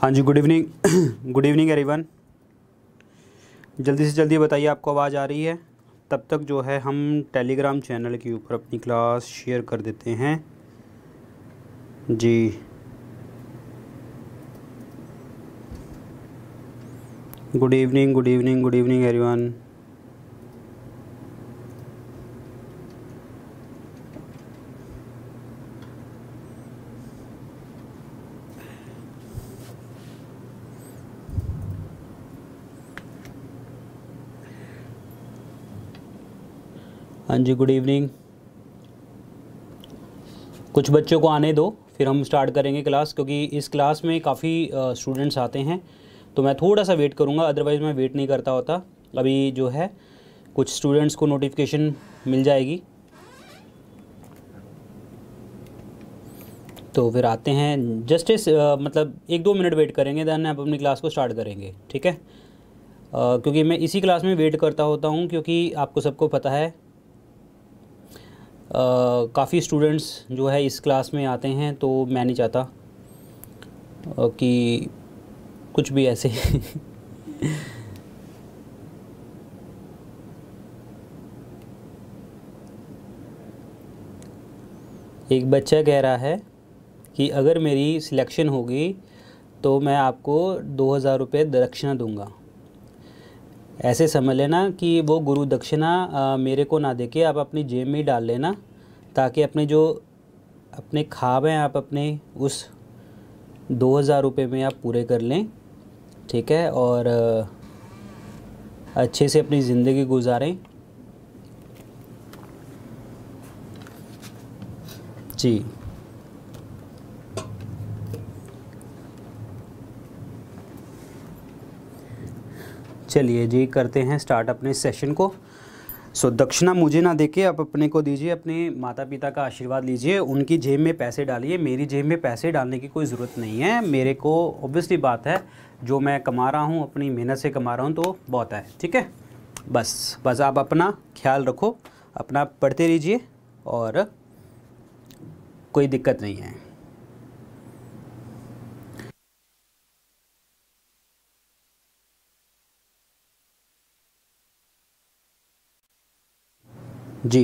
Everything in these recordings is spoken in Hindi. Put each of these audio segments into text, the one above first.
हाँ जी good evening good evening everyone जल्दी से जल्दी बताइए आपको आवाज़ आ रही है तब तक जो है हम टेलीग्राम चैनल के ऊपर अपनी क्लास शेयर कर देते हैं जी good evening good evening good evening everyone हाँ जी गुड इवनिंग कुछ बच्चों को आने दो फिर हम स्टार्ट करेंगे क्लास क्योंकि इस क्लास में काफ़ी स्टूडेंट्स आते हैं तो मैं थोड़ा सा वेट करूँगा अदरवाइज़ मैं वेट नहीं करता होता अभी जो है कुछ स्टूडेंट्स को नोटिफिकेशन मिल जाएगी तो फिर आते हैं जस्ट इस मतलब एक दो मिनट वेट करेंगे दैन आप अपनी क्लास को स्टार्ट करेंगे ठीक है uh, क्योंकि मैं इसी क्लास में वेट करता होता हूँ क्योंकि आपको सबको पता है काफ़ी स्टूडेंट्स जो है इस क्लास में आते हैं तो मैं नहीं चाहता कि कुछ भी ऐसे एक बच्चा कह रहा है कि अगर मेरी सिलेक्शन होगी तो मैं आपको दो हज़ार रुपये दक्षिणा दूंगा ऐसे समझ लेना कि वो गुरु दक्षिणा मेरे को ना देके आप अपनी जेब में डाल लेना ताकि अपने जो अपने खाब हैं आप अपने उस दो हज़ार रुपये में आप पूरे कर लें ठीक है और अच्छे से अपनी ज़िंदगी गुजारें जी चलिए जी करते हैं स्टार्ट अपने सेशन को सो so, दक्षिणा मुझे ना देखे आप अपने को दीजिए अपने माता पिता का आशीर्वाद लीजिए उनकी जेब में पैसे डालिए मेरी जेब में पैसे डालने की कोई ज़रूरत नहीं है मेरे को ऑब्वियसली बात है जो मैं कमा रहा हूँ अपनी मेहनत से कमा रहा हूँ तो बहुत है ठीक है बस बस आप अपना ख्याल रखो अपना पढ़ते रहिए और कोई दिक्कत नहीं है जी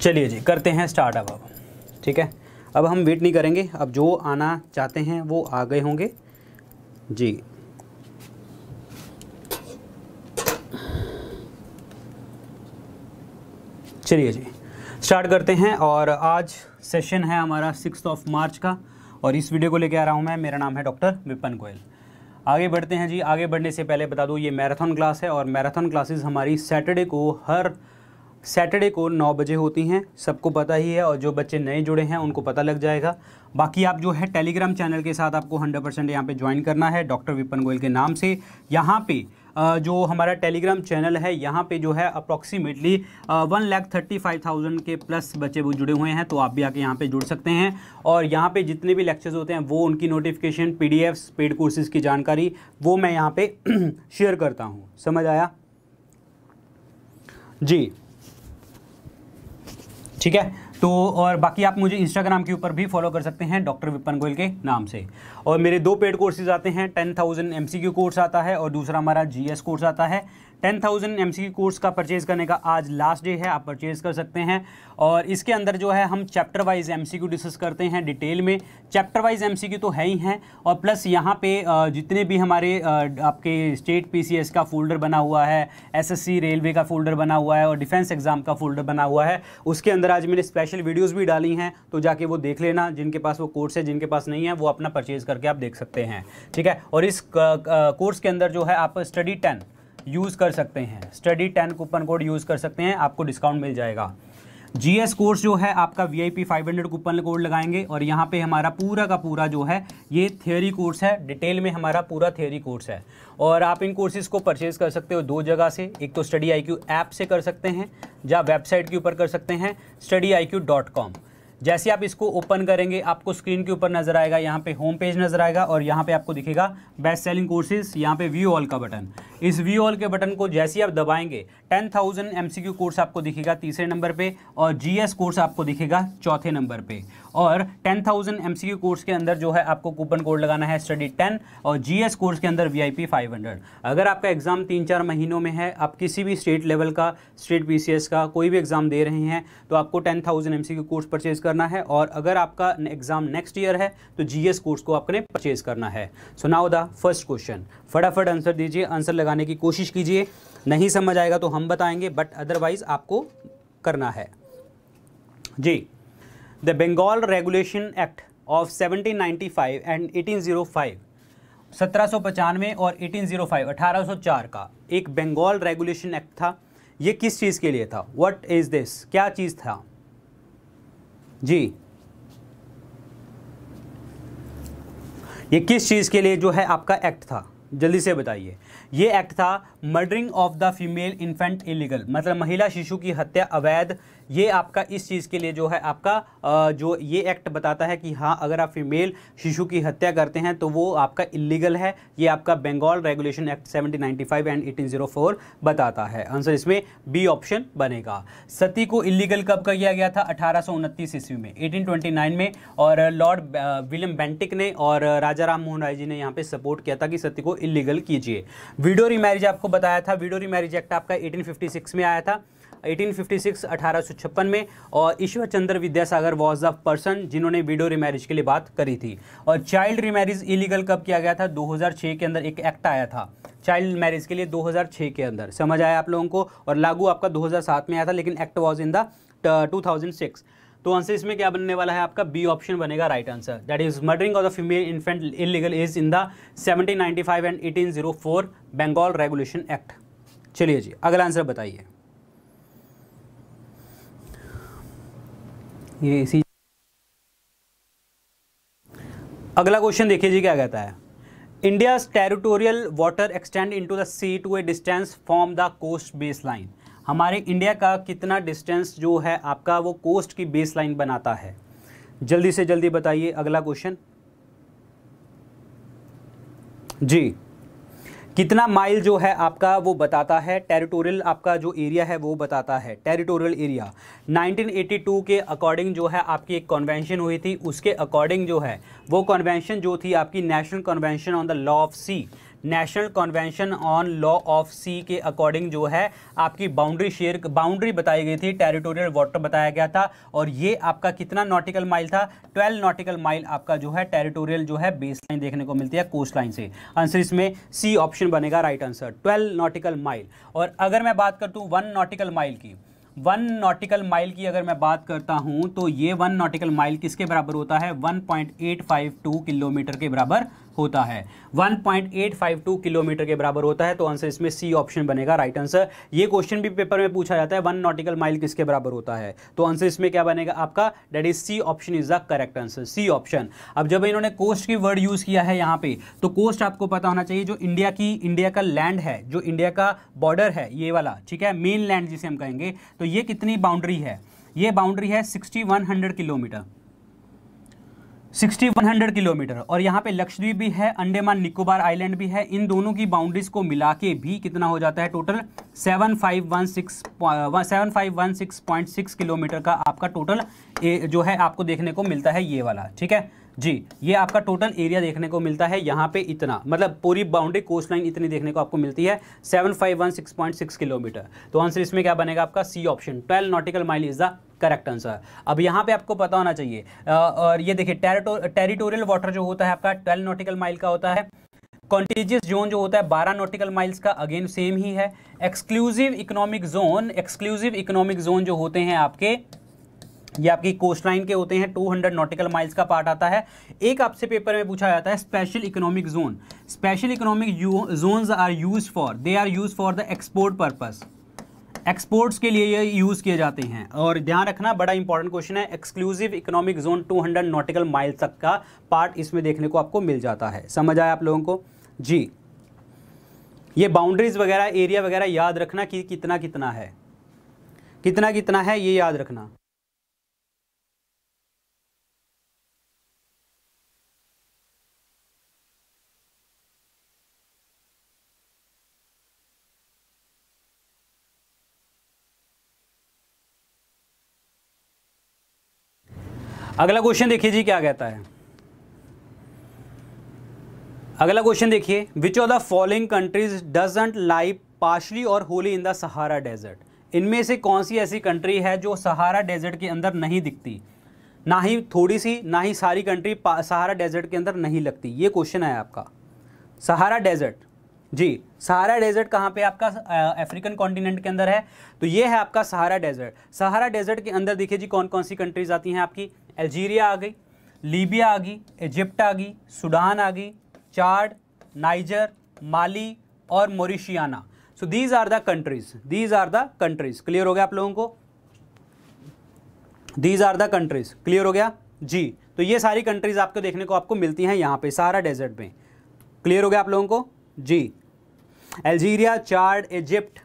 चलिए जी करते हैं स्टार्ट अब अब ठीक है अब हम वेट नहीं करेंगे अब जो आना चाहते हैं वो आ गए होंगे जी चलिए जी स्टार्ट करते हैं और आज सेशन है हमारा सिक्स ऑफ मार्च का और इस वीडियो को लेकर आ रहा हूँ मैं मेरा नाम है डॉक्टर विपन गोयल आगे बढ़ते हैं जी आगे बढ़ने से पहले बता दूँ ये मैराथन क्लास है और मैराथन क्लासेस हमारी सैटरडे को हर सैटरडे को नौ बजे होती हैं सबको पता ही है और जो बच्चे नए जुड़े हैं उनको पता लग जाएगा बाकी आप जो है टेलीग्राम चैनल के साथ आपको 100 परसेंट यहाँ पर ज्वाइन करना है डॉक्टर विपन गोयल के नाम से यहाँ पे जो हमारा टेलीग्राम चैनल है यहाँ पे जो है approximately one lakh thirty five thousand के प्लस बच्चे वो जुड़े हुए हैं तो आप भी आके यहाँ पे जुड़ सकते हैं और यहाँ पे जितने भी लेक्चर्स होते हैं वो उनकी नोटिफिकेशन पी पेड कोर्सेज़ की जानकारी वो मैं यहाँ पे शेयर करता हूँ समझ आया जी ठीक है तो और बाकी आप मुझे इंस्टाग्राम के ऊपर भी फॉलो कर सकते हैं डॉक्टर विपन गोयल के नाम से और मेरे दो पेड कोर्सेज आते हैं टेन थाउजेंड एम कोर्स आता है और दूसरा हमारा जी कोर्स आता है टेन थाउजेंड एम कोर्स का परचेज करने का आज लास्ट डे है आप परचेज कर सकते हैं और इसके अंदर जो है हम चैप्टर वाइज एम डिस्कस करते हैं डिटेल में चैप्टर वाइज एम तो है ही हैं और प्लस यहाँ पे जितने भी हमारे आपके स्टेट पी का फोल्डर बना हुआ है एस रेलवे का फोल्डर बना हुआ है और डिफेंस एग्जाम का फोल्डर बना हुआ है उसके अंदर आज मैंने स्पेशल वीडियोज़ भी डाली हैं तो जाके वो देख लेना जिनके पास वो कोर्स है जिनके पास नहीं है वो अपना परचेज़ करके आप देख सकते हैं ठीक है और इस कोर्स के अंदर जो है आप स्टडी टेन यूज़ कर सकते हैं study ten coupon code use कर सकते हैं आपको डिस्काउंट मिल जाएगा जी एस कोर्स जो है आपका V I P five hundred coupon code लगाएंगे और यहाँ पे हमारा पूरा का पूरा जो है ये थियोरी कोर्स है डिटेल में हमारा पूरा थियोरी कोर्स है और आप इन कोर्सेज़ को परचेज़ कर सकते हो दो जगह से एक तो स्टडी आई क्यू ऐप से कर सकते हैं या वेबसाइट के ऊपर कर सकते हैं study I Q dot com जैसे आप इसको ओपन करेंगे आपको स्क्रीन के ऊपर नजर आएगा यहाँ पे होम पेज नजर आएगा और यहाँ पे आपको दिखेगा बेस्ट सेलिंग कोर्सेज यहाँ पे व्यू ऑल का बटन इस व्यू ऑल के बटन को जैसे आप दबाएंगे टेन थाउजेंड एम कोर्स आपको दिखेगा तीसरे नंबर पर और जी कोर्स आपको दिखेगा चौथे नंबर पर और 10000 थाउजेंड एम कोर्स के अंदर जो है आपको कूपन कोड लगाना है स्टडी 10 और जीएस कोर्स के अंदर वीआईपी 500 अगर आपका एग्ज़ाम तीन चार महीनों में है आप किसी भी स्टेट लेवल का स्टेट पीसीएस का कोई भी एग्ज़ाम दे रहे हैं तो आपको ten thousand M course purchase करना है और अगर आपका एग्ज़ाम नेक्स्ट ईयर है तो जी कोर्स को आपने परचेज करना है so now the first question फटाफट आंसर दीजिए आंसर लगाने की कोशिश कीजिए नहीं समझ आएगा तो हम बताएंगे बट अदरवाइज़ आपको करना है जी the Bengal regulation act of 1795 and 1805 1795 और 1805 1804 का एक बंगाल रेगुलेशन एक्ट था ये किस चीज़ के लिए था व्हाट इज़ दिस क्या चीज़ था जी ये किस चीज़ के लिए जो है आपका एक्ट था जल्दी से बताइए ये एक्ट था murdering of the female infant illegal मतलब महिला शिशु की हत्या अवैध ये आपका इस चीज़ के लिए जो है आपका जो ये एक्ट बताता है कि हाँ अगर आप फीमेल शिशु की हत्या करते हैं तो वो आपका इलीगल है ये आपका बंगाल रेगुलेशन एक्ट 1795 एंड 1804 बताता है आंसर इसमें बी ऑप्शन बनेगा सती को इलीगल कब का किया गया था अठारह ईस्वी में 1829 में और लॉर्ड विलियम बेंटिक ने और राजा राम मोहन राय जी ने यहाँ पर सपोर्ट किया था कि सती को इलीगल कीजिए वीडियो रिमैरिज आपको बताया था विडोरी मैरिज एक्ट आपका 1856 में आया था 1856 1856 में और Ishwar Chandra Vidyasagar was the person जिन्होंने विडो रिमैरिज के लिए बात करी थी और चाइल्ड रिमैरिज इलीगल कब किया गया था 2006 के अंदर एक एक्ट आया था चाइल्ड मैरिज के लिए 2006 के अंदर समझ आया आप लोगों को और लागू आपका 2007 में आया था लेकिन एक्ट वॉज इन द 2006 तो आंसर इसमें क्या बनने वाला है आपका बी ऑप्शन बनेगा right answer that is murdering of the female infant illegal is in the 1795 and 1804 Bengal regulation act चलिए जी अगला आंसर बताइए ये इसी अगला क्वेश्चन देखिए जी क्या कहता है India's territorial water extend into the sea to a distance from the coast base line हमारे इंडिया का कितना डिस्टेंस जो है आपका वो कोस्ट की बेस लाइन बनाता है जल्दी से जल्दी बताइए अगला क्वेश्चन जी कितना माइल जो है आपका वो बताता है टेरिटोरियल आपका जो एरिया है वो बताता है टेरिटोरियल एरिया 1982 के अकॉर्डिंग जो है आपकी एक कन्वेंशन हुई थी उसके अकॉर्डिंग जो है वो कन्वेंशन जो थी आपकी national convention on the law of sea national convention on law of sea के अकॉर्डिंग जो है आपकी बाउंड्री शेयर बाउंड्री बताई गई थी टेरिटोरियल वाटर बताया गया था और ये आपका कितना नॉटिकल माइल था ट्वेल्व नॉटिकल माइल आपका जो है टेरिटोरियल जो है बेस लाइन देखने को मिलती है कोस्ट लाइन से आंसर इसमें सी ऑप्शन बनेगा right answer twelve nautical mile और अगर मैं बात हूँ वन नॉटिकल माइल की वन नॉटिकल माइल की अगर मैं बात करता हूँ तो ये वन नॉटिकल माइल किसके बराबर होता है 1.852 किलोमीटर के बराबर होता है 1.852 किलोमीटर के बराबर होता है तो आंसर इसमें सी ऑप्शन बनेगा राइट आंसर ये क्वेश्चन भी पेपर में पूछा जाता है वन नॉटिकल माइल किसके बराबर होता है तो आंसर इसमें क्या बनेगा आपका that is C option is the correct answer C option अब जब इन्होंने कोस्ट की वर्ड यूज़ किया है यहाँ पे तो कोस्ट आपको पता होना चाहिए जो इंडिया की इंडिया का लैंड है जो इंडिया का बॉर्डर है ये वाला ठीक है मेन लैंड जिसे हम कहेंगे तो ये कितनी बाउंड्री है ये बाउंड्री है sixty one hundred kilometre sixty one hundred kilometre और यहाँ पे लक्षद्वीप भी है अंडेमान निकोबार आइलैंड भी है इन दोनों की बाउंड्रीज को मिला के भी कितना हो जाता है total seven five one six seven five one six point six kilometre का आपका टोटल जो है आपको देखने को मिलता है ये वाला ठीक है जी ये आपका टोटल एरिया देखने को मिलता है यहाँ पे इतना मतलब पूरी बाउंड्री कोस्ट लाइन इतनी देखने को आपको मिलती है seven five one six point six kilometre तो आंसर इसमें क्या बनेगा आपका C option twelve nautical mile is the correct answer अब यहाँ पे आपको पता होना चाहिए और ये देखिए टेरिटोरियल वाटर जो होता है आपका ट्वेल्व नॉटिकल माइल का होता है कॉन्टीजियस जोन जो होता है 12 नॉटिकल माइल्स का अगेन सेम ही है exclusive economic zone exclusive economic zone जो होते हैं आपके ये आपकी कोस्ट लाइन के होते हैं 200 नॉटिकल माइल्स का पार्ट आता है एक आपसे पेपर में पूछा जाता है special economic zone special economic zone are use for they are use for the export purpose exports के लिए ये यूज़ किए जाते हैं और ध्यान रखना बड़ा इंपॉर्टेंट क्वेश्चन है exclusive economic zone 200 nautical mile तक का पार्ट इसमें देखने को आपको मिल जाता है समझ आया आप लोगों को जी ये बाउंड्रीज वगैरह एरिया वगैरह याद रखना कि कितना कितना है कितना कितना है ये याद रखना अगला क्वेश्चन देखिए जी क्या कहता है अगला क्वेश्चन देखिए which of the following countries doesn't live partially और wholly in the Sahara desert इनमें से कौन सी ऐसी कंट्री है जो सहारा डेजर्ट के अंदर नहीं दिखती ना ही थोड़ी सी ना ही सारी कंट्री सहारा डेजर्ट के अंदर नहीं लगती ये क्वेश्चन है आपका सहारा डेजर्ट जी सहारा डेजर्ट कहाँ पे आपका अफ्रीकन कॉन्टिनेंट के अंदर है तो ये है आपका सहारा डेजर्ट सहारा डेजर्ट के अंदर देखिए जी कौन कौन सी कंट्रीज आती हैं आपकी अल्जीरिया आ गई लीबिया आ गई इजिप्ट आ गई सूडान आ गई चार्ड नाइजर माली और Mauritania so these are the countries these are the countries clear हो गया आप लोगों को these are the countries clear हो गया जी तो ये सारी कंट्रीज आपको देखने को आपको मिलती हैं यहाँ पे सारा डेजर्ट में क्लियर हो गया आप लोगों को जी Algeria Chad Egypt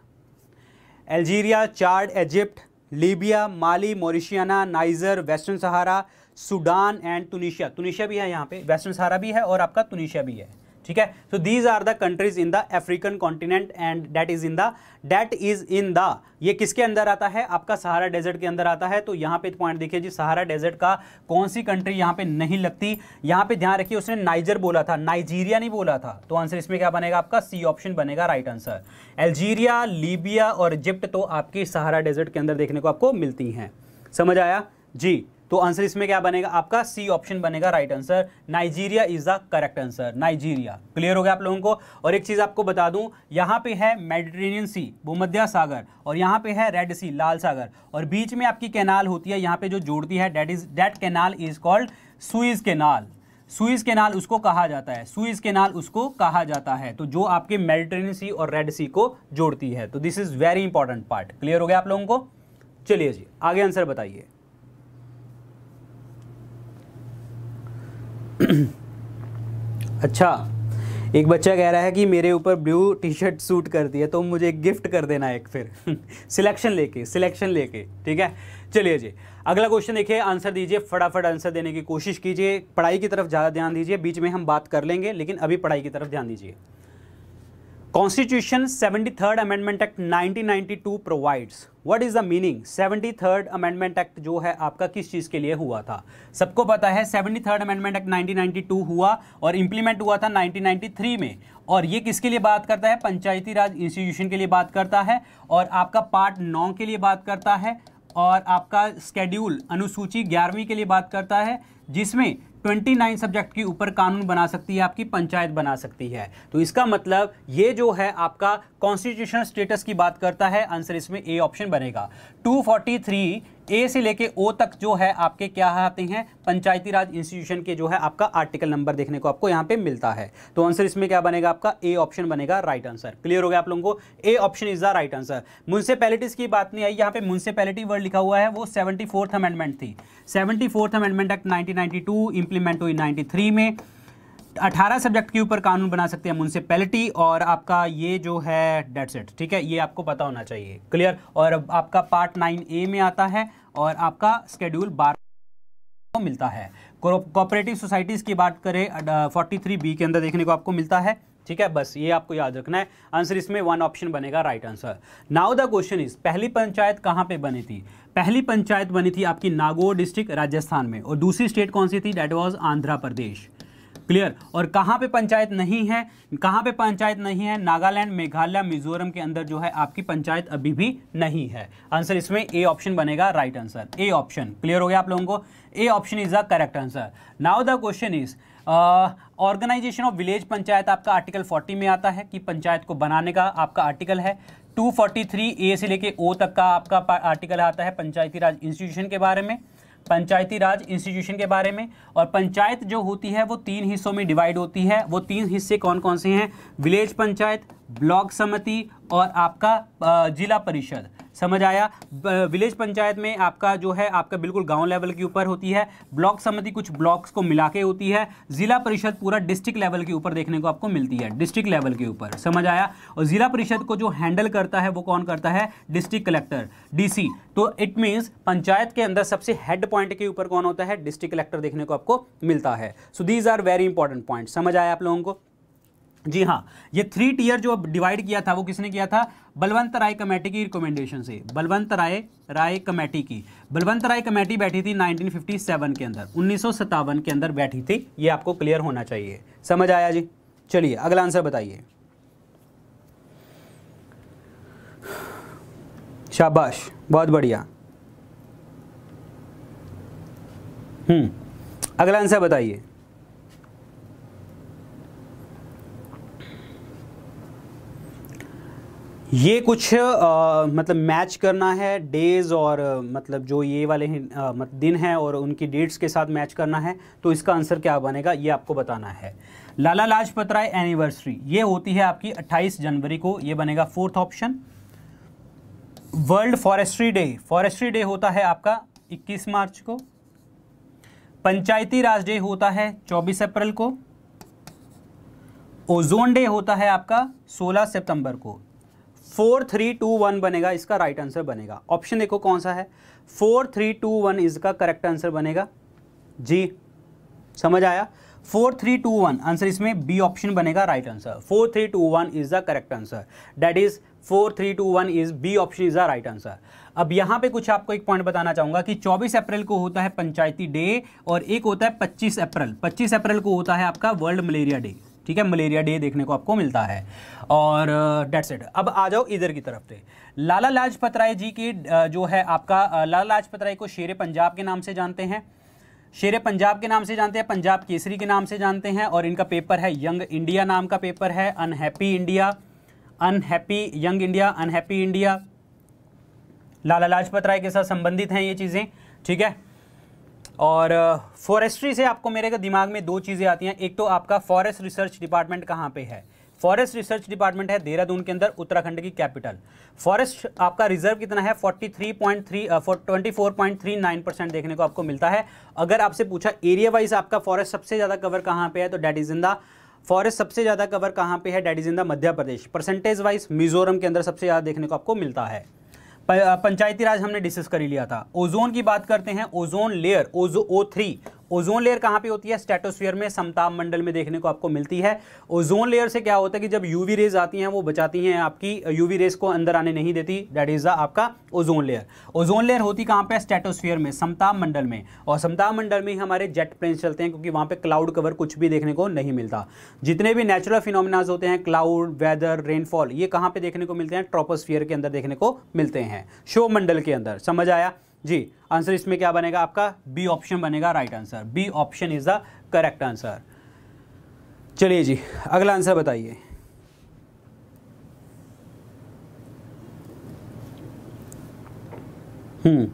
Algeria Chad Egypt Libya Mali Mauritania Niger western Sahara Sudan and Tunisia Tunisia भी है यहाँ पे वेस्टर्न सहारा भी है और आपका तुनिशिया भी है ठीक है so these are the countries in the African continent and that is in the that is in the ये किसके अंदर आता है आपका सहारा डेजर्ट के अंदर आता है तो यहाँ पे पॉइंट देखिए जी सहारा डेजर्ट का कौन सी कंट्री यहाँ पे नहीं लगती यहाँ पे ध्यान रखिए उसने नाइजर बोला था नाइजीरिया नहीं बोला था तो आंसर इसमें क्या बनेगा आपका सी ऑप्शन बनेगा राइट आंसर एल्जीरिया लीबिया और इजिप्ट तो आपकी सहारा डेजर्ट के अंदर देखने को आपको मिलती हैं समझ आया जी तो आंसर इसमें क्या बनेगा आपका सी ऑप्शन बनेगा right answer Nigeria is the correct answer Nigeria clear हो गया आप लोगों को और एक चीज़ आपको बता दूं यहाँ पे है मेडिटेरेनियन सी भूमध्य सागर और यहाँ पे है रेड सी लाल सागर और बीच में आपकी कैनाल होती है यहाँ पे जो जोड़ती है that is that canal is called Suez canal Suez canal उसको कहा जाता है सुइज कैनाल उसको कहा जाता है तो जो आपके मेडिटेरेनियन सी और रेड सी को जोड़ती है तो this is very important part clear हो गया आप लोगों को चलिए जी आगे आंसर बताइए अच्छा एक बच्चा कह रहा है कि मेरे ऊपर ब्लू टी शर्ट सूट करती है तो मुझे गिफ्ट कर देना एक फिर सिलेक्शन लेके सिलेक्शन लेके ठीक है चलिए जी अगला क्वेश्चन देखिए आंसर दीजिए फटाफट आंसर देने की कोशिश कीजिए पढ़ाई की तरफ ज़्यादा ध्यान दीजिए बीच में हम बात कर लेंगे लेकिन अभी पढ़ाई की तरफ ध्यान दीजिए constitution act nineteen ninety two 1992 what is the meaning seventy third amendment act जो है आपका किस चीज़ के लिए हुआ था सबको पता है सेवेंटी एक्ट Amendment Act 1992 हुआ और इम्प्लीमेंट हुआ था 1993 में और ये किसके लिए बात करता है पंचायती राज इंस्टीट्यूशन के लिए बात करता है और आपका पार्ट नौ के लिए बात करता है और आपका स्केड्यूल अनुसूची ग्यारहवीं के लिए बात करता है जिसमें 29 सब्जेक्ट के ऊपर कानून बना सकती है आपकी पंचायत बना सकती है तो इसका मतलब ये जो है आपका कॉन्स्टिट्यूशनल स्टेटस की बात करता है आंसर इसमें ए ऑप्शन बनेगा 243 ए से लेके ओ तक जो है आपके क्या आते हैं पंचायती राज इंस्टीट्यूशन के जो है आपका आर्टिकल नंबर देखने को आपको यहां पे मिलता है तो आंसर इसमें क्या बनेगा आपका ए ऑप्शन बनेगा राइट आंसर क्लियर हो गया आप लोगों को A option is the right answer municipalities की बात नहीं आई यहाँ पे म्यूनसिपैलिटी वर्ड लिखा हुआ है वो सेवेंटी अमेंडमेंट थी seventy amendment act nineteen ninety implement हुई नाइन्टी में 18 सब्जेक्ट के ऊपर कानून बना सकते हैं म्यूनसिपैलिटी और आपका ये जो है डेट्स इट ठीक है ये आपको पता होना चाहिए क्लियर और आपका पार्ट नाइन ए में आता है और आपका स्केड्यूल बारह मिलता है कोऑपरेटिव सोसाइटीज़ की बात करें फोर्टी थ्री बी के अंदर देखने को आपको मिलता है ठीक है बस ये आपको याद रखना है आंसर इसमें वन ऑप्शन बनेगा right answer now the question is पहली पंचायत कहाँ पे बनी थी पहली पंचायत बनी थी आपकी नागौर डिस्ट्रिक्ट राजस्थान में और दूसरी स्टेट कौन सी थी that was Andhra Pradesh clear और कहाँ पे पंचायत नहीं है कहाँ पे पंचायत नहीं है नागालैंड मेघालय मिजोरम के अंदर जो है आपकी पंचायत अभी भी नहीं है आंसर इसमें ए ऑप्शन बनेगा right answer A option clear हो गया आप लोगों को A option is the correct answer now the question is organization of village panchayat आपका आर्टिकल 40 में आता है कि पंचायत को बनाने का आपका आर्टिकल है 243 ए से लेके ओ तक का आपका आर्टिकल आता है पंचायती राज इंस्टीट्यूशन के बारे में पंचायती राज इंस्टीट्यूशन के बारे में और पंचायत जो होती है वो तीन हिस्सों में डिवाइड होती है वो तीन हिस्से कौन कौन से हैं विलेज पंचायत ब्लॉक समिति और आपका जिला परिषद समझ आया विलेज पंचायत में आपका जो है आपका बिल्कुल गांव लेवल के ऊपर होती है ब्लॉक समिति कुछ ब्लॉक्स को मिला के होती है जिला परिषद पूरा डिस्ट्रिक्ट लेवल के ऊपर देखने को आपको मिलती है डिस्ट्रिक्ट लेवल के ऊपर समझ आया और जिला परिषद को जो हैंडल करता है वो कौन करता है डिस्ट्रिक्ट कलेक्टर डीसी तो इट मीन्स पंचायत के अंदर सबसे हेड पॉइंट के ऊपर कौन होता है डिस्ट्रिक्ट कलेक्टर देखने को आपको मिलता है so these are very important point समझ आया आप लोगों को जी हाँ ये थ्री टीयर जो डिवाइड किया था वो किसने किया था बलवंत राय कमेटी की रिकमेंडेशन से बलवंत राय राय कमेटी की बलवंत राय कमेटी बैठी थी 1957 के अंदर उन्नीस के अंदर बैठी थी ये आपको क्लियर होना चाहिए समझ आया जी चलिए अगला आंसर बताइए शाबाश बहुत बढ़िया हम्म अगला आंसर बताइए ये कुछ आ, मतलब मैच करना है डेज़ और मतलब जो ये वाले आ, दिन हैं और उनकी डेट्स के साथ मैच करना है तो इसका आंसर क्या बनेगा ये आपको बताना है लाला लाजपत राय एनिवर्सरी ये होती है आपकी 28 जनवरी को ये बनेगा fourth option world forestry day forestry day होता है आपका 21 मार्च को पंचायती राज डे होता है 24 अप्रैल को ओजोन डे होता है आपका 16 सितंबर को फोर थ्री टू वन बनेगा इसका राइट right आंसर बनेगा ऑप्शन देखो कौन सा है फोर थ्री टू वन इसका करेक्ट आंसर बनेगा जी समझ आया four three two one answer इसमें बी ऑप्शन बनेगा right answer four three two one is the correct answer that is four three two one is B option is the right answer अब यहाँ पे कुछ आपको एक पॉइंट बताना चाहूंगा कि 24 अप्रैल को होता है पंचायती डे और एक होता है 25 अप्रैल 25 अप्रैल को होता है आपका वर्ल्ड मलेरिया डे ठीक है मलेरिया डे देखने को आपको मिलता है और डेट्स इट अब आ जाओ इधर की तरफ से लाला लाजपत राय जी की जो है आपका लाला लाजपत राय को शेर पंजाब के नाम से जानते हैं शेर पंजाब के नाम से जानते हैं पंजाब केसरी के नाम से जानते हैं और इनका पेपर है यंग इंडिया नाम का पेपर है unhappy India unhappy young India unhappy India Lala Lajpat Rai के साथ संबंधित हैं ये चीज़ें ठीक है और फॉरेस्ट्री से आपको मेरे दिमाग में दो चीज़ें आती हैं एक तो आपका फॉरेस्ट रिसर्च डिपार्टमेंट कहाँ पे है फॉरेस्ट रिसर्च डिपार्टमेंट है देहरादून के अंदर उत्तराखंड की कैपिटल फॉरेस्ट आपका रिजर्व कितना है 43.3 24.39 परसेंट देखने को आपको मिलता है अगर आपसे पूछा एरिया वाइज आपका फॉरेस्ट सबसे ज़्यादा कवर कहाँ पर है तो that is in the forest सबसे ज़्यादा कवर कहाँ पर है that is in the Madhya Pradesh percentage wise Mizoram के अंदर सबसे ज़्यादा देखने को आपको मिलता है पंचायती राज हमने डिस्कस कर ही लिया था ओजोन की बात करते हैं ओजोन लेयर ओजो ओ थ्री ओजोन लेयर कहाँ पे होती है स्टेटोस्फीयर में समताप मंडल में देखने को आपको मिलती है ओजोन लेयर से क्या होता है कि जब यूवी रेज आती हैं वो बचाती हैं आपकी यूवी रेज को अंदर आने नहीं देती दैट इज़ द आपका ओजोन लेयर ओजोन लेयर होती कहाँ पे स्टेटोस्फीयर में समताप मंडल में और समताप मंडल में ही हमारे जेट प्लेन चलते हैं क्योंकि वहाँ पर क्लाउड कवर कुछ भी देखने को नहीं मिलता जितने भी नेचुरल फिनोमिनाज होते हैं क्लाउड वेदर रेनफॉल ये कहाँ पर देखने को मिलते हैं ट्रोपोस्फियर के अंदर देखने को मिलते हैं शो मंडल के अंदर समझ आया जी आंसर इसमें क्या बनेगा आपका बी ऑप्शन बनेगा right answer B option is the correct answer चलिए जी अगला आंसर बताइए हम्म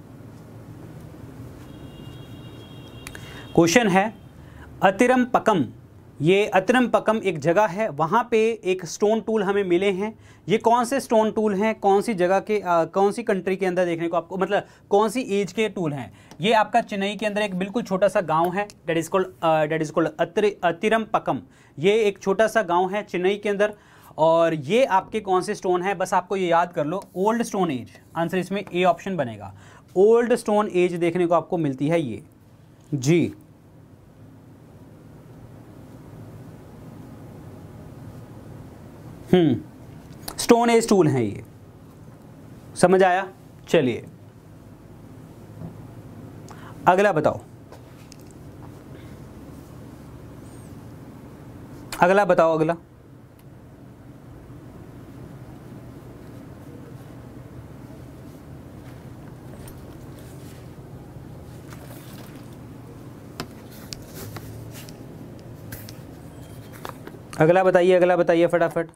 क्वेश्चन है अतिरम पकम ये अतरम पकम एक जगह है वहाँ पे एक स्टोन टूल हमें मिले हैं ये कौन से स्टोन टूल हैं कौन सी जगह के आ, कौन सी कंट्री के अंदर देखने को आपको मतलब कौन सी एज के टूल हैं ये आपका चेन्नई के अंदर एक बिल्कुल छोटा सा गांव है that is called that is called Attirampakkam ये एक छोटा सा गाँव है चेन्नई के अंदर और ये आपके कौन से स्टोन हैं बस आपको ये याद कर लो ओल्ड स्टोन एज आंसर इसमें ए ऑप्शन बनेगा ओल्ड स्टोन एज देखने को आपको मिलती है ये जी हम्म, स्टोन एज टूल हैं ये समझ आया चलिए अगला बताओ अगला बताओ अगला अगला बताइए अगला बताइए फटाफट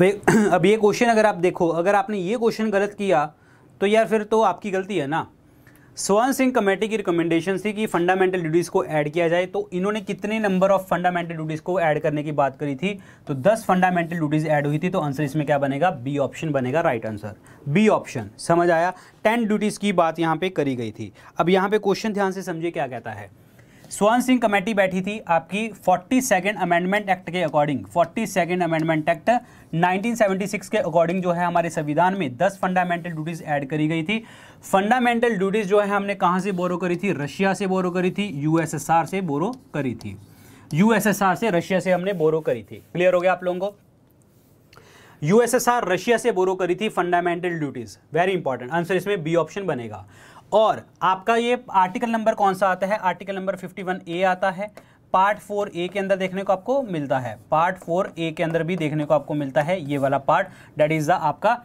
अब ये अब ये क्वेश्चन अगर आप देखो अगर आपने ये क्वेश्चन गलत किया तो यार फिर तो आपकी गलती है ना स्वर्ण सिंह कमेटी की रिकमेंडेशन थी कि फंडामेंटल ड्यूटीज़ को ऐड किया जाए तो इन्होंने कितने नंबर ऑफ फंडामेंटल ड्यूटीज़ को ऐड करने की बात करी थी तो 10 फंडामेंटल ड्यूटीज़ ऐड हुई थी तो आंसर इसमें क्या बनेगा बी ऑप्शन बनेगा राइट आंसर बी ऑप्शन समझ आया 10 ड्यूटीज़ की बात यहाँ पे करी गई थी अब यहाँ पे क्वेश्चन ध्यान से समझिए क्या कहता है स्वान सिंह कमेटी बैठी थी आपकी फोर्टी सेकेंड अमेंडमेंट एक्ट के according forty second amendment act 1976 के अकॉर्डिंग जो है हमारे संविधान में 10 फंडामेंटल ड्यूटीज़ ऐड करी गई थी फंडामेंटल ड्यूटीज़ जो है हमने कहाँ से बोरो करी थी रशिया से बोरो करी थी यूएसएसआर से बोरो करी थी यूएसएसआर से रशिया से हमने बोरो करी थी क्लियर हो गया आप लोगों को यूएसएसआर रशिया से बोरो करी थी fundamental duties very important answer इसमें बी ऑप्शन बनेगा और आपका ये आर्टिकल नंबर कौन सा आता है आर्टिकल नंबर 51 ए आता है पार्ट फोर ए के अंदर देखने को आपको मिलता है पार्ट फोर ए के अंदर भी देखने को आपको मिलता है ये वाला पार्ट डेट इज़ द आपका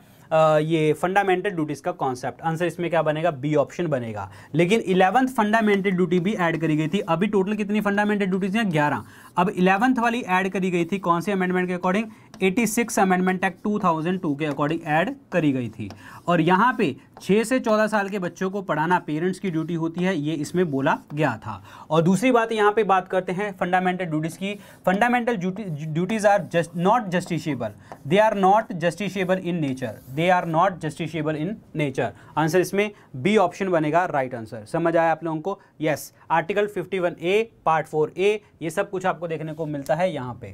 ये फंडामेंटल ड्यूटीज़ का कॉन्सेप्ट आंसर इसमें क्या बनेगा बी ऑप्शन बनेगा लेकिन इलेवंथ फंडामेंटल ड्यूटी भी ऐड करी गई थी अभी टोटल कितनी फंडामेंटल ड्यूटीज़ हैं ग्यारह अब इलेवंथ वाली ऐड करी गई थी कौन से अमेंडमेंट के अकॉर्डिंग 86 अमेंडमेंट एक्ट 2002 के अकॉर्डिंग ऐड करी गई थी और यहाँ पे 6 से 14 साल के बच्चों को पढ़ाना पेरेंट्स की ड्यूटी होती है ये इसमें बोला गया था और दूसरी बात यहाँ पे बात करते हैं फंडामेंटल ड्यूटीज़ की fundamental duties are just not justiciable they are not justiciable in nature they they are not justiciable in nature answer इसमें बी ऑप्शन बनेगा राइट right आंसर समझ आया आप लोगों को yes article 51 A part 4 A ये सब कुछ आपको देखने को मिलता है यहाँ पे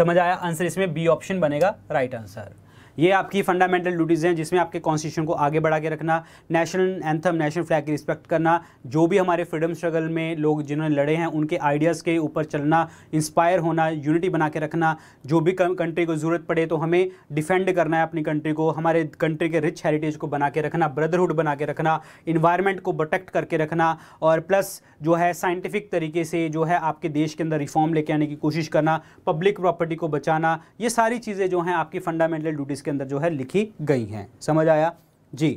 समझ आया आंसर इसमें बी ऑप्शन बनेगा राइट right आंसर ये आपकी फंडामेंटल ड्यूटीज़ हैं जिसमें आपके कॉन्स्टिट्यूशन को आगे बढ़ा के रखना नेशनल एंथम नेशनल फ्लैग की रिस्पेक्ट करना जो भी हमारे फ्रीडम स्ट्रगल में लोग जिन्होंने लड़े हैं उनके आइडियाज़ के ऊपर चलना इंस्पायर होना यूनिटी बना के रखना जो भी कंट्री को ज़रूरत पड़े तो हमें डिफेंड करना है अपनी कंट्री को हमारे कंट्री के रिच हेरिटेज को बना के रखना ब्रदरहुड बना के रखना इन्वायरमेंट को प्रोटेक्ट करके रखना और प्लस जो है साइंटिफिक तरीके से जो है आपके देश के अंदर रिफॉर्म लेके आने की कोशिश करना पब्लिक प्रॉपर्टी को बचाना ये सारी चीज़ें जो हैं आपकी फंडामेंटल ड्यूटीज़ इसके अंदर जो है लिखी गई हैं समझ आया जी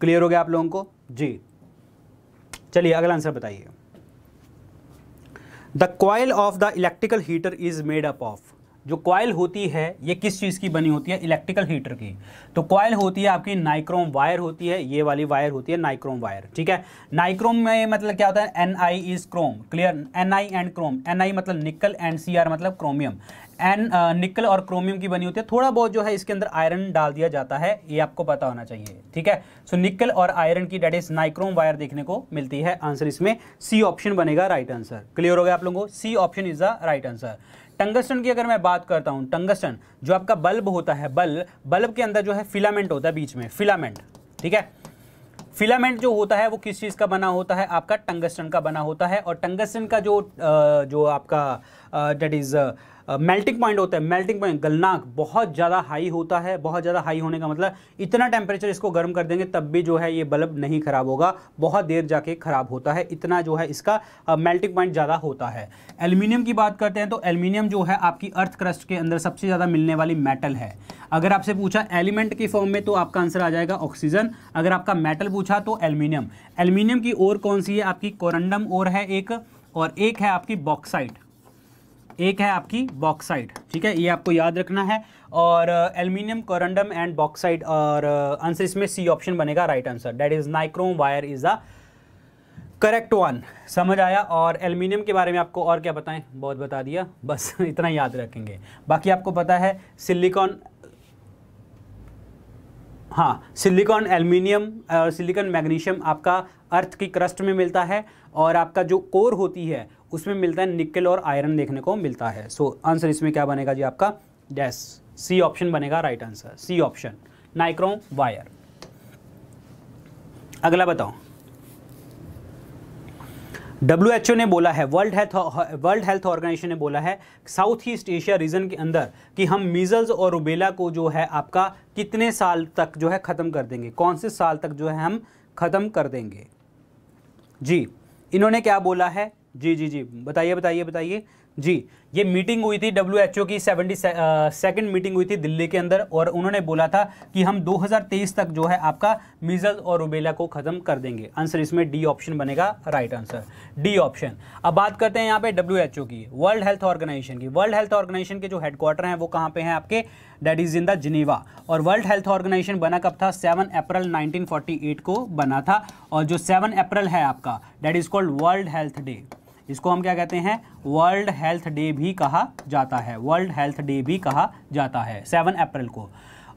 क्लियर हो गया आप लोगों को जी चलिए अगला आंसर बताइए the coil of the electrical heater is made up of जो कॉयल होती है ये किस चीज़ की बनी होती है इलेक्ट्रिकल हीटर की तो कॉयल होती है आपकी नाइक्रोम वायर होती है ये वाली वायर होती है नाइक्रोम वायर ठीक है नाइक्रोम में मतलब क्या होता है N I is chrome clear N I and chrome N I मतलब निकल एंड सी आर मतलब क्रोमियम एन निकल और क्रोमियम की बनी होती है थोड़ा बहुत जो है इसके अंदर आयरन डाल दिया जाता है ये आपको पता होना चाहिए ठीक है सो so, निकल और आयरन की डेट इज नाइक्रोम वायर देखने को मिलती है आंसर इसमें सी ऑप्शन बनेगा राइट आंसर क्लियर हो गया आप लोगों को C option is the right answer tungsten की अगर मैं बात करता हूं टंगस्टन जो आपका बल्ब होता है बल्ब बल्ब के अंदर जो है फिलामेंट होता है बीच में फिलामेंट ठीक है फिलामेंट जो होता है वो किस चीज़ का बना होता है आपका टंगस्टन का बना होता है और टंगस्टन का जो जो आपका डेट इज़ मेल्टिंग पॉइंट होता है मेल्टिंग पॉइंट गलनाक बहुत ज़्यादा हाई होता है बहुत ज़्यादा हाई होने का मतलब इतना टेम्परेचर इसको गर्म कर देंगे तब भी जो है ये बल्ब नहीं ख़राब होगा बहुत देर जाके ख़राब होता है इतना जो है इसका मेल्टिंग uh, पॉइंट ज़्यादा होता है एल्यूमिनियम की बात करते हैं तो एल्यूमिनियम जो है आपकी अर्थ क्रस्ट के अंदर सबसे ज़्यादा मिलने वाली मेटल है अगर आपसे पूछा एलिमेंट की फॉर्म में तो आपका आंसर आ जाएगा ऑक्सीजन अगर आपका मेटल पूछा तो एल्यूमिनियम एल्यूमिनियम की ओर कौन सी है आपकी कोरंडम ओर है एक और एक है आपकी बॉक्साइट एक है आपकी बॉक्साइड ठीक है ये आपको याद रखना है और एल्यूमिनियम कोरंडम एंड बॉक्साइड और आंसर uh, इसमें सी ऑप्शन बनेगा right answer that is nichrome wire is the correct one समझ आया और एल्यूमिनियम के बारे में आपको और क्या बताएं बहुत बता दिया बस इतना याद रखेंगे बाकी आपको पता है सिलिकॉन हाँ सिलिकॉन एल्यूमिनियम और सिलिकॉन मैग्नीशियम आपका अर्थ की क्रस्ट में मिलता है और आपका जो कोर होती है उसमें मिलता है निकल और आयरन देखने को मिलता है सो so, आंसर इसमें क्या बनेगा जी आपका डैस सी ऑप्शन बनेगा right answer C option nichrome wire अगला बताओ डब्ल्यू एच ओ ने बोला है world health world health organization ने बोला है साउथ ईस्ट एशिया रीजन के अंदर कि हम मीजल्स और रुबेला को जो है आपका कितने साल तक जो है ख़त्म कर देंगे कौन से साल तक जो है हम ख़त्म कर देंगे जी इन्होंने क्या बोला है जी जी जी बताइए बताइए बताइए जी ये मीटिंग हुई थी डब्ल्यू की सेवेंटी सेकेंड मीटिंग हुई थी दिल्ली के अंदर और उन्होंने बोला था कि हम 2023 तक जो है आपका मिजल और रुबेला को ख़त्म कर देंगे आंसर इसमें डी ऑप्शन बनेगा राइट आंसर डी ऑप्शन अब बात करते हैं यहाँ पे डब्ल्यू की वर्ल्ड हेल्थ ऑर्गेनाइजेशन की वर्ल्ड हेल्थ ऑर्गेनाइजेशन के जो हेडक्वार्टर हैं वो कहाँ पे हैं आपके that is in the Geneva और वर्ल्ड हेल्थ ऑर्गेनाइजेशन बना कब था सेवन अप्रैल नाइनटीन को बना था और जो सेवन अप्रैल है आपका that is called world health day इसको हम क्या कहते हैं वर्ल्ड हेल्थ डे भी कहा जाता है वर्ल्ड हेल्थ डे भी कहा जाता है सेवन अप्रैल को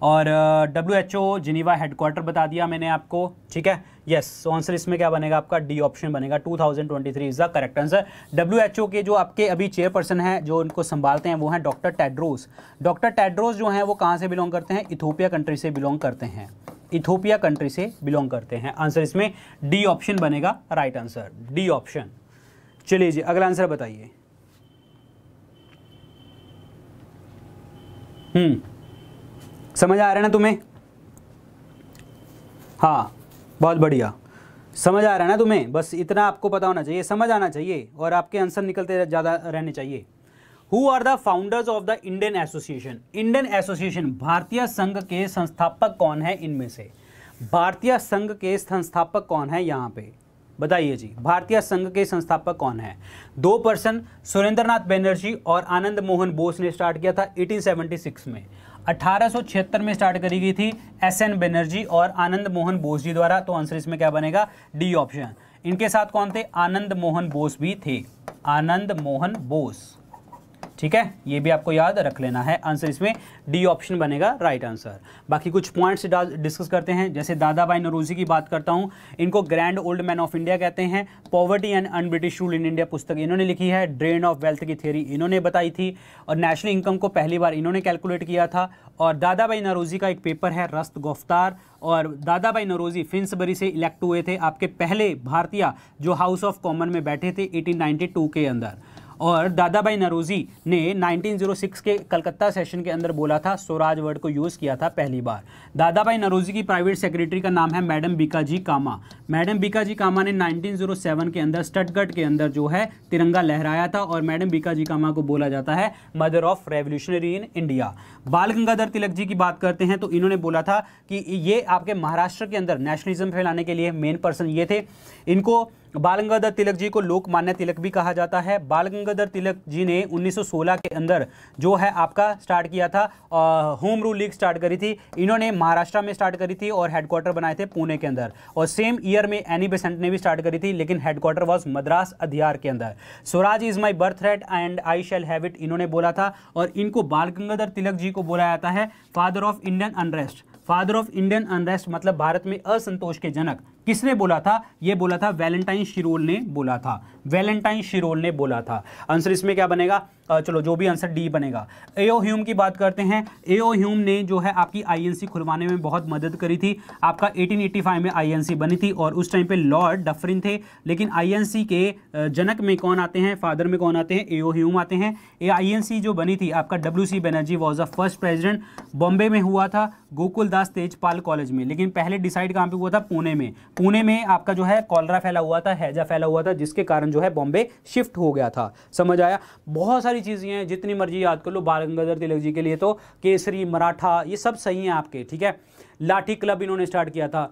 और W H O Geneva headquarter बता दिया मैंने आपको ठीक है यस yes, आंसर इसमें क्या बनेगा आपका डी ऑप्शन बनेगा 2023 is the correct answer W H O के जो आपके अभी चेयरपर्सन हैं जो उनको संभालते हैं वो हैं डॉक्टर टेड्रोस डॉक्टर टेड्रोस जो हैं वो कहाँ से बिलोंग करते हैं इथोपिया कंट्री से बिलोंग करते हैं इथोपिया कंट्री से बिलोंग करते हैं आंसर इसमें डी ऑप्शन बनेगा राइट आंसर डी ऑप्शन चलिए जी अगला आंसर बताइए हम्म समझ आ रहा है ना तुम्हें हाँ बहुत बढ़िया समझ आ रहा है ना तुम्हें बस इतना आपको पता होना चाहिए समझ आना चाहिए और आपके आंसर निकलते ज़्यादा रहने चाहिए who are the founders of the Indian association Indian association भारतीय संघ के संस्थापक कौन है इनमें से भारतीय संघ के संस्थापक कौन है यहाँ पे बताइए जी भारतीय संघ के संस्थापक कौन है दो पर्सन सुरेंद्रनाथ बनर्जी और आनंद मोहन बोस ने स्टार्ट किया था 1876 में 1876 में स्टार्ट करी गई थी एस एन बनर्जी और आनंद मोहन बोस जी द्वारा तो आंसर इसमें क्या बनेगा डी ऑप्शन इनके साथ कौन थे आनंद मोहन बोस भी थे आनंद मोहन बोस ठीक है ये भी आपको याद रख लेना है आंसर इसमें डी ऑप्शन बनेगा राइट आंसर बाकी कुछ पॉइंट्स डिस्कस करते हैं जैसे दादा भाई नरोजी की बात करता हूँ इनको grand old man of India कहते हैं poverty and unBritish rule in India पुस्तक इन्होंने लिखी है ड्रेन ऑफ वेल्थ की थ्योरी इन्होंने बताई थी और नेशनल इनकम को पहली बार इन्होंने कैलकुलेट किया था और दादा भाई नरोजी का एक पेपर है रस्त गुफ्तार और दादा भाई नरोजी फिंसबरी से इलेक्ट हुए थे आपके पहले भारतीय जो हाउस ऑफ कॉमन में बैठे थे 1892 के अंदर और दादा भाई नरोजी ने 1906 के कलकत्ता सेशन के अंदर बोला था स्वराज वर्ड को यूज़ किया था पहली बार दादा भाई नरोजी की प्राइवेट सेक्रेटरी का नाम है मैडम बीकाजी कामा मैडम बीकाजी कामा ने 1907 के अंदर स्टटगढ़ के अंदर जो है तिरंगा लहराया था और मैडम बीकाजी कामा को बोला जाता है mother of revolutionary in India Bal Gangadhar तिलक जी की बात करते हैं तो इन्होंने बोला था कि ये आपके महाराष्ट्र के अंदर नेशनलिज्म फैलाने के लिए मेन पर्सन ये थे इनको बाल गंगाधर तिलक जी को लोकमान्य तिलक भी कहा जाता है बाल गंगाधर तिलक जी ने 1916 के अंदर जो है आपका स्टार्ट किया था होम रूल लीग स्टार्ट करी थी इन्होंने महाराष्ट्र में स्टार्ट करी थी और हेडक्वार्टर बनाए थे पुणे के अंदर और सेम ईयर में एनी बेसेंट ने भी स्टार्ट करी थी लेकिन हेडक्वार्टर वॉज मद्रास अधियार के अंदर swaraj is my birth rate and I shall have it इन्होंने बोला था और इनको बाल गंगाधर तिलक जी को बोला जाता है father of Indian unrest father of Indian unrest मतलब भारत में असंतोष के जनक किसने बोला था यह बोला था वैलेंटाइन शिरोल ने बोला था वैलेंटाइन शिरोल ने बोला था आंसर इसमें क्या बनेगा चलो जो भी आंसर डी बनेगा एओ ह्यूम की बात करते हैं एओ ह्यूम ने जो है आपकी आईएनसी खुलवाने में बहुत मदद करी थी आपका 1885 में आईएनसी बनी थी और उस टाइम पे लॉर्ड डफरिन थे लेकिन आईएनसी के जनक में कौन आते हैं फादर में कौन आते हैं एओ ह्यूम आते हैं ए आईएनसी जो बनी थी आपका W C Banerjee was a first president Bombay में हुआ था गोकुलदास तेजपाल कॉलेज में लेकिन पहले डिसाइड कहाँ पर हुआ था पुणे में पुणे में आपका जो है कॉलरा फैला हुआ था हैजा फैला हुआ था जिसके कारण जो है बॉम्बे शिफ्ट हो गया था समझ आया बहुत सारी चीज़ें हैं जितनी मर्जी याद कर लो बाल गंगाधर तिलक जी के लिए तो केसरी मराठा ये सब सही हैं आपके ठीक है लाठी क्लब इन्होंने स्टार्ट किया था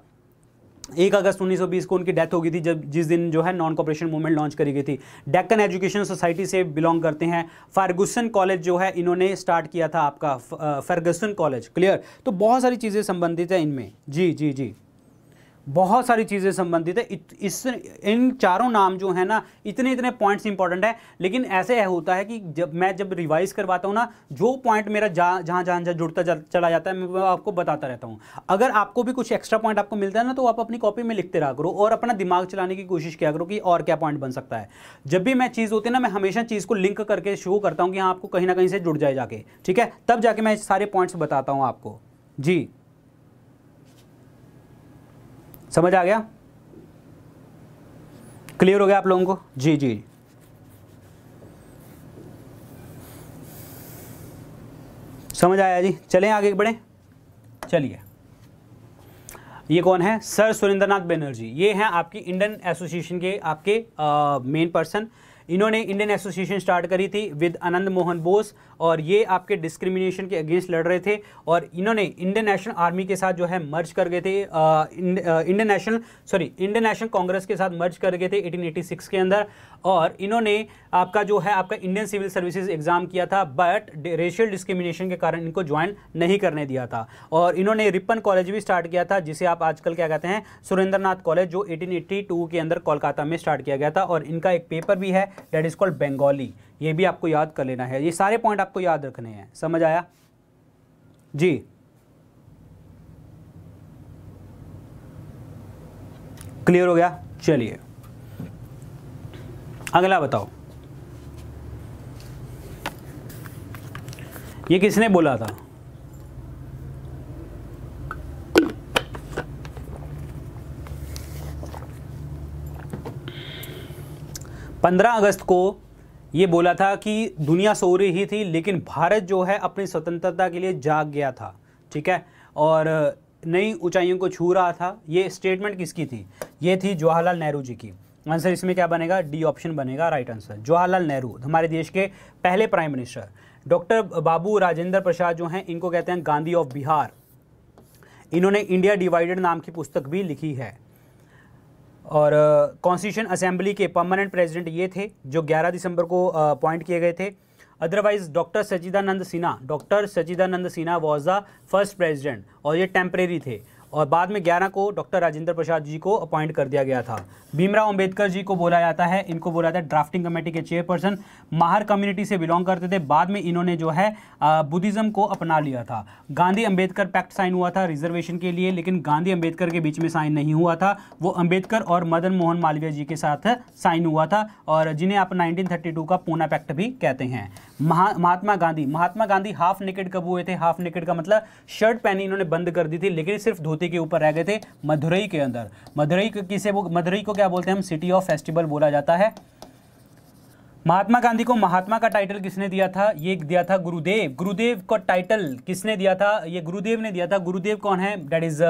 एक अगस्त 1920 को उनकी डेथ हो गई थी जब जिस दिन जो है नॉन कॉपरेशन मूवमेंट लॉन्च करी गई थी डेक्कन एजुकेशन सोसाइटी से बिलोंग करते हैं फर्गुसन कॉलेज जो है इन्होंने स्टार्ट किया था आपका फर्गुसन कॉलेज क्लियर तो बहुत सारी चीज़ें संबंधित है इनमें जी जी जी बहुत सारी चीज़ें संबंधित है इस इन चारों नाम जो है ना इतने इतने पॉइंट्स इंपॉर्टेंट है लेकिन ऐसे है होता है कि जब मैं जब रिवाइज करवाता हूँ ना जो पॉइंट मेरा जहाँ जहाँ जहाँ जहाँ जुड़ता जा, चला जाता है मैं आपको बताता रहता हूँ अगर आपको भी कुछ एक्स्ट्रा पॉइंट आपको मिलता है ना तो आप अपनी कॉपी में लिखते रहा करो और अपना दिमाग चलाने की कोशिश किया करो कि और क्या पॉइंट बन सकता है जब भी मैं चीज़ होती है ना मैं हमेशा चीज़ को लिंक करके शो करता हूँ कि हाँ आपको कहीं ना कहीं से जुड़ जाए जाके ठीक है तब जाके मैं सारे पॉइंट्स बताता हूँ आपको जी समझ आ गया क्लियर हो गया आप लोगों को जी जी समझ आया जी चलें आगे बढ़े चलिए ये कौन है सर सुरेंद्रनाथ बनर्जी ये हैं आपकी इंडियन एसोसिएशन के आपके मेन पर्सन इन्होंने इंडियन एसोसिएशन स्टार्ट करी थी विद आनंद मोहन बोस और ये आपके डिस्क्रिमिनेशन के अगेंस्ट लड़ रहे थे और इन्होंने इंडियन नेशनल आर्मी के साथ जो है मर्ज कर गए थे Indian national sorry Indian national Congress के साथ मर्ज कर गए थे 1886 के अंदर और इन्होंने आपका जो है आपका इंडियन सिविल सर्विसेज एग्ज़ाम किया था बट रेशियल डिस्क्रिमिनेशन के कारण इनको ज्वाइन नहीं करने दिया था और इन्होंने रिपन कॉलेज भी स्टार्ट किया था जिसे आप आजकल क्या कहते हैं सुरेंद्रनाथ कॉलेज जो 1882 के अंदर कोलकाता में स्टार्ट किया गया था और इनका एक पेपर भी है डेट इज़ कॉल्ड बंगाली ये भी आपको याद कर लेना है ये सारे पॉइंट आपको याद रखने हैं समझ आया जी क्लियर हो गया चलिए अगला बताओ ये किसने बोला था पंद्रह अगस्त को ये बोला था कि दुनिया सो रही थी लेकिन भारत जो है अपनी स्वतंत्रता के लिए जाग गया था ठीक है और नई ऊंचाइयों को छू रहा था ये स्टेटमेंट किसकी थी ये थी जवाहरलाल नेहरू जी की आंसर इसमें क्या बनेगा डी ऑप्शन बनेगा राइट आंसर जवाहरलाल नेहरू हमारे देश के पहले prime minister doctor Babu Rajendra Prasad जो हैं इनको कहते हैं गांधी ऑफ बिहार इन्होंने इंडिया डिवाइडेड नाम की पुस्तक भी लिखी है और कॉन्स्टिट्यूशन असेंबली के परमानेंट प्रेसिडेंट ये थे जो 11 दिसंबर को अपॉइंट किए गए थे otherwise doctor Sachidanand Sinha doctor Sachidanand Sinha was the first president और ये टेम्परेरी थे और बाद में ग्यारह को डॉक्टर राजेंद्र प्रसाद जी को अपॉइंट कर दिया गया था भीमराव अंबेडकर जी को बोला जाता है इनको बोला जाता है ड्राफ्टिंग कमेटी के चेयरपर्सन माहर कम्युनिटी से बिलोंग करते थे बाद में इन्होंने जो है बुद्धिज़्म को अपना लिया था गांधी अंबेडकर पैक्ट साइन हुआ था रिजर्वेशन के लिए लेकिन गांधी अंबेडकर के बीच में साइन नहीं हुआ था वो अंबेडकर और मदन मोहन मालवीय जी के साथ साइन हुआ था और जिन्हें आप नाइनटीन का पूना पैक्ट भी कहते हैं महात्मा गांधी महात्मा गांधी हाफ नेकेड कब हुए थे हाफ नेकेड का मतलब शर्ट पहनी इन्होंने बंद कर दी थी लेकिन सिर्फ धोती मोती के ऊपर रह गए थे मधुरई के अंदर मधुरई किसे मधुरई को क्या बोलते हैं हम सिटी ऑफ फेस्टिवल बोला जाता है महात्मा गांधी को महात्मा का टाइटल किसने दिया था ये दिया था गुरुदेव गुरुदेव को टाइटल किसने दिया था ये गुरुदेव ने दिया था गुरुदेव कौन है that is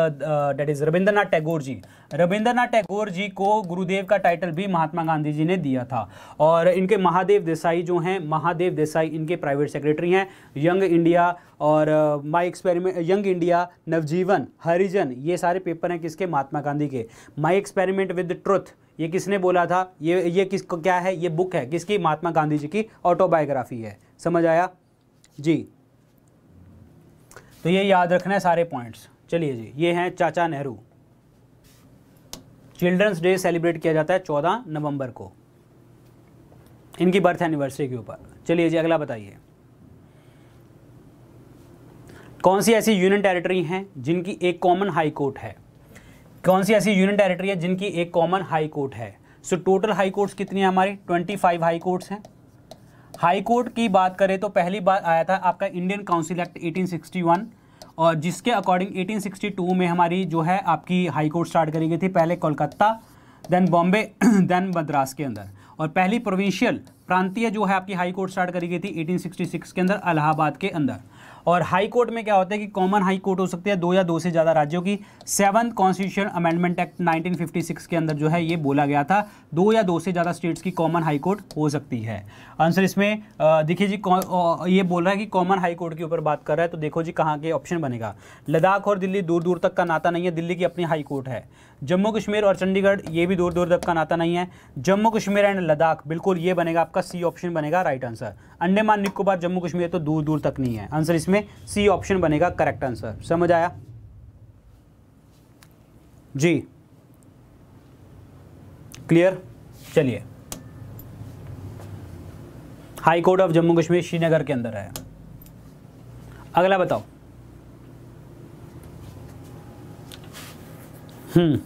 that is Rabindranath Tagore ji Rabindranath Tagore ji को गुरुदेव का टाइटल भी महात्मा गांधी जी ने दिया था और इनके महादेव देसाई जो हैं महादेव देसाई इनके प्राइवेट सेक्रेटरी हैं यंग इंडिया और my experiment Young India Navjivan Harijan ये सारे पेपर हैं किसके महात्मा गांधी के माय एक्सपेरिमेंट विद ट्रुथ ये किसने बोला था ये ये किस क्या है ये बुक है किसकी महात्मा गांधी जी की ऑटोबायोग्राफी है समझ आया जी तो ये याद रखना है सारे पॉइंट्स चलिए जी ये हैं चाचा नेहरू चिल्ड्रंस डे सेलिब्रेट किया जाता है चौदह नवंबर को इनकी बर्थ एनिवर्सरी के ऊपर चलिए जी अगला बताइए कौन सी ऐसी यूनियन टेरिटरी हैं जिनकी एक कॉमन हाई कोर्ट है कौन सी ऐसी यूनियन टेरिटरी है जिनकी एक कॉमन हाई कोर्ट है सो टोटल हाई कोर्ट्स कितनी है हमारी ट्वेंटी फाइव हाई कोर्ट्स हैं हाई कोर्ट की बात करें तो पहली बार आया था आपका इंडियन काउंसिल एक्ट 1861 और जिसके अकॉर्डिंग 1862 में हमारी जो है आपकी हाई कोर्ट स्टार्ट करी गई थी पहले कोलकाता देन बॉम्बे देन मद्रास के अंदर और पहली प्रोविंशियल प्रांतीय जो है आपकी हाई कोर्ट स्टार्ट करी गई थी 1866 के अंदर अलाहाबाद के अंदर और हाई कोर्ट में क्या होता है कि कॉमन हाई कोर्ट हो सकती है दो या दो से ज़्यादा राज्यों की सेवंथ कॉन्स्टिट्यूशन अमेंडमेंट एक्ट 1956 के अंदर जो है ये बोला गया था दो या दो से ज़्यादा स्टेट्स की कॉमन हाई कोर्ट हो सकती है आंसर इसमें देखिए जी ये बोल रहा है कि कॉमन हाई कोर्ट के ऊपर बात कर रहा है तो देखो जी कहाँ के ऑप्शन बनेगा लद्दाख और दिल्ली दूर दूर तक का नाता नहीं है दिल्ली की अपनी हाई कोर्ट है जम्मू कश्मीर और चंडीगढ़ ये भी दूर दूर तक का नाता नहीं है जम्मू कश्मीर एंड लद्दाख बिल्कुल ये बनेगा आपका सी ऑप्शन बनेगा राइट आंसर अंडेमान निकोबार जम्मू कश्मीर तो दूर दूर तक नहीं है आंसर इसमें सी ऑप्शन बनेगा करेक्ट आंसर समझ आया जी क्लियर चलिए high court of Jammu Kashmir Srinagar के अंदर है अगला बताओ हम्म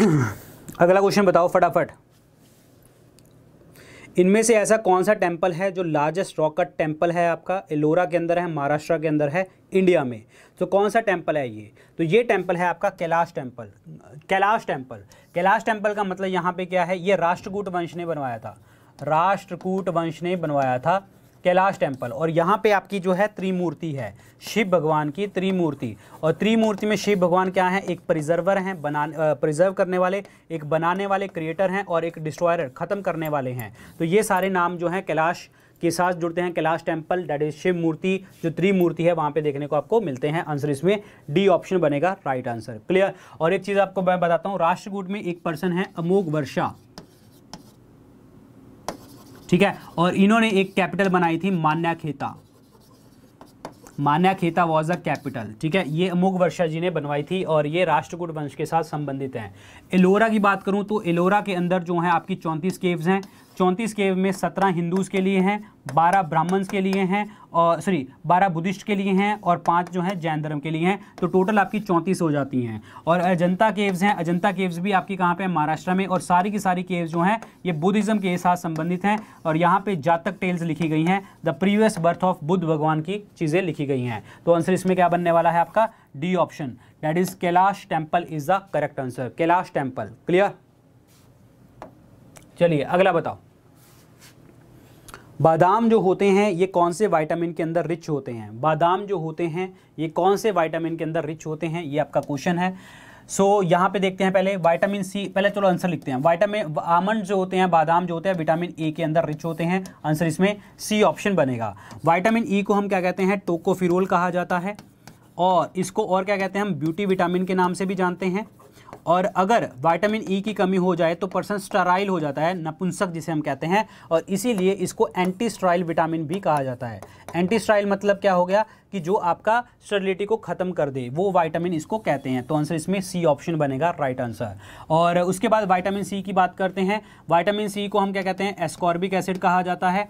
अगला क्वेश्चन बताओ फटाफट इनमें से ऐसा कौन सा टेम्पल है जो लार्जेस्ट रॉक कट टेम्पल है आपका एलोरा के अंदर है महाराष्ट्र के अंदर है इंडिया में तो कौन सा टेम्पल है ये तो ये टेम्पल है आपका Kailash temple Kailash temple Kailash temple का मतलब यहाँ पे क्या है ये राष्ट्रकूट वंश ने बनवाया था राष्ट्रकूट वंश ने बनवाया था कैलाश टेम्पल और यहाँ पे आपकी जो है त्रिमूर्ति है शिव भगवान की त्रिमूर्ति और त्रिमूर्ति में शिव भगवान क्या है एक प्रिजर्वर हैं बना प्रिजर्व करने वाले एक बनाने वाले क्रिएटर हैं और एक डिस्ट्रॉयर ख़त्म करने वाले हैं तो ये सारे नाम जो हैं कैलाश के साथ जुड़ते हैं Kailash temple that is Shiva मूर्ति जो त्रिमूर्ति है वहाँ पे देखने को आपको मिलते हैं आंसर इसमें डी ऑप्शन बनेगा राइट आंसर क्लियर और एक चीज़ आपको मैं बताता हूँ राष्ट्रकूट में एक पर्सन है अमोघ वर्षा ठीक है और इन्होंने एक कैपिटल बनाई थी मान्या खेता मान्या खेता वॉज अ कैपिटल ठीक है ये अमोघ वर्षा जी ने बनवाई थी और ये राष्ट्रकूट वंश के साथ संबंधित हैं एलोरा की बात करूं तो एलोरा के अंदर जो है आपकी चौंतीस केव्स हैं चौंतीस केव में सत्रह हिंदूज के लिए हैं बारह ब्राह्मण्स के लिए हैं और सॉरी बारह बुद्धिस्ट के लिए हैं और पाँच जो है जैन धर्म के लिए हैं तो टोटल आपकी चौंतीस हो जाती हैं और अजंता केव्स हैं अजंता केव्स भी आपकी कहाँ पे महाराष्ट्र में और सारी की सारी केव्स जो हैं ये बुद्धिज्म के साथ संबंधित हैं और यहाँ पे जातक टेल्स लिखी गई हैं the previous birth of Buddha भगवान की चीज़ें लिखी गई हैं तो आंसर इसमें क्या बनने वाला है आपका D option that is Kailash temple is the correct answer Kailash temple clear चलिए अगला बताओ बादाम जो होते हैं ये कौन से विटामिन के अंदर रिच होते हैं बादाम जो होते हैं ये कौन से विटामिन के अंदर रिच होते हैं ये आपका क्वेश्चन है सो so, यहाँ पे देखते हैं पहले विटामिन सी पहले चलो आंसर लिखते हैं विटामिन आमंड जो होते हैं बादाम जो होते हैं विटामिन ए के अंदर रिच होते हैं आंसर इसमें सी ऑप्शन बनेगा विटामिन ई e को हम क्या कहते हैं टोकोफिरोल कहा जाता है और इसको और क्या कहते हैं हम ब्यूटी विटामिन के नाम से भी जानते हैं और अगर विटामिन ई e की कमी हो जाए तो पर्सन स्टराइल हो जाता है नपुंसक जिसे हम कहते हैं और इसीलिए इसको एंटी स्ट्राइल विटामिन भी कहा जाता है एंटी स्ट्राइल मतलब क्या हो गया कि जो आपका स्टरलिटी को ख़त्म कर दे वो वाइटामिन इसको कहते हैं तो आंसर इसमें सी ऑप्शन बनेगा राइट आंसर और उसके बाद वाइटामिन सी की बात करते हैं वाइटामिन सी को हम क्या कहते हैं एस्कॉर्बिक एसिड कहा जाता है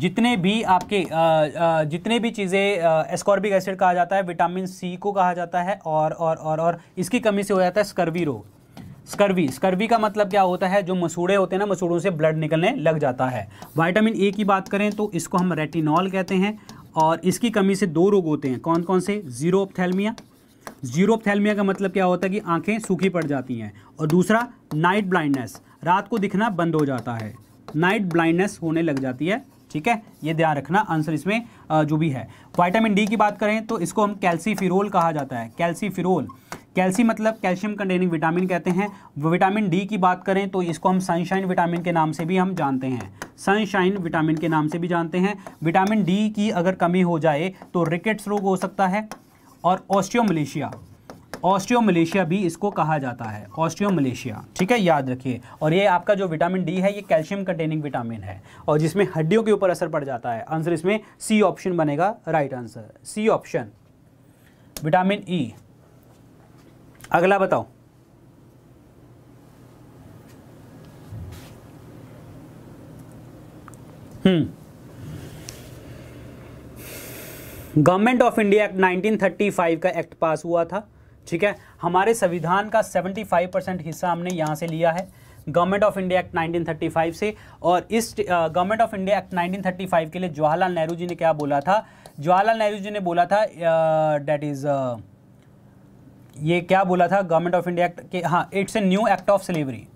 जितने भी आपके जितने भी चीज़ें एस्कॉर्बिक एसिड कहा जाता है विटामिन सी को कहा जाता है और और और और इसकी कमी से हो जाता है स्कर्वी रोग स्कर्वी स्कर्वी का मतलब क्या होता है जो मसूड़े होते हैं ना मसूड़ों से ब्लड निकलने लग जाता है वाइटामिन ए की बात करें तो इसको हम रेटिनॉल कहते हैं और इसकी कमी से दो रोग होते हैं कौन कौन से जीरो ऑपथेलमिया जीरो ऑपथेलमिया का मतलब क्या होता है कि आँखें सूखी पड़ जाती हैं और दूसरा नाइट ब्लाइंडनेस रात को दिखना बंद हो जाता है नाइट ब्लाइंडनेस होने लग जाती है ठीक है ये ध्यान रखना आंसर इसमें जो भी है वाइटामिन डी की बात करें तो इसको हम कैल्सीफिरोल कहा जाता है कैल्सीफिरोल कैल्सी मतलब कैल्शियम कंटेनिंग विटामिन कहते हैं विटामिन डी की बात करें तो इसको हम सनशाइन विटामिन के नाम से भी हम जानते हैं सनशाइन विटामिन के नाम से भी जानते हैं विटामिन डी की अगर कमी हो जाए तो रिकेट्स रोग हो सकता है और ऑस्टियोमलेशिया ऑस्ट्रियो मलेशिया भी इसको कहा जाता है ऑस्ट्रियो मलेशिया ठीक है याद रखिए और ये आपका जो विटामिन डी है ये कैल्शियम कंटेनिंग विटामिन है और जिसमें हड्डियों के ऊपर असर पड़ जाता है आंसर इसमें सी ऑप्शन बनेगा right answer C option vitamin E e। अगला बताओ hmm. Government of India act 1935 का एक्ट पास हुआ था ठीक है हमारे संविधान का 75 परसेंट हिस्सा हमने यहाँ से लिया है गवर्नमेंट ऑफ इंडिया एक्ट 1935 से और इस गवर्नमेंट ऑफ इंडिया एक्ट 1935 के लिए जवाहरलाल नेहरू जी ने क्या बोला था जवाहरलाल नेहरू जी ने बोला था डेट इज़ ये क्या बोला था गवर्नमेंट ऑफ इंडिया एक्ट के हाँ it's a new act of slavery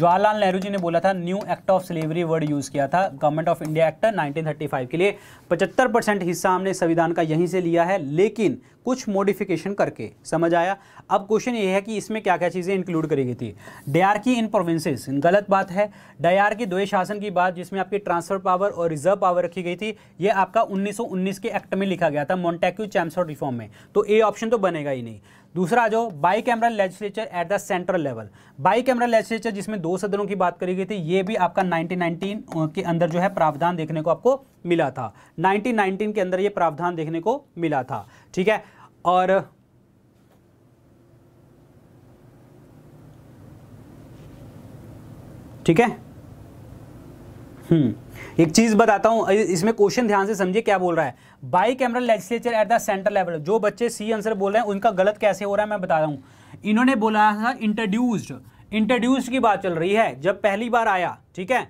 Jawaharlal Nehru ji ने बोला था new act of slavery word use किया था गवर्नमेंट ऑफ इंडिया एक्ट 1935 के लिए 75 परसेंट हिस्सा हमने संविधान का यहीं से लिया है लेकिन कुछ मॉडिफिकेशन करके समझ आया अब क्वेश्चन ये है कि इसमें क्या क्या चीज़ें इंक्लूड करी गई थी की इन प्रोविंसेस गलत बात है की द्वे शासन की बात जिसमें आपकी ट्रांसफर पावर और रिजर्व पावर रखी गई थी ये आपका 1919 के एक्ट में लिखा गया था मॉन्टेक्यू चैम्सोर रिफॉर्म में तो ए ऑप्शन तो बनेगा ही नहीं दूसरा जो bicameral legislature at the central level bicameral legislature जिसमें दो सदनों की बात करी गई थी ये भी आपका 1919 के अंदर जो है प्रावधान देखने को आपको मिला था 1919 के अंदर ये प्रावधान देखने को मिला था ठीक है और ठीक है हम्म एक चीज़ बताता हूं इसमें क्वेश्चन ध्यान से समझिए क्या बोल रहा है bicameral legislature at the centre level जो बच्चे सी आंसर बोल रहे हैं उनका गलत कैसे हो रहा है मैं बता रहा हूँ इन्होंने बोला था इंट्रोड्यूस्ड इंट्रोड्यूस्ड की बात चल रही है जब पहली बार आया ठीक है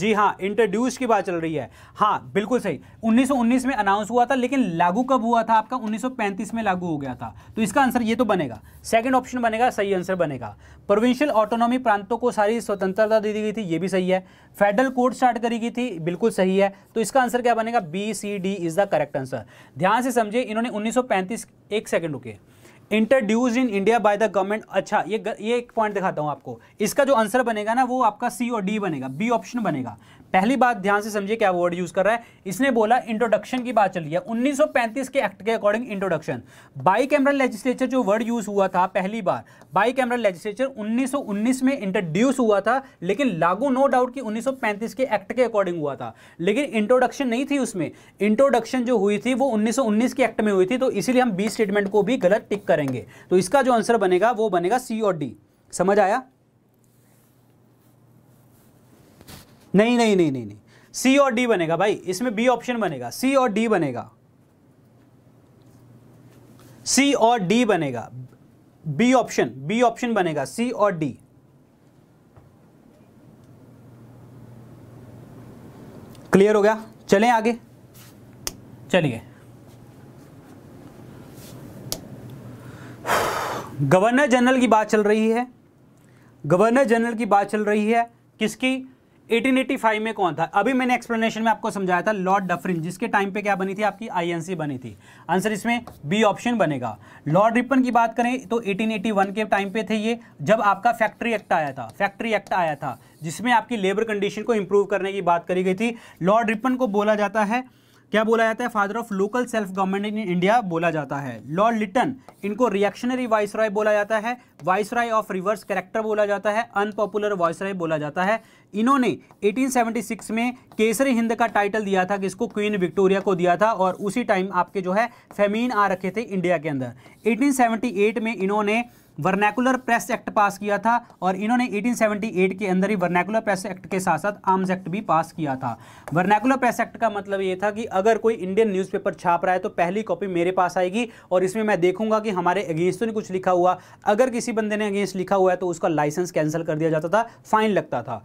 जी हाँ इंट्रोड्यूस की बात चल रही है हाँ बिल्कुल सही 1919 में अनाउंस हुआ था लेकिन लागू कब हुआ था आपका 1935 में लागू हो गया था तो इसका आंसर ये तो बनेगा सेकंड ऑप्शन बनेगा सही आंसर बनेगा प्रोविंशियल ऑटोनॉमी प्रांतों को सारी स्वतंत्रता दे दी गई थी ये भी सही है फेडरल कोर्ट स्टार्ट करी गई थी बिल्कुल सही है तो इसका आंसर क्या बनेगा B C D is the correct answer ध्यान से समझिए इन्होंने उन्नीस सौ एक सेकेंड रुके introduce in India by the government अच्छा ये ये एक पॉइंट दिखाता हूँ आपको इसका जो आंसर बनेगा ना वो आपका सी और डी बनेगा बी ऑप्शन बनेगा पहली बात ध्यान से समझिए क्या वर्ड यूज कर रहा है इसने बोला इंट्रोडक्शन की बात रही है 1935 के एक्ट के according introduction bicameral legislature जो वर्ड यूज हुआ था पहली बार बाई कैमरल लेजिस्लेचर 1919 में इंट्रोड्यूस हुआ था लेकिन लागू नो डाउट कि 1935 के एक्ट के अकॉर्डिंग हुआ था लेकिन इंट्रोडक्शन नहीं थी उसमें इंट्रोडक्शन जो हुई थी वो उन्नीस के एक्ट में हुई थी तो इसीलिए हम बी स्टेटमेंट को भी गलत टिक करेंगे तो इसका जो आंसर बनेगा वो बनेगा सी और डी समझ आया नहीं नहीं नहीं नहीं नहीं सी और डी बनेगा भाई इसमें बी ऑप्शन बनेगा सी और डी बनेगा सी और डी बनेगा बी ऑप्शन बी ऑप्शन बनेगा सी और डी क्लियर हो गया चलें आगे चलिए गवर्नर जनरल की बात चल रही है गवर्नर जनरल की बात चल रही है किसकी 1885 में कौन था अभी मैंने एक्सप्लेनेशन में आपको समझाया था लॉर्ड डफरिन जिसके टाइम पे क्या बनी थी आपकी आईएनसी बनी थी आंसर इसमें बी ऑप्शन बनेगा लॉर्ड रिपन की बात करें तो 1881 के टाइम पे थे ये जब आपका फैक्ट्री एक्ट आया था फैक्ट्री एक्ट आया था जिसमें आपकी लेबर कंडीशन को इम्प्रूव करने की बात करी गई थी लॉर्ड रिपन को बोला जाता है क्या बोला जाता है father of local self government in India बोला जाता है लॉर्ड लिटन इनको रिएक्शनरी वाइस राय बोला जाता है viceroy of reverse character बोला जाता है अनपॉपुलर वाइस राय बोला जाता है इन्होंने 1876 में केसरी हिंद का टाइटल दिया था किसको क्वीन विक्टोरिया को दिया था और उसी टाइम आपके जो है फेमीन आ रखे थे इंडिया के अंदर 1878 में इन्होंने वर्नैकुलर प्रेस एक्ट पास किया था और इन्होंने 1878 के अंदर ही वर्नैकुलर प्रेस एक्ट के साथ साथ आर्म्स एक्ट भी पास किया था वर्नैकुलर प्रेस एक्ट का मतलब ये था कि अगर कोई इंडियन न्यूज़पेपर छाप रहा है तो पहली कॉपी मेरे पास आएगी और इसमें मैं देखूंगा कि हमारे अगेंस्ट तो नहीं कुछ लिखा हुआ अगर किसी बंदे ने अगेंस्ट लिखा हुआ है तो उसका लाइसेंस कैंसिल कर दिया जाता था फाइन लगता था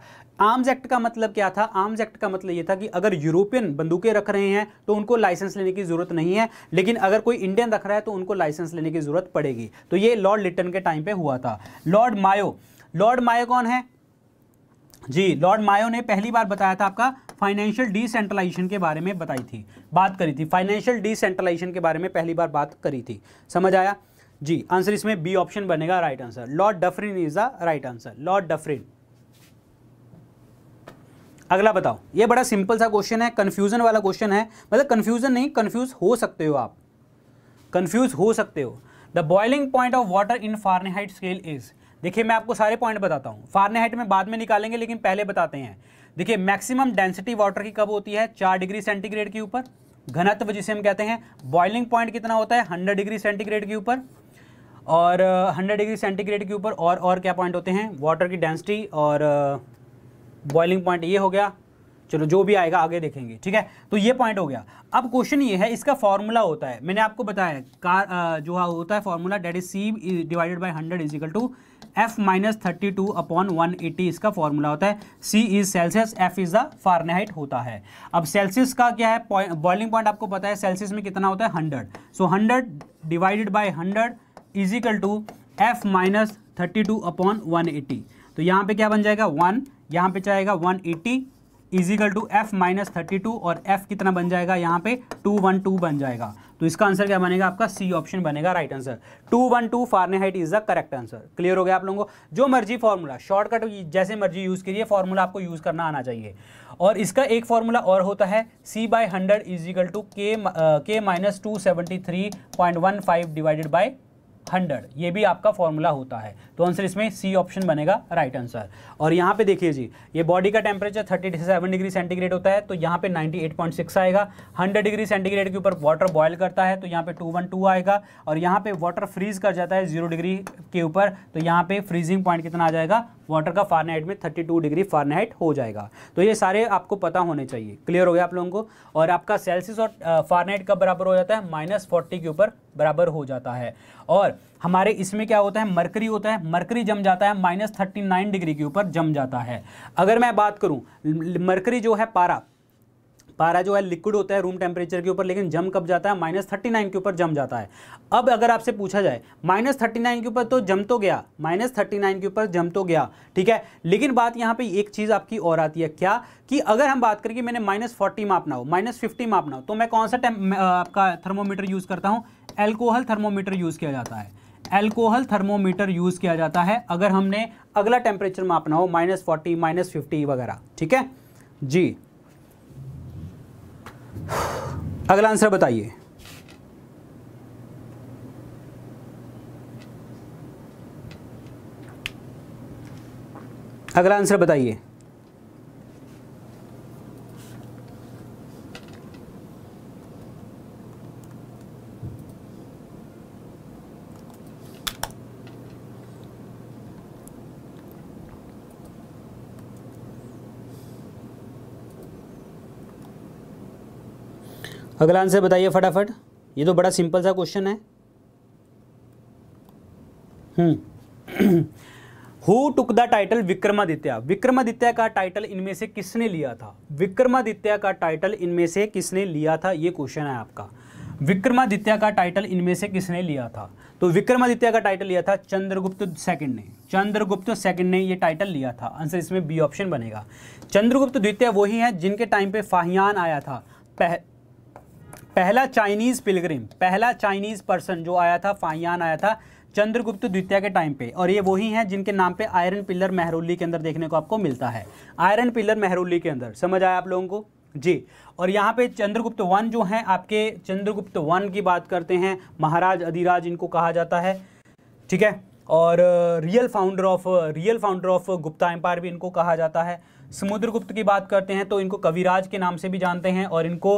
आर्म्स एक्ट का मतलब क्या था आर्म्स एक्ट का मतलब ये था कि अगर यूरोपियन बंदूकें रख रहे हैं तो उनको लाइसेंस लेने की जरूरत नहीं है लेकिन अगर कोई इंडियन रख रहा है तो उनको लाइसेंस लेने की जरूरत पड़ेगी तो ये लॉर्ड लिटन के टाइम पे हुआ था लॉर्ड मायो लॉर्ड मायो कौन है जी लॉर्ड मायो ने पहली बार बताया था आपका फाइनेंशियल डिसेंट्रलाइजेशन के बारे में बताई थी बात करी थी फाइनेंशियल डिसेंट्रलाइजेशन के बारे में पहली बार बात करी थी समझ आया जी आंसर इसमें बी ऑप्शन बनेगा right answer Lord Dufferin is the right answer Lord Dufferin अगला बताओ ये बड़ा सिंपल सा क्वेश्चन है कन्फ्यूजन वाला क्वेश्चन है मतलब कन्फ्यूजन नहीं कन्फ्यूज हो सकते हो आप कन्फ्यूज हो सकते हो the boiling point of water in Fahrenheit scale is देखिए मैं आपको सारे पॉइंट बताता हूँ फारनेहाइट में बाद में निकालेंगे लेकिन पहले बताते हैं देखिए मैक्सिमम डेंसिटी वाटर की कब होती है चार डिग्री सेंटीग्रेड के ऊपर घनत्व जिसे हम कहते हैं बॉइलिंग पॉइंट कितना होता है हंड्रेड डिग्री सेंटीग्रेड के ऊपर और हंड्रेड डिग्री सेंटीग्रेड के ऊपर और और क्या पॉइंट होते हैं वाटर की डेंसिटी और बॉइलिंग पॉइंट ये हो गया चलो जो भी आएगा आगे देखेंगे ठीक है तो ये पॉइंट हो गया अब क्वेश्चन ये है इसका फॉर्मूला होता है मैंने आपको बताया कार जो हाँ, होता है formula that is C divided by hundred is equal to F minus thirty two upon one eighty इसका फॉर्मूला होता है C is Celsius F is the Fahrenheit होता है अब सेल्सियस का क्या है बॉइलिंग पॉइंट आपको पता है सेल्सियस में कितना होता है hundred so hundred divided by hundred is equal to F minus thirty two upon one eighty तो यहाँ पे क्या बन जाएगा वन यहाँ पे जाएगा one eighty is equal to F minus thirty two और एफ कितना बन जाएगा यहाँ पे टू वन टू बन जाएगा तो इसका आंसर क्या बनेगा आपका सी ऑप्शन बनेगा right answer two one two height is the correct answer clear हो गया आप लोगों को जो मर्जी फॉर्मूला शॉर्टकट जैसे मर्जी यूज़ करिए फॉर्मूला आपको यूज़ करना आना चाहिए और इसका एक फॉर्मूला और होता है C by hundred is equal to K K minus two seventy three point one five divided by hundred ये भी आपका फॉर्मूला होता है तो आंसर इसमें सी ऑप्शन बनेगा राइट आंसर और यहाँ पे देखिए जी ये बॉडी का temperature thirty seven degree centigrade होता है तो यहाँ पे सिक्स आएगा हंड्रेड डिग्री सेंटीग्रेड के ऊपर वाटर बॉयल करता है तो यहाँ पे टू आएगा और यहाँ पे वाटर फ्रीज कर जाता है जीरो डिग्री के ऊपर तो यहाँ पे फ्रीजिंग पॉइंट कितना आ जाएगा वाटर का फारनाइट में थर्टी डिग्री फारनाइट हो जाएगा तो ये सारे आपको पता होने चाहिए क्लियर हो गया आप लोगों को और आपका सेल्सियस और फारनाइट का बराबर हो जाता है माइनस के ऊपर बराबर हो जाता है और हमारे इसमें क्या होता है मरकरी होता है मरकरी जम जाता है माइनस थर्टी नाइन डिग्री के ऊपर जम जाता है अगर मैं बात करूँ मरकरी जो है पारा पारा जो है लिक्विड होता है रूम टेम्परेचर के ऊपर लेकिन जम कब जाता है माइनस थर्टी नाइन के ऊपर जम जाता है अब अगर आपसे पूछा जाए माइनस थर्टी नाइन के ऊपर तो जम तो गया माइनस थर्टी नाइन के ऊपर जम तो गया ठीक है लेकिन बात यहाँ पे एक चीज़ आपकी और आती है क्या कि अगर हम बात करें कि मैंने माइनस फोर्टी मापना हो माइनस फिफ्टी मापना हो तो मैं कौन सा आपका थर्मोमीटर यूज़ करता हूँ एल्कोहल थर्मोमीटर यूज़ किया जाता है एल्कोहल थर्मोमीटर यूज़ किया जाता है अगर हमने अगला टेम्परेचर मापना हो माइनस फोर्टी माइनस फिफ्टी वगैरह ठीक है जी अगला आंसर बताइए अगला आंसर बताइए अगला आंसर बताइए फटाफट ये तो बड़ा सिंपल सा क्वेश्चन है who took the title Vikramaditya Vikramaditya का टाइटल इनमें से किसने लिया था विक्रमादित्य का टाइटल इनमें से किसने लिया था ये क्वेश्चन है आपका विक्रमादित्य का टाइटल इनमें से किसने लिया था तो विक्रमादित्य का टाइटल लिया था चंद्रगुप्त सेकंड ने चंद्रगुप्त सेकंड ने ये टाइटल लिया था आंसर इसमें बी ऑप्शन बनेगा चंद्रगुप्त द्वितीय वही है जिनके टाइम पे फाहियान आया था पह, पहला चाइनीज़ पिलग्रिम पहला चाइनीज़ पर्सन जो आया था फाइयान आया था चंद्रगुप्त द्वितीय के टाइम पे और ये वही हैं जिनके नाम पे आयरन पिलर महरोली के अंदर देखने को आपको मिलता है आयरन पिलर महरोली के अंदर समझ आया आप लोगों को जी और यहाँ पे चंद्रगुप्त वन जो हैं आपके चंद्रगुप्त वन की बात करते हैं महाराज अधिराज इनको कहा जाता है ठीक है और real founder of real founder of Gupta empire भी इनको कहा जाता है समुद्रगुप्त की बात करते हैं तो इनको कविराज के नाम से भी जानते हैं और इनको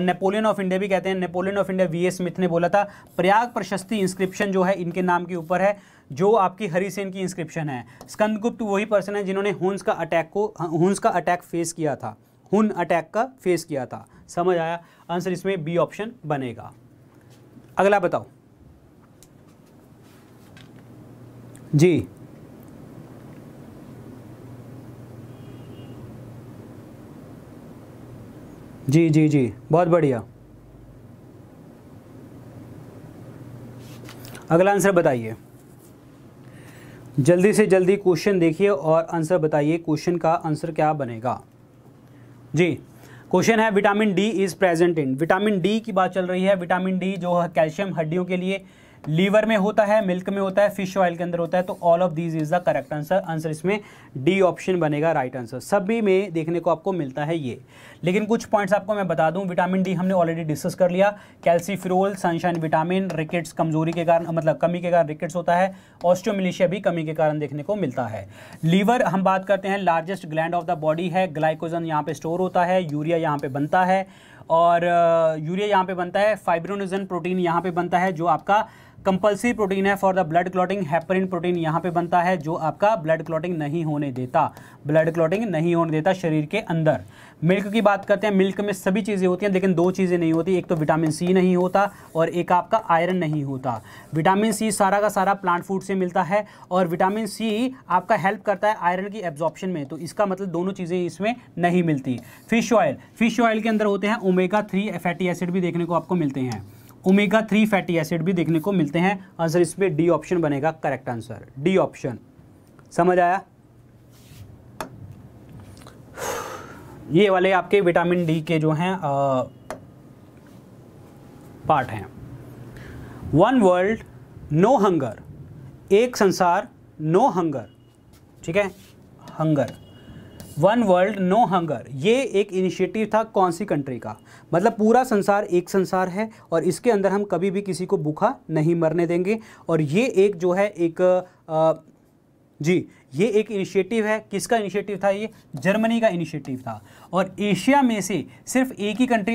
नेपोलियन ऑफ इंडिया भी कहते हैं Napoleon of India V S Smith ने बोला था प्रयाग प्रशस्ति इंस्क्रिप्शन जो है इनके नाम के ऊपर है जो आपकी हरिसेन की इंस्क्रिप्शन है स्कंदगुप्त वही पर्सन है जिन्होंने हुंस का अटैक को हुंस का अटैक फेस किया था हुन अटैक का फेस किया था समझ आया आंसर इसमें बी ऑप्शन बनेगा अगला बताओ जी जी जी जी बहुत बढ़िया अगला आंसर बताइए जल्दी से जल्दी क्वेश्चन देखिए और आंसर बताइए क्वेश्चन का आंसर क्या बनेगा जी क्वेश्चन है vitamin D is present in vitamin D की बात चल रही है विटामिन डी जो है कैल्शियम हड्डियों के लिए लीवर में होता है मिल्क में होता है फिश ऑयल के अंदर होता है तो all of these is the correct answer answer इसमें डी ऑप्शन बनेगा राइट आंसर सभी में देखने को आपको मिलता है ये लेकिन कुछ पॉइंट्स आपको मैं बता दूं विटामिन डी हमने ऑलरेडी डिस्कस कर लिया कैल्सीफ्रोल सनशाइन विटामिन रिकेट्स कमजोरी के कारण मतलब कमी के कारण रिकेट्स होता है ऑस्ट्रोमिलेशिया भी कमी के कारण देखने को मिलता है लीवर हम बात करते हैं largest gland of the body है ग्लाइकोजन यहाँ पे स्टोर होता है यूरिया यहाँ पे बनता है और यूरिया uh, यहाँ पे बनता है फाइब्रोनिजन प्रोटीन यहाँ पे बनता है जो आपका कंपल्सरी प्रोटीन है for the blood clotting heparin protein यहाँ पे बनता है जो आपका ब्लड क्लॉटिंग नहीं होने देता ब्लड क्लॉटिंग नहीं होने देता शरीर के अंदर मिल्क की बात करते हैं मिल्क में सभी चीज़ें होती हैं लेकिन दो चीज़ें नहीं होती एक तो विटामिन सी नहीं होता और एक आपका आयरन नहीं होता विटामिन सी सारा का सारा प्लांट फूड से मिलता है और विटामिन सी आपका हेल्प करता है आयरन की एब्जॉर्प्शन में तो इसका मतलब दोनों चीज़ें इसमें नहीं मिलती फिश ऑयल फिश ऑयल के अंदर होते हैं ओमेगा थ्री फैटी एसिड भी देखने को आपको मिलते हैं ओमेगा थ्री फैटी एसिड भी देखने को मिलते हैं आंसर इसमें डी ऑप्शन बनेगा करेक्ट आंसर डी ऑप्शन समझ आया ये वाले आपके विटामिन डी के जो हैं पार्ट हैं वन वर्ल्ड नो हंगर एक संसार नो हंगर ठीक है hunger one world no hunger ये एक इनिशिएटिव था कौन सी कंट्री का मतलब पूरा संसार एक संसार है और इसके अंदर हम कभी भी किसी को भूखा नहीं मरने देंगे और ये एक जो है एक आ, जी ये एक इनिशिएटिव है किसका इनिशिएटिव था ये जर्मनी का इनिशिएटिव था और एशिया में से सिर्फ एक ही कंट्री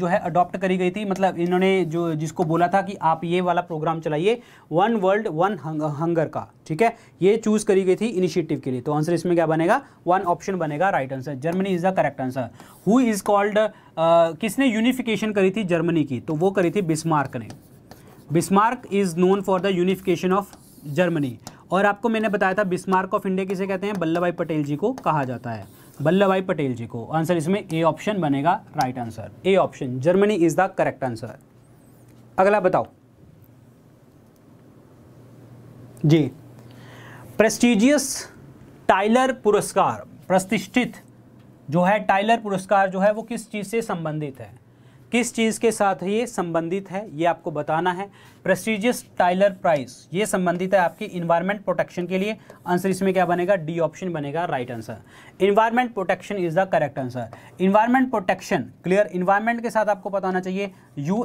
जो है अडॉप्ट करी गई थी मतलब इन्होंने जो जिसको बोला था कि आप ये वाला प्रोग्राम चलाइए वन वर्ल्ड वन हंगर का ठीक है ये चूज़ करी गई थी इनिशिएटिव के लिए तो आंसर इसमें क्या बनेगा वन ऑप्शन बनेगा right answer Germany is the correct answer who is called किसने यूनिफिकेशन करी थी जर्मनी की तो वो करी थी बिस्मार्क ने Bismarck is known for the unification of Germany और आपको मैंने बताया था बिस्मार्क ऑफ इंडिया किसे कहते हैं वल्लभ भाई पटेल जी को कहा जाता है बल्लभ भाई पटेल जी को आंसर इसमें ए ऑप्शन बनेगा right answer A option Germany is the correct answer अगला बताओ जी प्रेस्टिजियस टाइलर पुरस्कार प्रतिष्ठित जो है टाइलर पुरस्कार जो है वो किस चीज़ से संबंधित है किस चीज़ के साथ ये संबंधित है ये आपको बताना है प्रेस्टिजियस टाइलर प्राइस ये संबंधित है आपकी इन्वायरमेंट प्रोटेक्शन के लिए आंसर इसमें क्या बनेगा डी ऑप्शन बनेगा right answer environment protection is the correct answer environment protection clear environment के साथ आपको पता होना चाहिए U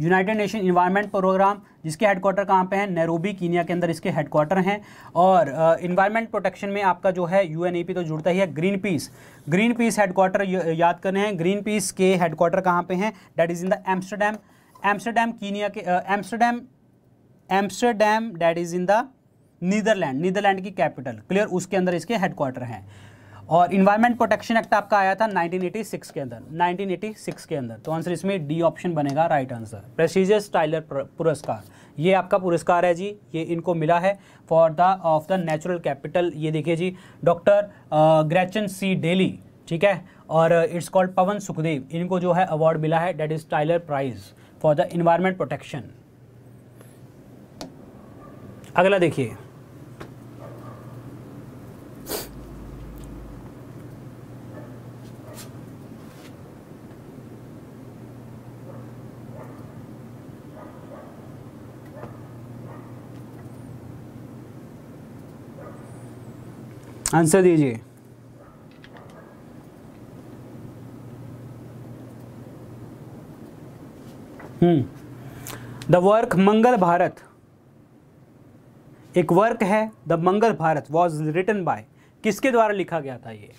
United Nation environment programme जिसके हेडक्वार्टर कहाँ पे हैं नैरोबी कीनिया के अंदर इसके हेडक्वार्टर हैं और इन्वायरमेंट uh, प्रोटेक्शन में आपका जो है यू e तो जुड़ता ही है Greenpeace Greenpeace headquarter याद करने हैं ग्रीन पीस के हेडक्वार्टर कहाँ पे हैं that is in the Amsterdam Amsterdam Kenya के Amsterdam Amsterdam that is in the Netherland Netherland की कैपिटल क्लियर उसके अंदर इसके हेडक्वार्टर हैं और इन्वायरमेंट प्रोटेक्शन एक्ट आपका आया था 1986 के अंदर 1986 के अंदर तो आंसर इसमें डी ऑप्शन बनेगा राइट आंसर प्रेसिजियस टाइलर पुरस्कार ये आपका पुरस्कार है जी ये इनको मिला है for the of the natural capital ये देखिए जी डॉक्टर ग्रेचन सी डेली ठीक है और इट्स कॉल्ड पवन सुखदेव इनको जो है अवार्ड मिला है that is Tyler prize for the environment protection अगला देखिए आंसर दीजिए द वर्क मंगल भारत एक वर्क है the Mangal Bharat was written by किसके द्वारा लिखा गया था ये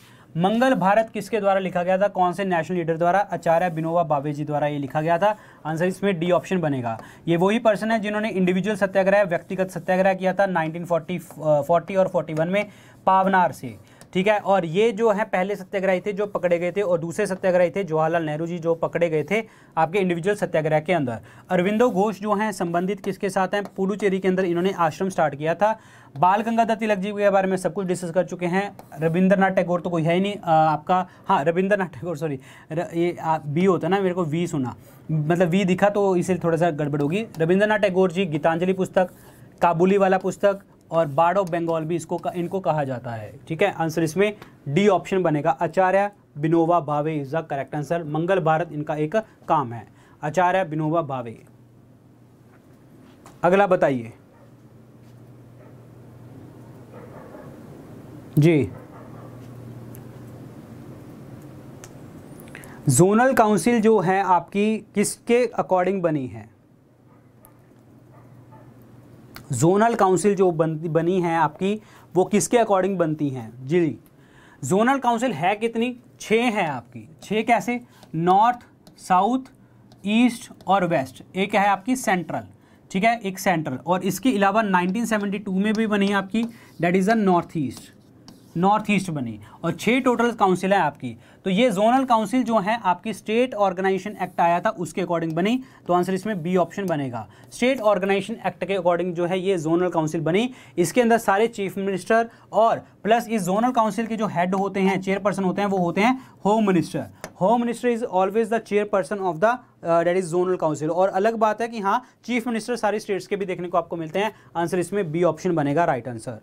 मंगल भारत किसके द्वारा लिखा गया था कौन से नेशनल लीडर द्वारा आचार्य बिनोवा बाबे जी द्वारा ये लिखा गया था आंसर इसमें डी ऑप्शन बनेगा ये वही पर्सन है जिन्होंने इंडिविजुअल सत्याग्रह व्यक्तिगत सत्याग्रह किया था 1940 40 uh, और 41 में पावनार से ठीक है और ये जो है पहले सत्याग्रही थे जो पकड़े गए थे और दूसरे सत्याग्रही थे जवाहरलाल नेहरू जी जो पकड़े गए थे आपके इंडिविजुअल सत्याग्रह के अंदर अरविंदो घोष जो हैं संबंधित किसके साथ हैं पुडुचेरी के अंदर इन्होंने आश्रम स्टार्ट किया था बाल गंगाधर तिलक जी के बारे में सब कुछ डिस्कस कर चुके हैं रविंद्रनाथ टैगोर तो कोई है ही नहीं आ, आपका हाँ रविंद्रनाथ टैगोर सॉरी ये बी होता ना मेरे को वी सुना मतलब वी दिखा तो इसे थोड़ा सा गड़बड़ होगी रविंद्रनाथ टैगोर जी गीतांजलि पुस्तक काबुली वाला पुस्तक और बार्ड ऑफ बंगाल भी इसको इनको कहा जाता है ठीक है आंसर इसमें डी ऑप्शन बनेगा आचार्य बिनोवा Bhave is the correct answer Mangal Bharat इनका एक काम है आचार्य बिनोवा भावे अगला बताइए जी जोनल काउंसिल जो है आपकी किसके अकॉर्डिंग बनी है जोनल काउंसिल जो बन बनी है आपकी वो किसके अकॉर्डिंग बनती हैं जी जी जोनल काउंसिल है कितनी छः है आपकी छः कैसे नॉर्थ साउथ ईस्ट और वेस्ट एक है आपकी सेंट्रल ठीक है एक सेंट्रल और इसके अलावा 1972 में भी बनी है आपकी that is a north east north east बनी और छः टोटल काउंसिल है आपकी तो ये जोनल काउंसिल जो है आपकी स्टेट ऑर्गेनाइजेशन एक्ट आया था उसके अकॉर्डिंग बनी तो आंसर इसमें बी ऑप्शन बनेगा स्टेट ऑर्गेनाइजेशन एक्ट के अकॉर्डिंग जो है ये जोनल काउंसिल बनी इसके अंदर सारे चीफ मिनिस्टर और प्लस इस जोनल काउंसिल के जो हेड होते हैं चेयरपर्सन होते हैं वो होते हैं home minister home minister is always the chairperson of the that is zonal council और अलग बात है कि हाँ चीफ मिनिस्टर सारे स्टेट्स के भी देखने को आपको मिलते हैं आंसर इसमें बी ऑप्शन बनेगा right answer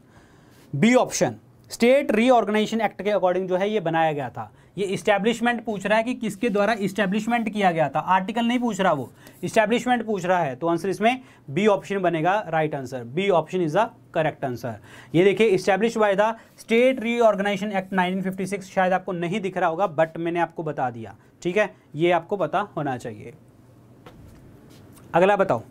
B option state reorganisation act के अकॉर्डिंग जो है ये बनाया गया था ये इस्टेब्लिशमेंट पूछ रहा है कि किसके द्वारा इस्टेब्लिशमेंट किया गया था आर्टिकल नहीं पूछ रहा वो इस्टेब्लिशमेंट पूछ रहा है तो आंसर इसमें बी ऑप्शन बनेगा right answer B option is the correct answer ये देखिए establish by the state reorganisation act 1956 शायद आपको नहीं दिख रहा होगा बट मैंने आपको बता दिया ठीक है ये आपको पता होना चाहिए अगला बताओ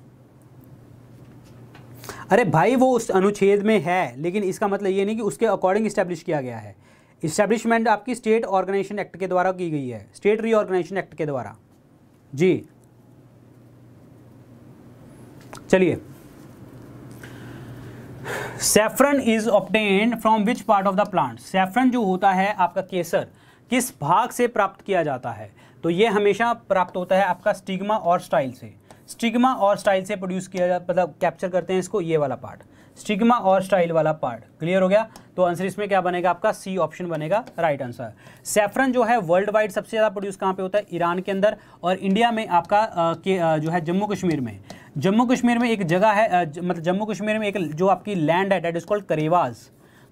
अरे भाई वो उस अनुच्छेद में है लेकिन इसका मतलब ये नहीं कि उसके अकॉर्डिंग इस्टेब्लिश किया गया है इस्टेब्लिशमेंट आपकी स्टेट ऑर्गेनाइजेशन एक्ट के द्वारा की गई है स्टेट रीऑर्गेनाइजेशन एक्ट के द्वारा जी चलिए saffron is obtained from which part of the plant saffron जो होता है आपका केसर किस भाग से प्राप्त किया जाता है तो ये हमेशा प्राप्त होता है आपका स्टिग्मा और स्टाइल से स्टिग्मा और स्टाइल से प्रोड्यूस किया जा मतलब कैप्चर करते हैं इसको ये वाला पार्ट स्टिग्मा और स्टाइल वाला पार्ट क्लियर हो गया तो आंसर इसमें क्या बनेगा आपका सी ऑप्शन बनेगा राइट आंसर सेफ्रन जो है वर्ल्ड वाइड सबसे ज़्यादा प्रोड्यूस कहाँ पे होता है ईरान के अंदर और इंडिया में आपका आ, के, आ, जो है जम्मू कश्मीर में जम्मू कश्मीर में एक जगह है ज, मतलब जम्मू कश्मीर में एक जो आपकी लैंड है डेट इज कॉल्ड करेवाज़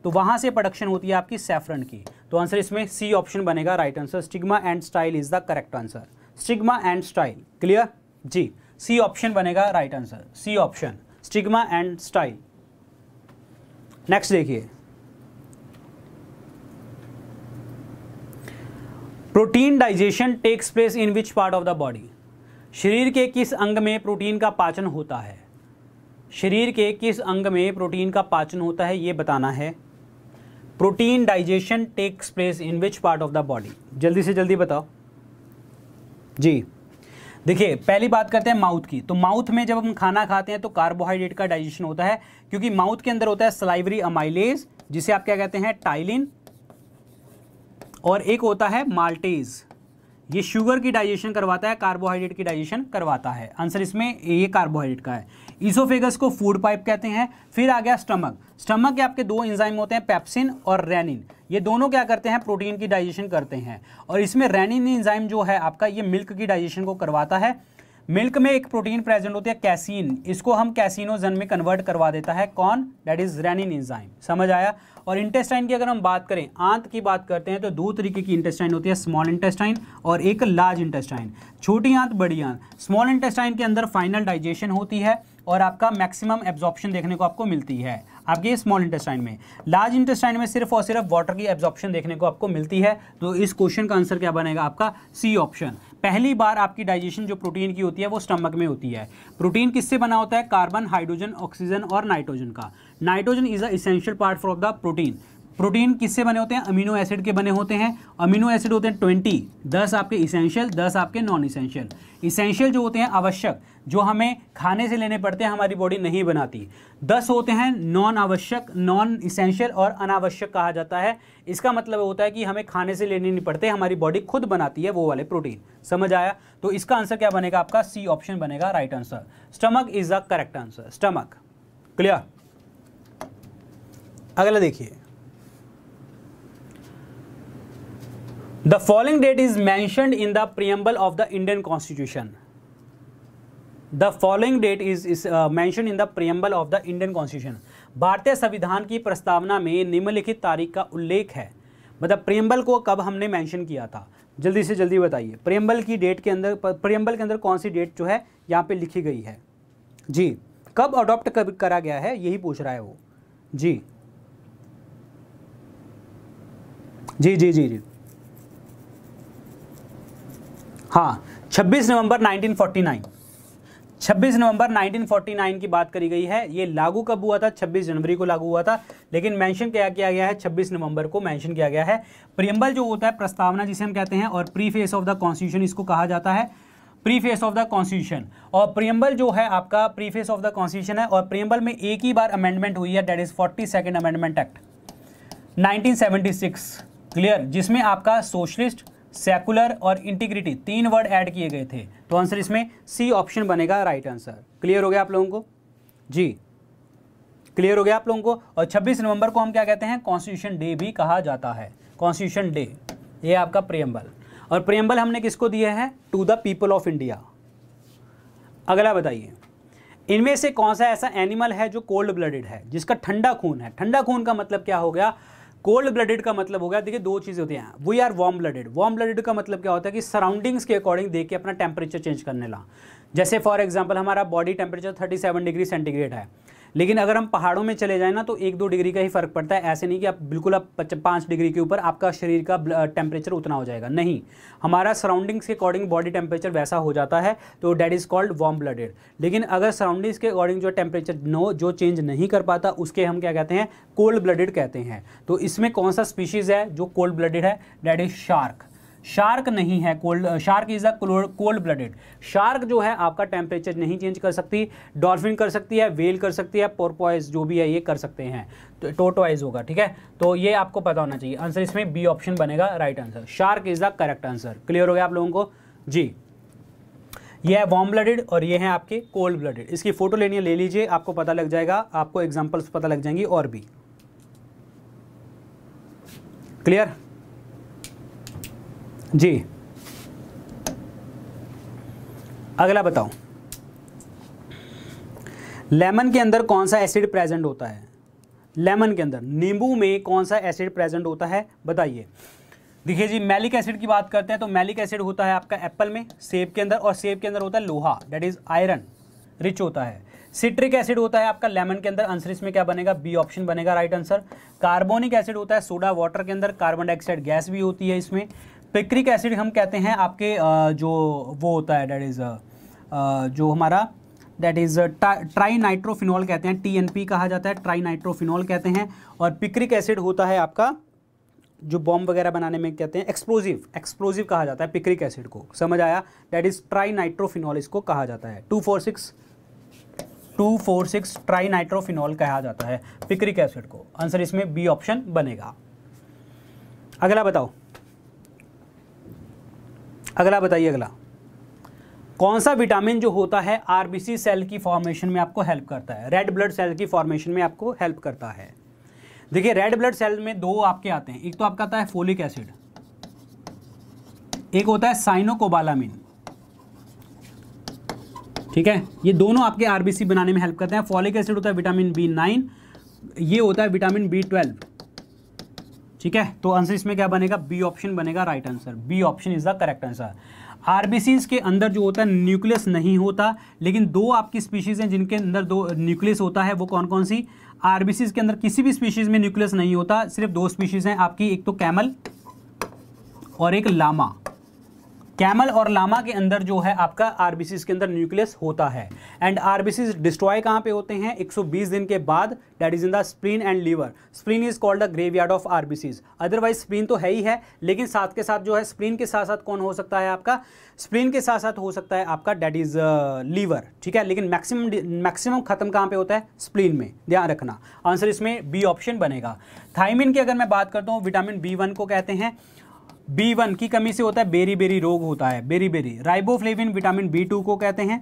तो वहाँ से प्रोडक्शन होती है आपकी सेफ्रन की तो आंसर इसमें सी ऑप्शन बनेगा right answer stigma and style is the correct answer stigma and style clear जी सी ऑप्शन बनेगा right answer C option stigma and style next देखिए protein digestion takes place in which part of the body शरीर के किस अंग में प्रोटीन का पाचन होता है शरीर के किस अंग में प्रोटीन का पाचन होता है ये बताना है protein digestion takes place in which part of the body जल्दी से जल्दी बताओ जी देखिए पहली बात करते हैं माउथ की तो माउथ में जब हम खाना खाते हैं तो कार्बोहाइड्रेट का डाइजेशन होता है क्योंकि माउथ के अंदर होता है सलाइवरी अमाइलेज जिसे आप क्या कहते हैं टाइलिन और एक होता है माल्टेज ये शुगर की डाइजेशन करवाता है कार्बोहाइड्रेट की डाइजेशन करवाता है आंसर इसमें ये कार्बोहाइड्रेट का है इसोफेगस को फूड पाइप कहते हैं फिर आ गया स्टमक स्टमक के आपके दो इंजाइम होते हैं पेप्सिन और रेनिन ये दोनों क्या करते हैं प्रोटीन की डाइजेशन करते हैं और इसमें रेनिन इंजाइम जो है आपका ये मिल्क की डाइजेशन को करवाता है मिल्क में एक प्रोटीन प्रेजेंट होती है कैसीन इसको हम कैसिनोजन में कन्वर्ट करवा देता है कौन डेट इज रेनिन इंजाइम समझ आया और इंटेस्टाइन की अगर हम बात करें आंत की बात करते हैं तो दो तरीके की इंटेस्टाइन होती है स्मॉल इंटेस्टाइन और एक लार्ज इंटेस्टाइन छोटी आंत बड़ी आंत स्मॉल इंटेस्टाइन के अंदर फाइनल डाइजेशन होती है और आपका मैक्सिमम एब्जॉर्प्शन देखने को आपको मिलती है आपके स्मॉल इंटेस्टाइन में लार्ज इंटेस्टाइन में सिर्फ और सिर्फ वाटर की एब्जॉर्प्शन देखने को आपको मिलती है तो इस क्वेश्चन का आंसर क्या बनेगा आपका सी ऑप्शन पहली बार आपकी डाइजेशन जो प्रोटीन की होती है वो स्टमक में होती है प्रोटीन किससे बना होता है कार्बन हाइड्रोजन ऑक्सीजन और नाइट्रोजन का nitrogen is a essential part of the protein protein किससे बने होते हैं अमीनो एसिड के बने होते हैं अमीनो एसिड होते हैं ट्वेंटी दस आपके इसेंशियल दस आपके नॉन इसेंशियल इसेंशियल जो होते हैं आवश्यक जो हमें खाने से लेने पड़ते हैं हमारी बॉडी नहीं बनाती दस होते हैं नॉन आवश्यक नॉन इसेंशियल और अनावश्यक कहा जाता है इसका मतलब होता है कि हमें खाने से लेने नहीं पड़ते हमारी बॉडी खुद बनाती है वो वाले प्रोटीन समझ आया तो इसका आंसर क्या बनेगा आपका सी ऑप्शन बनेगा right answer stomach is the correct answer stomach clear अगला देखिए the following date is mentioned in the preamble of the Indian constitution the following date is is mention in the preamble of the Indian constitution भारतीय संविधान की प्रस्तावना में निम्नलिखित तारीख का उल्लेख है मतलब प्रियम्बल को कब हमने मैंशन किया था जल्दी से जल्दी बताइए प्रियम्बल की डेट के अंदर प्रियम्बल के अंदर कौन सी डेट जो है यहाँ पे लिखी गई है जी कब अडॉप्ट कब करा गया है यही पूछ रहा है वो जी जी जी जी जी हाँ 26 नवंबर 1949 26 नवंबर 1949 की बात करी गई है ये लागू कब हुआ था 26 जनवरी को लागू हुआ था लेकिन मेंशन क्या किया गया है 26 नवंबर को मेंशन किया गया है प्रियम्बल जो होता है प्रस्तावना जिसे हम कहते हैं और preface of the constitution इसको कहा जाता है preface of the constitution और प्रियम्बल जो है आपका preface of the constitution है और प्रियम्बल में एक ही बार अमेंडमेंट हुई है that is forty second amendment act nineteen clear जिसमें आपका सोशलिस्ट सेकुलर और इंटीग्रिटी तीन वर्ड ऐड किए गए थे तो आंसर इसमें सी ऑप्शन बनेगा राइट आंसर क्लियर हो गया आप लोगों को जी क्लियर हो गया आप लोगों को और 26 नवंबर को हम क्या कहते हैं कॉन्स्टिट्यूशन डे भी कहा जाता है कॉन्स्टिट्यूशन डे ये आपका प्रियम्बल और प्रियम्बल हमने किसको दिया है to the people of India अगला बताइए इनमें से कौन सा ऐसा एनिमल है जो कोल्ड ब्लडेड है जिसका ठंडा खून है ठंडा खून का मतलब क्या हो गया कोल्ड ब्लडेड का मतलब हो गया देखिए दो चीज़ें होती हैं we are warm blooded warm blooded का मतलब क्या होता है कि सराउंडिंग्स के अकॉर्डिंग देख के अपना टेम्परेचर चेंज करने ला जैसे फॉर एग्जाम्पल हमारा बॉडी टेम्परेचर 37 डिग्री सेंटीग्रेड है लेकिन अगर हम पहाड़ों में चले जाए ना तो एक दो डिग्री का ही फर्क पड़ता है ऐसे नहीं कि आप बिल्कुल आप पाँच डिग्री के ऊपर आपका शरीर का टेम्परेचर उतना हो जाएगा नहीं हमारा सराउंडिंग्स के अकॉर्डिंग बॉडी टेम्परेचर वैसा हो जाता है तो that is called warm blooded लेकिन अगर सराउंडिंग्स के अकॉर्डिंग जो टेम्परेचर नो जो चेंज नहीं कर पाता उसके हम क्या कहते हैं कोल्ड ब्लडेड कहते हैं तो इसमें कौन सा स्पीशीज़ है जो कोल्ड ब्लडेड है डैट इज़ शार्क शार्क नहीं है cold shark is a cold blooded shark जो है आपका टेम्परेचर नहीं चेंज कर सकती डॉल्फिन कर सकती है वेल कर सकती है पोरपॉइज जो भी है ये कर सकते हैं तो टोटोइज होगा ठीक है तो ये आपको पता होना चाहिए आंसर इसमें बी ऑप्शन बनेगा right answer shark is the correct answer clear हो गया आप लोगों को जी ये है वार्म ब्लडेड और ये है आपके कोल्ड ब्लडेड इसकी फ़ोटो लेनी है ले लीजिए आपको पता लग जाएगा आपको एग्जाम्पल्स पता लग जाएंगी और भी क्लियर जी अगला बताओ लेमन के अंदर कौन सा एसिड प्रेजेंट होता है लेमन के अंदर नींबू में कौन सा एसिड प्रेजेंट होता है बताइए देखिए जी मैलिक एसिड की बात करते हैं तो मैलिक एसिड होता है आपका एप्पल में सेब के अंदर और सेब के अंदर होता है लोहा डेट इज़ आयरन रिच होता है सिट्रिक एसिड होता है आपका लेमन के अंदर आंसर इसमें क्या बनेगा बी ऑप्शन बनेगा राइट आंसर कार्बोनिक एसिड होता है सोडा वाटर के अंदर कार्बन डाइऑक्साइड गैस भी होती है इसमें पिक्रिक एसिड हम कहते हैं आपके जो वो होता है डैट इज़ जो हमारा दैट इज़ ट्राई नाइट्रोफिनॉल कहते हैं पी कहा जाता है ट्राई नाइट्रोफिनॉल कहते हैं और पिक्रिक एसिड होता है आपका जो बॉम्ब वगैरह बनाने में कहते हैं एक्सप्लोजिव एक्सप्लोजिव कहा जाता है पिक्रिक एसिड को समझ आया दैट इज़ ट्राई नाइट्रोफिनॉल इसको कहा जाता है two four six two four six trinitrophenol कहा जाता है पिक्रिक एसिड को आंसर इसमें बी ऑप्शन बनेगा अगला बताओ अगला बताइए अगला कौन सा विटामिन जो होता है आरबीसी सेल की फॉर्मेशन में आपको हेल्प करता है रेड ब्लड सेल की फॉर्मेशन में आपको हेल्प करता है देखिए रेड ब्लड सेल में दो आपके आते हैं एक तो आपका आता है फोलिक एसिड एक होता है साइनोकोबालामिन ठीक है ये दोनों आपके आरबीसी बनाने में हेल्प करते हैं फॉलिक एसिड होता है विटामिन बी नाइन ये होता है विटामिन बी ट्वेल्व ठीक है तो आंसर इसमें क्या बनेगा बी ऑप्शन बनेगा right answer B option is the correct answer RBCs के अंदर जो होता है न्यूक्लियस नहीं होता लेकिन दो आपकी स्पीशीज़ हैं जिनके अंदर दो न्यूक्लियस होता है वो कौन कौन सी आरबीसीज के अंदर किसी भी स्पीशीज़ में न्यूक्लियस नहीं होता सिर्फ दो स्पीशीज़ हैं आपकी एक तो कैमल और एक लामा कैमल और लामा के अंदर जो है आपका आरबीसीज के अंदर न्यूक्लियस होता है एंड आरबीसीज डिस्ट्रॉय कहाँ पे होते हैं 120 दिन के बाद that is in the spleen and liver spleen is called the graveyard of RBCs otherwise spleen तो है ही है लेकिन साथ के साथ जो है स्प्रीन के साथ साथ कौन हो सकता है आपका स्प्रीन के साथ साथ हो सकता है आपका डैट इज लीवर ठीक है लेकिन मैक्सिमम मैक्सिमम खत्म कहाँ पे होता है स्प्रीन में ध्यान रखना आंसर इसमें बी ऑप्शन बनेगा थाइमिन की अगर मैं बात करता हूँ विटामिन बी वन को कहते हैं बी वन की कमी से होता है बेरी बेरी रोग होता है beriberi riboflavin vitamin B two को कहते हैं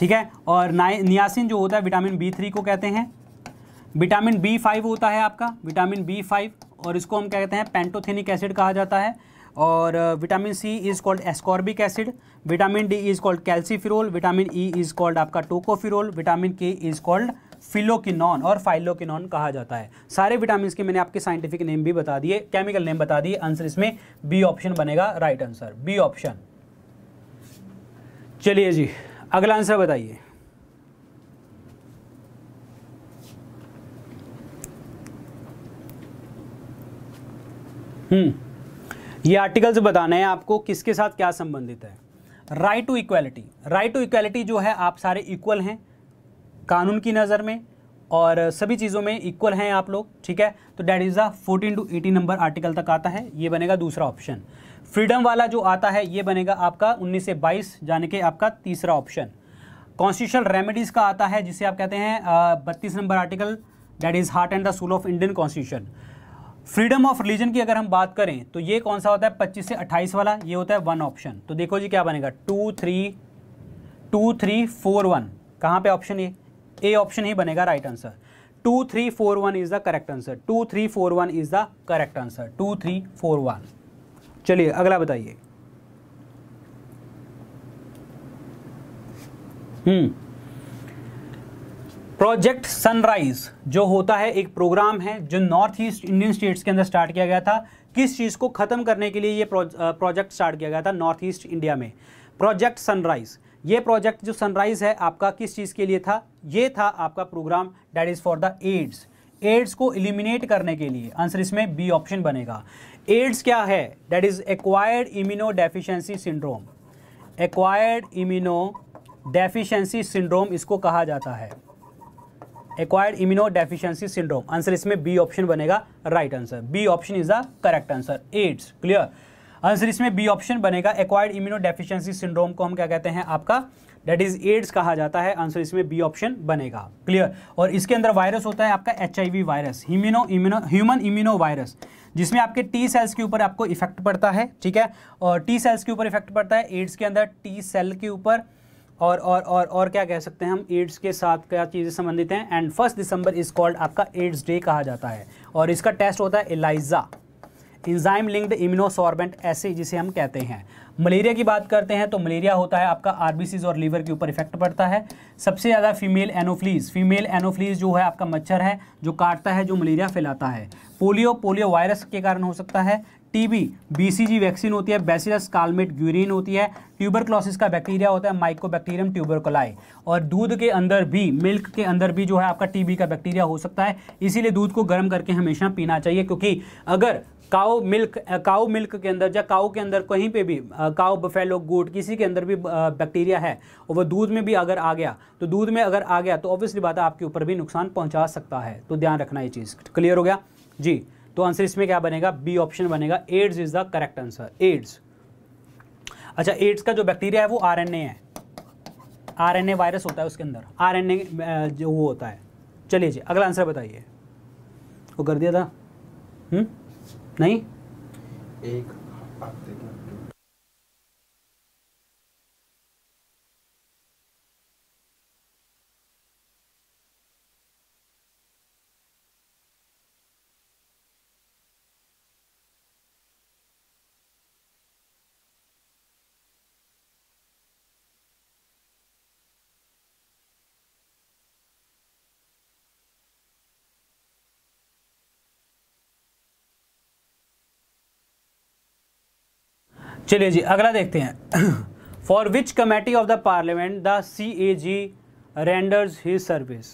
ठीक है और नियासिन जो होता है विटामिन बी थ्री को कहते हैं विटामिन बी फाइव होता है आपका विटामिन बी फाइव और इसको हम कहते हैं पेंटोथेनिक एसिड कहा जाता है और vitamin C is called ascorbic acid vitamin D is called calciferol vitamin E is called आपका tocopherol vitamin K is called phylloquinone और फाइलोकिनॉन कहा जाता है सारे विटामिन के मैंने आपके साइंटिफिक नेम भी बता दिए केमिकल नेम बता दिए आंसर इसमें बी ऑप्शन बनेगा राइट आंसर बी ऑप्शन चलिए जी अगला आंसर बताइए हम्म ये आर्टिकल्स बताना है आपको किसके साथ क्या संबंधित है right to equality right to equality जो है आप सारे इक्वल हैं कानून की नज़र में और सभी चीज़ों में इक्वल हैं आप लोग ठीक है तो that is the fourteen to eighteen number article तक आता है ये बनेगा दूसरा ऑप्शन फ्रीडम वाला जो आता है ये बनेगा आपका उन्नीस से बाईस जाने के आपका तीसरा ऑप्शन कॉन्स्टिट्यूशनल रेमेडीज़ का आता है जिसे आप कहते हैं बत्तीस number article that is heart and the soul of Indian constitution freedom of religion की अगर हम बात करें तो ये कौन सा होता है पच्चीस से अट्ठाईस वाला ये होता है वन ऑप्शन तो देखो जी क्या बनेगा two three two three four one कहाँ पर ऑप्शन ये ए ऑप्शन ही बनेगा right answer two three four one is the correct answer two three four one is the correct answer two three four one चलिए अगला बताइए हम्म प्रोजेक्ट सनराइज जो होता है एक प्रोग्राम है जो नॉर्थ ईस्ट इंडियन स्टेट्स के अंदर स्टार्ट किया गया था किस चीज़ को ख़त्म करने के लिए ये प्रोजेक्ट स्टार्ट किया गया था नॉर्थ ईस्ट इंडिया में प्रोजेक्ट सनराइज ये प्रोजेक्ट जो सनराइज़ है आपका किस चीज़ के लिए था ये था आपका programme that is for the AIDS AIDS को इलिमिनेट करने के लिए आंसर इसमें बी ऑप्शन बनेगा एड्स क्या है that is acquired immunodeficiency syndrome acquired immunodeficiency syndrome इसको कहा जाता है acquired immunodeficiency syndrome answer इसमें बी ऑप्शन बनेगा right answer B option is the correct answer AIDS clear answer इसमें बी ऑप्शन बनेगा एक्वायर्ड इम्यूनो डेफिशिएंसी सिंड्रोम को हम क्या कहते हैं आपका डेट इज एड्स कहा जाता है आंसर इसमें बी ऑप्शन बनेगा क्लियर और इसके अंदर वायरस होता है आपका H virus human immuno human immuno virus जिसमें आपके टी सेल्स के ऊपर आपको इफेक्ट पड़ता है ठीक है और टी सेल्स के ऊपर इफेक्ट पड़ता है एड्स के अंदर टी सेल के ऊपर और और और और क्या कह सकते हैं हम एड्स के साथ क्या चीज़ें संबंधित हैं and first December is called आपका एड्स डे कहा जाता है और इसका टेस्ट होता है एलाइजा इंजाइम लिंक्ड इम्यूनोसॉर्बेंट ऐसे जिसे हम कहते हैं मलेरिया की बात करते हैं तो मलेरिया होता है आपका आरबीसीज और लीवर के ऊपर इफेक्ट पड़ता है सबसे ज़्यादा फीमेल एनोफ्लीज फीमेल एनोफ्लीज जो है आपका मच्छर है जो काटता है जो मलेरिया फैलाता है पोलियो पोलियो वायरस के कारण हो सकता है टीबी बीसीजी वैक्सीन होती है बेसिलस कालमेट ग्यूरिन होती है ट्यूबरक्लोसिस का बैक्टीरिया होता है माइकोबैक्टीरियम ट्यूबरकोलाई और दूध के अंदर भी मिल्क के अंदर भी जो है आपका टीबी का बैक्टीरिया हो सकता है इसीलिए दूध को गर्म करके हमेशा पीना चाहिए क्योंकि अगर काओ मिल्क काओ मिल्क के अंदर या काओ के अंदर कहीं पे भी काओ बफेलो गोट किसी के अंदर भी बैक्टीरिया है और वो दूध में भी अगर आ गया तो दूध में अगर आ गया तो ऑब्वियसली बात है आपके ऊपर भी नुकसान पहुंचा सकता है तो ध्यान रखना ये चीज़ क्लियर हो गया जी तो आंसर इसमें क्या बनेगा बी ऑप्शन बनेगा AIDS is the correct answer AIDS अच्छा एड्स का जो बैक्टीरिया है वो आर है आर वायरस होता है उसके अंदर आर जो वो होता है चलिए जी अगला आंसर बताइए वो कर दिया था हुँ? हम्म? नहीं एक चलिए जी अगला देखते हैं for which committee of the parliament the C A G renders his service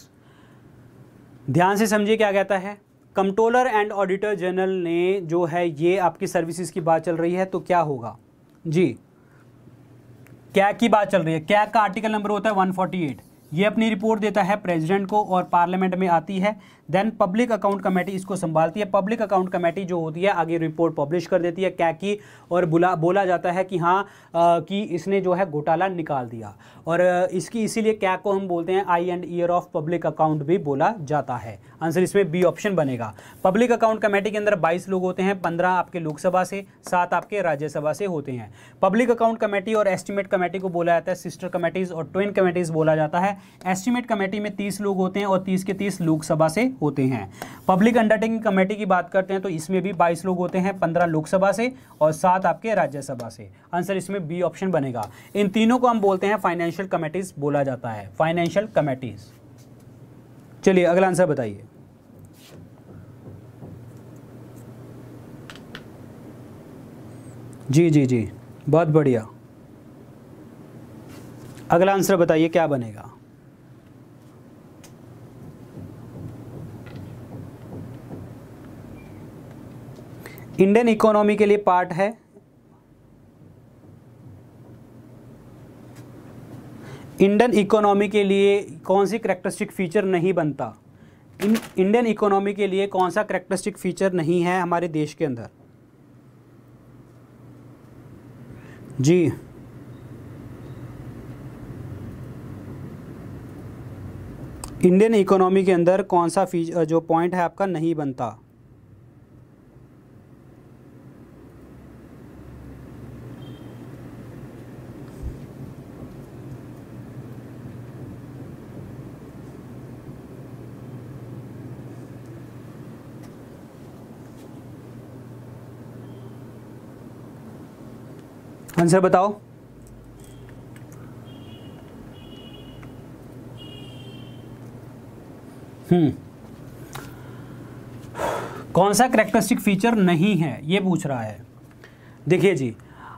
ध्यान से समझिए क्या कहता है कंट्रोलर एंड ऑडिटर जनरल ने जो है ये आपकी सर्विसेज की बात चल रही है तो क्या होगा जी क्या की बात चल रही है क्या का आर्टिकल नंबर होता है 148 ये अपनी रिपोर्ट देता है प्रेसिडेंट को और पार्लियामेंट में आती है देन पब्लिक अकाउंट कमेटी इसको संभालती है पब्लिक अकाउंट कमेटी जो होती है आगे रिपोर्ट पब्लिश कर देती है क्या की और बुला बोला जाता है कि हाँ कि इसने जो है घोटाला निकाल दिया और इसकी इसीलिए क्या को हम बोलते हैं eye and ear of public account भी बोला जाता है आंसर इसमें बी ऑप्शन बनेगा पब्लिक अकाउंट कमेटी के अंदर बाईस लोग होते हैं पंद्रह आपके लोकसभा से सात आपके राज्यसभा से होते हैं पब्लिक अकाउंट कमेटी और एस्टिमेट कमेटी को बोला जाता है सिस्टर कमेटीज़ और ट्विन कमेटीज़ बोला जाता है एस्टिमेट कमेटी में तीस लोग होते हैं और तीस के तीस लोकसभा से होते हैं पब्लिक अंडरटेकिंग कमेटी की बात करते हैं तो इसमें भी बाईस लोग होते हैं पंद्रह लोकसभा से और सात आपके राज्यसभा से आंसर इसमें बी ऑप्शन बनेगा इन तीनों को हम बोलते हैं फाइनेंशियल कमेटीज बोला जाता है फाइनेंशियल कमेटीज चलिए अगला आंसर बताइए जी जी जी बहुत बढ़िया अगला आंसर बताइए क्या बनेगा इंडियन इकोनॉमी के लिए पार्ट है इंडियन इकोनॉमी के लिए कौन सी करेक्टरिस्टिक फीचर नहीं बनता इंडियन इकोनॉमी के लिए कौन सा करेक्टरिस्टिक फीचर नहीं है हमारे देश के अंदर जी इंडियन इकोनॉमी के अंदर कौन सा फीच जो पॉइंट है आपका नहीं बनता आंसर बताओ हम्म कौन सा करेक्टरिस्टिक फीचर नहीं है ये पूछ रहा है देखिए जी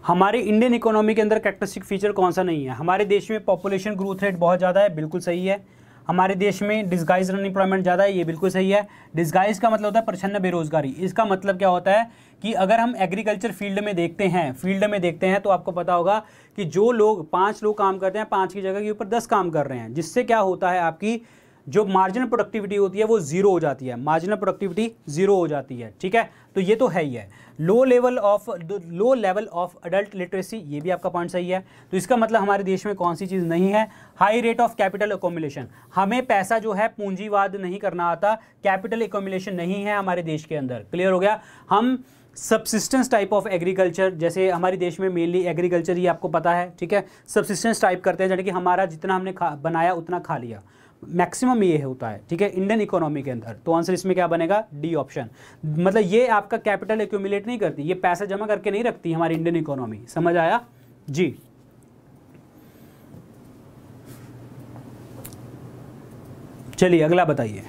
हमारे इंडियन इकोनॉमी के अंदर करेक्टरिस्टिक फीचर कौन सा नहीं है हमारे देश में पॉपुलेशन ग्रोथ रेट बहुत ज़्यादा है बिल्कुल सही है हमारे देश में डिस्गाइज अनएम्प्लॉयमेंट ज़्यादा है ये बिल्कुल सही है डिस्गाइज का मतलब होता है प्रचन्न बेरोजगारी इसका मतलब क्या होता है कि अगर हम एग्रीकल्चर फील्ड में देखते हैं फील्ड में देखते हैं तो आपको पता होगा कि जो लोग पाँच लोग काम करते हैं पाँच की जगह के ऊपर दस काम कर रहे हैं जिससे क्या होता है आपकी जो मार्जिनल प्रोडक्टिविटी होती है वो ज़ीरो हो जाती है मार्जिनल प्रोडक्टिविटी ज़ीरो हो जाती है ठीक है तो ये तो है ही है low level of low level of adult literacy ये भी आपका पॉइंट सही है तो इसका मतलब हमारे देश में कौन सी चीज़ नहीं है high rate of capital accumulation हमें पैसा जो है पूंजीवाद नहीं करना आता कैपिटल एकोमुलेशन नहीं है हमारे देश के अंदर क्लियर हो गया हम सबसिस्टेंस टाइप ऑफ एग्रीकल्चर जैसे हमारे देश में मेनली एग्रीकल्चर ही आपको पता है ठीक है सबसिस्टेंस टाइप करते हैं यानी कि हमारा जितना हमने खा बनाया उतना खा लिया मैक्सिमम ये होता है ठीक है इंडियन इकोनॉमी के अंदर तो आंसर इसमें क्या बनेगा डी ऑप्शन मतलब ये आपका कैपिटल एक्यूमिलेट नहीं करती ये पैसा जमा करके नहीं रखती हमारी इंडियन इकोनॉमी समझ आया जी चलिए अगला बताइए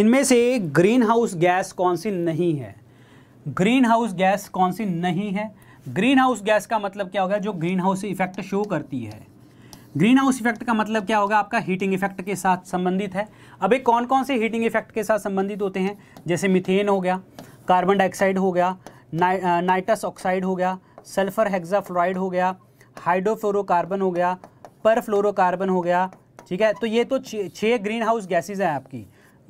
इनमें से ग्रीन हाउस गैस कौन सी नहीं है ग्रीन हाउस गैस कौन सी नहीं है ग्रीन हाउस गैस का मतलब क्या होगा जो ग्रीन हाउस इफेक्ट शो करती है ग्रीन हाउस इफेक्ट का मतलब क्या होगा आपका हीटिंग इफेक्ट के साथ संबंधित है अब एक कौन कौन से हीटिंग इफेक्ट के साथ संबंधित होते हैं जैसे मिथेन हो गया कार्बन डाइऑक्साइड हो गया नाइ नाइट्रस ऑक्साइड हो गया सल्फर हेक्साफ्लोराइड हो गया हाइड्रोफ्लोरोकार्बन हो गया परफ्लोरोकार्बन हो गया ठीक है तो ये तो छः ग्रीन हाउस गैसेज हैं आपकी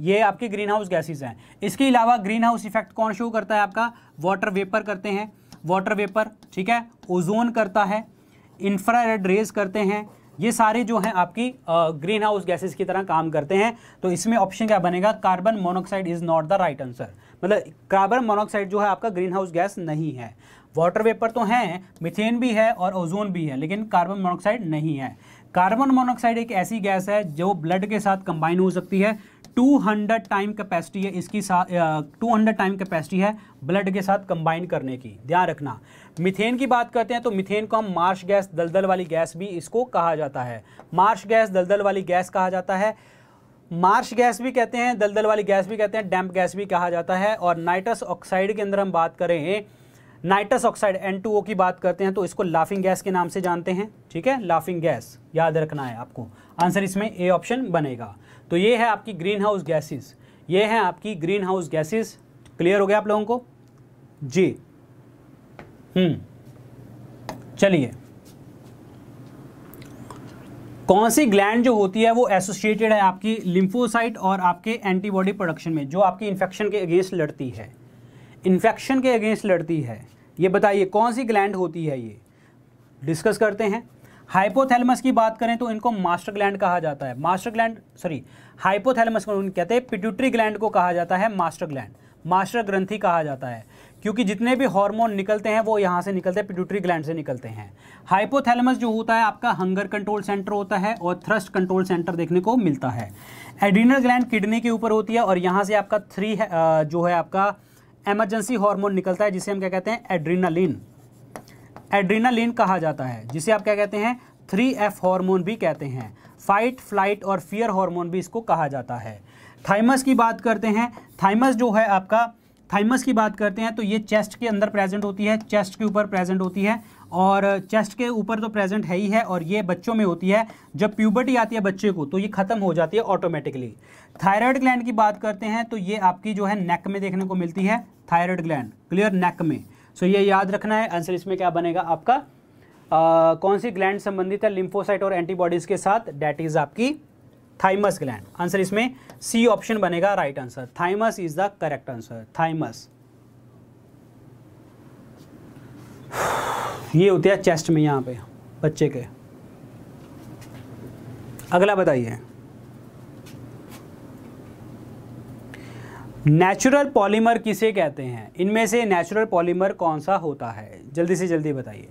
ये आपके ग्रीन हाउस गैसेज हैं इसके अलावा ग्रीन हाउस इफेक्ट कौन शो करता है आपका वाटर वेपर करते हैं वाटर वेपर ठीक है ओजोन करता है इंफ्रा रेड रेज करते हैं ये सारे जो हैं आपकी ग्रीन हाउस गैसेज की तरह काम करते हैं तो इसमें ऑप्शन क्या बनेगा carbon monoxide is not the right answer मतलब कार्बन मोनोक्साइड जो है आपका ग्रीन हाउस गैस नहीं है वाटर वेपर तो हैं मिथेन भी है और ओजोन भी है लेकिन कार्बन मोनोक्साइड नहीं है कार्बन मोनोक्साइड एक ऐसी गैस है जो ब्लड के साथ कंबाइन हो सकती है 200 टाइम कैपेसिटी है इसकी टू हंड्रेड टाइम कैपेसिटी है ब्लड के साथ कंबाइन करने की ध्यान रखना मिथेन की बात करते हैं तो मिथेन को हम मार्श गैस दलदल वाली गैस भी इसको कहा जाता है मार्श गैस दलदल वाली गैस कहा जाता है मार्श गैस भी कहते हैं दलदल वाली गैस भी कहते हैं डैम्प गैस भी कहा जाता है और नाइट्रस ऑक्साइड के अंदर हम बात करें नाइट्रस ऑक्साइड एन की बात करते हैं तो इसको लाफिंग गैस के नाम से जानते हैं ठीक है लाफिंग गैस याद रखना है आपको आंसर इसमें ए ऑप्शन बनेगा तो ये है आपकी ग्रीन हाउस गैसेज ये है आपकी ग्रीन हाउस गैसेज क्लियर हो गया आप लोगों को जी हम्म चलिए कौन सी ग्लैंड जो होती है वो एसोसिएटेड है आपकी लिम्फोसाइट और आपके एंटीबॉडी प्रोडक्शन में जो आपकी इन्फेक्शन के अगेंस्ट लड़ती है इन्फेक्शन के अगेंस्ट लड़ती है ये बताइए कौन सी ग्लैंड होती है ये डिस्कस करते हैं हाइपोथैलेमस की बात करें तो इनको मास्टर ग्लैंड कहा जाता है मास्टर ग्लैंड सॉरी हाइपोथैलेमस को कहते हैं पिट्यूटरी ग्लैंड को कहा जाता है मास्टर ग्लैंड मास्टर ग्रंथि कहा जाता है क्योंकि जितने भी हार्मोन निकलते हैं वो यहाँ से निकलते हैं पिट्यूटरी ग्लैंड से निकलते हैं हाइपोथैलेमस जो होता है आपका हंगर कंट्रोल सेंटर होता है और थ्रस्ट कंट्रोल सेंटर देखने को मिलता है एड्रीनल ग्लैंड किडनी के ऊपर होती है और यहाँ से आपका थ्री जो है आपका एमरजेंसी हार्मोन निकलता है जिसे हम क्या कहते हैं एड्रीनालिन एड्रीनालिन कहा जाता है जिसे आप क्या कहते हैं थ्री एफ हॉर्मोन भी कहते हैं फाइट फ्लाइट और फियर हॉर्मोन भी इसको कहा जाता है थाइमस की बात करते हैं थाइमस जो है आपका थाइमस की बात करते हैं तो ये चेस्ट के अंदर प्रेजेंट होती है चेस्ट के ऊपर प्रेजेंट होती है और चेस्ट के ऊपर तो प्रेजेंट है ही है और ये बच्चों में होती है जब प्यूबर्टी आती है बच्चे को तो ये ख़त्म हो जाती है ऑटोमेटिकली थायराइड ग्लैंड की बात करते हैं तो ये आपकी जो है नेक में देखने को मिलती है थायराइड ग्लैंड क्लियर नेक में सो ये याद रखना है आंसर इसमें क्या बनेगा आपका आ, कौन सी ग्लैंड संबंधित है लिम्फोसाइट और एंटीबॉडीज़ के साथ डैट इज़ आपकी थाइमस ग्लैंड आंसर इसमें सी ऑप्शन बनेगा right answer thymus is the correct answer thymus ये होते हैं चेस्ट में यहाँ पे बच्चे के अगला बताइए नेचुरल पॉलीमर किसे कहते हैं इनमें से नेचुरल पॉलीमर कौन सा होता है जल्दी से जल्दी बताइए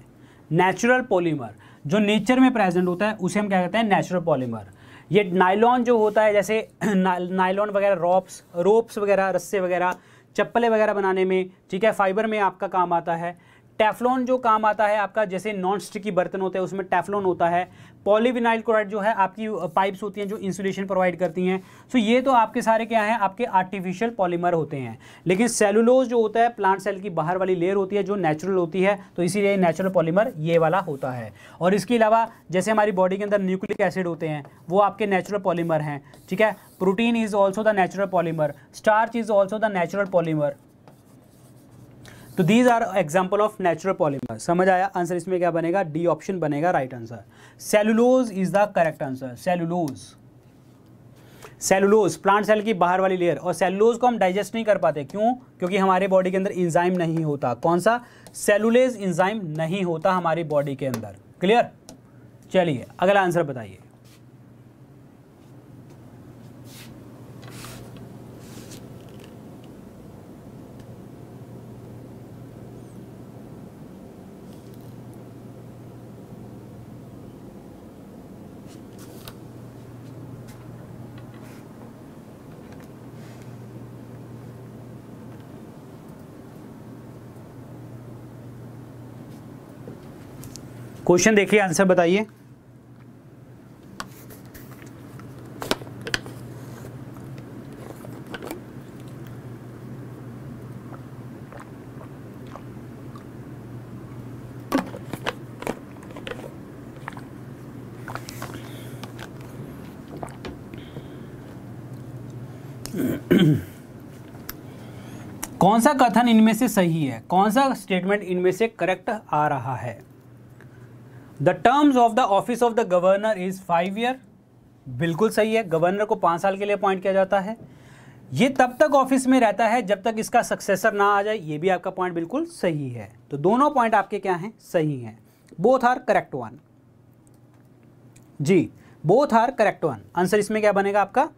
नेचुरल पॉलीमर जो नेचर में प्रेजेंट होता है उसे हम क्या कहते हैं नेचुरल पॉलीमर ये नाइलॉन जो होता है जैसे नाइलॉन वगैरह रॉप्स रोप्स वगैरह रस्से वगैरह चप्पलें वगैरह बनाने में ठीक है फाइबर में आपका काम आता है टेफ्लॉन जो काम आता है आपका जैसे नॉन स्टिकी बर्तन होते हैं उसमें टेफ्लॉन होता है पॉलीविनाइल क्लोराइड जो है आपकी पाइप्स होती हैं जो इंसुलेशन प्रोवाइड करती हैं सो ये तो आपके सारे क्या हैं आपके आर्टिफिशियल पॉलीमर होते हैं लेकिन सेलुलोज जो होता है प्लांट सेल की बाहर वाली लेयर होती है जो नेचुरल होती है तो इसीलिए नेचुरल पॉलीमर ये वाला होता है और इसके अलावा जैसे हमारी बॉडी के अंदर न्यूक्लिक एसिड होते हैं वो आपके नेचुरल पॉलीमर हैं ठीक है protein is also the natural polymer starch is also the natural polymer तो these are example of natural polymer समझ आया आंसर इसमें क्या बनेगा डी ऑप्शन बनेगा right answer cellulose is the correct answer cellulose cellulose plant cell की बाहर वाली लेयर और सेलुलोज को हम डाइजेस्ट नहीं कर पाते क्यों क्योंकि हमारे बॉडी के अंदर इंजाइम नहीं होता कौन सा सेलुलेज इंजाइम नहीं होता हमारी बॉडी के अंदर क्लियर चलिए अगला आंसर बताइए क्वेश्चन देखिए आंसर बताइए कौन सा कथन इनमें से सही है कौन सा स्टेटमेंट इनमें से करेक्ट आ रहा है the terms of the office of the governor is five year बिल्कुल सही है गवर्नर को पांच साल के लिए अपॉइंट किया जाता है ये तब तक ऑफिस में रहता है जब तक इसका सक्सेसर ना आ जाए ये भी आपका पॉइंट बिल्कुल सही है तो दोनों पॉइंट आपके क्या हैं सही हैं बोथ आर करेक्ट वन जी both are correct one answer इसमें क्या बनेगा आपका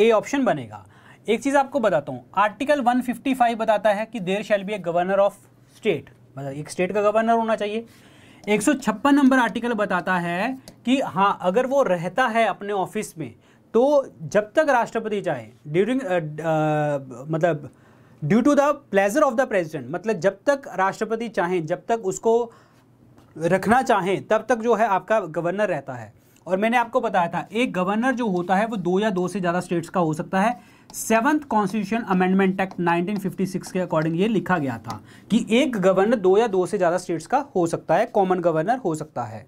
ए ऑप्शन बनेगा एक चीज़ आपको बताता हूँ आर्टिकल 155 बताता है कि there shall be a governor of state मतलब एक स्टेट का गवर्नर होना चाहिए एक नंबर आर्टिकल बताता है कि हाँ अगर वो रहता है अपने ऑफिस में तो जब तक राष्ट्रपति चाहे ड्यूरिंग मतलब due to the pleasure of the president मतलब जब तक राष्ट्रपति चाहें जब तक उसको रखना चाहें तब तक जो है आपका गवर्नर रहता है और मैंने आपको बताया था एक गवर्नर जो होता है वो दो या दो से ज़्यादा स्टेट्स का हो सकता है सेवंथ कॉन्स्टिट्यूशन अमेंडमेंट एक्ट 1956 के अकॉर्डिंग ये लिखा गया था कि एक गवर्नर दो या दो से ज़्यादा स्टेट्स का हो सकता है कॉमन गवर्नर हो सकता है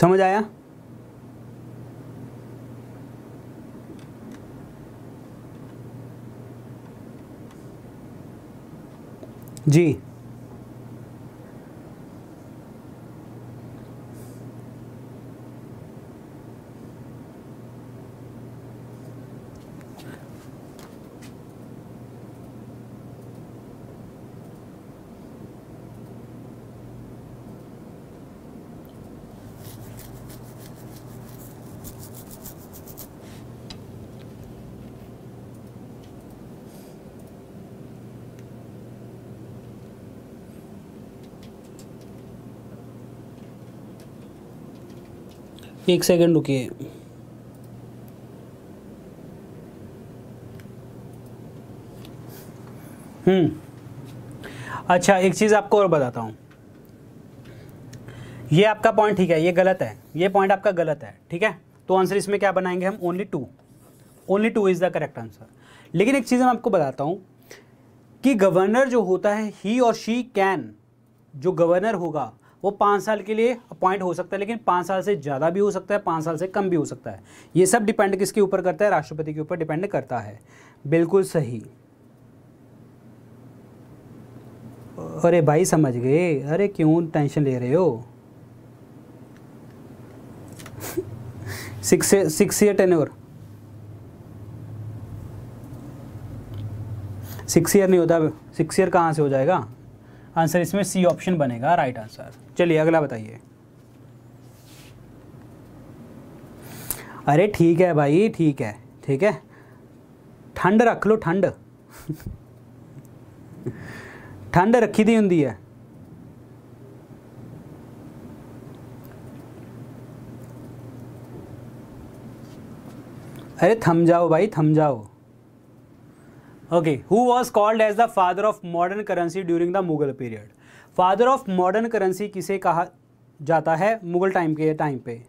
समझ आया जी एक सेकंड रुकिए हम्म अच्छा एक चीज़ आपको और बताता हूँ ये आपका पॉइंट ठीक है ये गलत है ये पॉइंट आपका गलत है ठीक है तो आंसर इसमें क्या बनाएंगे हम only two only two is the correct answer लेकिन एक चीज़ मैं आपको बताता हूँ कि गवर्नर जो होता है ही और शी कैन जो गवर्नर होगा वो पाँच साल के लिए अपॉइंट हो सकता है लेकिन पाँच साल से ज़्यादा भी हो सकता है पाँच साल से कम भी हो सकता है ये सब डिपेंड किसके ऊपर करता है राष्ट्रपति के ऊपर डिपेंड करता है बिल्कुल सही अरे भाई समझ गए अरे क्यों टेंशन ले रहे हो six six year tenure six year नहीं होता सिक्स ईयर कहाँ से हो जाएगा आंसर इसमें सी ऑप्शन बनेगा राइट आंसर चलिए अगला बताइए अरे ठीक है भाई ठीक है ठीक है ठंड रख लो ठंड ठंड रखी दी होंगी है अरे थम जाओ भाई थम जाओ okay who was called as the father of modern currency during the Mughal period father of modern currency किसे कहा जाता है मुगल टाइम के टाइम पे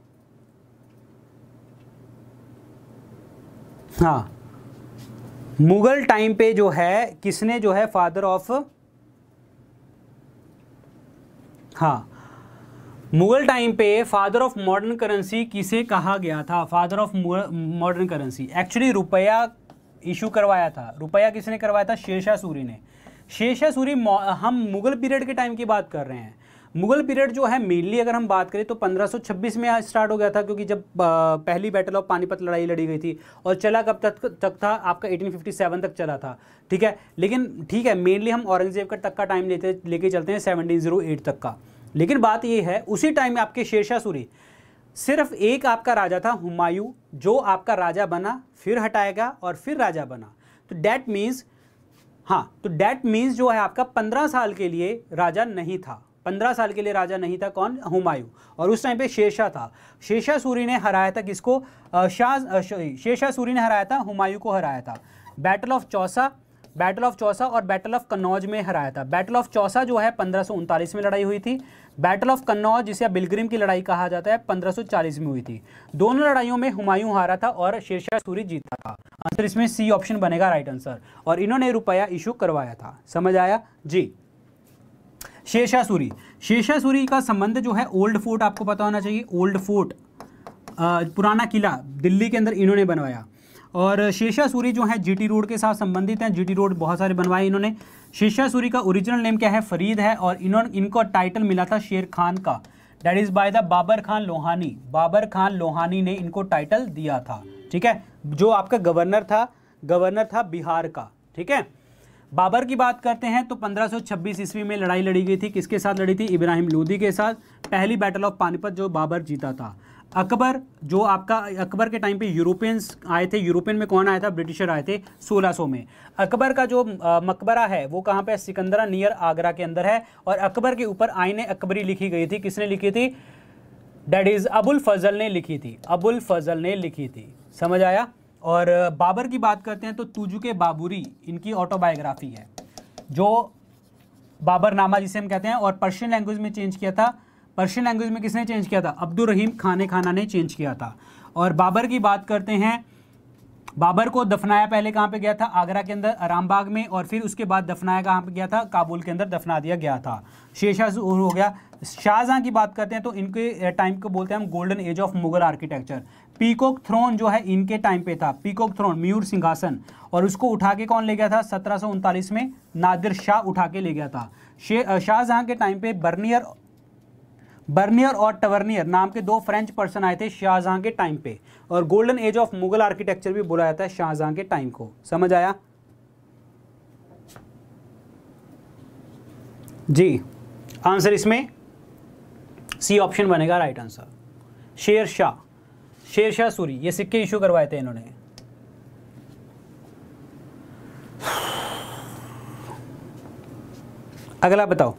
हाँ मुगल टाइम पे जो है किसने जो है फादर ऑफ हाँ मुगल टाइम पे फादर ऑफ मॉडर्न करेंसी किसे कहा गया था father of modern currency actually रुपया इशू करवाया था रुपया किसने करवाया था शेरशाह सूरी ने शेरशाह सूरी हम मुगल पीरियड के टाइम की बात कर रहे हैं मुगल पीरियड जो है मेनली अगर हम बात करें तो 1526 में स्टार्ट हो गया था क्योंकि जब पहली बैटल ऑफ पानीपत लड़ाई लड़ी गई थी और चला कब तक तक था आपका 1857 तक चला था ठीक है लेकिन ठीक है मेनली हम औरंगजेब का तक का टाइम लेते लेके चलते हैं 1708 तक का लेकिन बात यह है उसी टाइम में आपके शेरशाह सूरी सिर्फ एक आपका राजा था हुमायूं जो आपका राजा बना फिर हटाएगा और फिर राजा बना तो डैट मीन्स हाँ तो डैट मीन्स जो है आपका पंद्रह साल के लिए राजा नहीं था पंद्रह साल के लिए राजा नहीं था कौन हुमायूं और उस टाइम पे शेषा था शेषा सूरी ने हराया था किसको शाह शेषा सूरी ने हराया था हुमायूं को हराया था battle of Chausa battle of Chausa और बैटल ऑफ कन्नौज में हराया था बैटल ऑफ चौसा जो है पंद्रह में लड़ाई हुई थी बैटल ऑफ कन्नौज जिसे बिलग्रिम की लड़ाई कहा जाता है 1540 में हुई थी दोनों लड़ाइयों में हुमायूं हारा था और शेरशाह सूरी जीता था आंसर इसमें सी ऑप्शन बनेगा राइट आंसर और इन्होंने रुपया इशू करवाया था समझ आया जी शेरशाह सूरी का संबंध जो है ओल्ड फोर्ट आपको पता होना चाहिए ओल्ड फोर्ट पुराना किला दिल्ली के अंदर इन्होंने बनवाया और शेषा सूरी जो है जीटी रोड के साथ संबंधित हैं जीटी रोड बहुत सारे बनवाए इन्होंने शेषा सूरी का ओरिजिनल नेम क्या है फरीद है और इन्होंने इनको टाइटल मिला था शेर खान का that is by the Babar Khan Lohani Babar Khan Lohani ने इनको टाइटल दिया था ठीक है जो आपका गवर्नर था गवर्नर था बिहार का ठीक है बाबर की बात करते हैं तो 1526 ईस्वी में लड़ाई लड़ी गई थी किसके साथ लड़ी थी इब्राहिम लोदी के साथ पहली बैटल ऑफ पानीपत जो बाबर जीता था अकबर जो आपका अकबर के टाइम पे यूरोपियंस आए थे यूरोपियन में कौन आया था ब्रिटिशर आए थे 1600 में अकबर का जो मकबरा है वो कहाँ पे है सिकंदरा नियर आगरा के अंदर है और अकबर के ऊपर आईने अकबरी लिखी गई थी किसने लिखी थी डेट इज़ अबुल फजल ने लिखी थी अबुल फजल ने लिखी थी समझ आया और बाबर की बात करते हैं तो तुजु के बाबूरी इनकी ऑटोबायोग्राफी है जो बाबर नामा जिसे हम कहते हैं और पर्शियन लैंग्वेज में चेंज किया था पर्शियन लैंग्वेज में किसने चेंज किया था अब्दुल रहीम खाने खाना ने चेंज किया था और बाबर की बात करते हैं बाबर को दफनाया पहले कहाँ पे गया था आगरा के अंदर आरामबाग में और फिर उसके बाद दफनाया कहाँ पे गया था काबुल के अंदर दफना दिया गया था शेरशाह हो गया शाहजहाँ की बात करते हैं तो इनके टाइम को बोलते हैं हम golden age of Mughal architecture peacock throne जो है इनके टाइम पे था पीकोक थ्रोन मयूर सिंहासन और उसको उठा के कौन ले गया था सत्रह में नादिर शाह उठा के ले गया था शाहजहाँ के टाइम पे बर्नियर बर्नियर और टवर्नियर नाम के दो फ्रेंच पर्सन आए थे शाहजहां के टाइम पे और golden age of Mughal architecture भी बोला जाता है शाहजहां के टाइम को समझ आया जी आंसर इसमें सी ऑप्शन बनेगा राइट आंसर शेर शाह शेर शाह सूरी ये सिक्के इशू करवाए थे इन्होंने अगला बताओ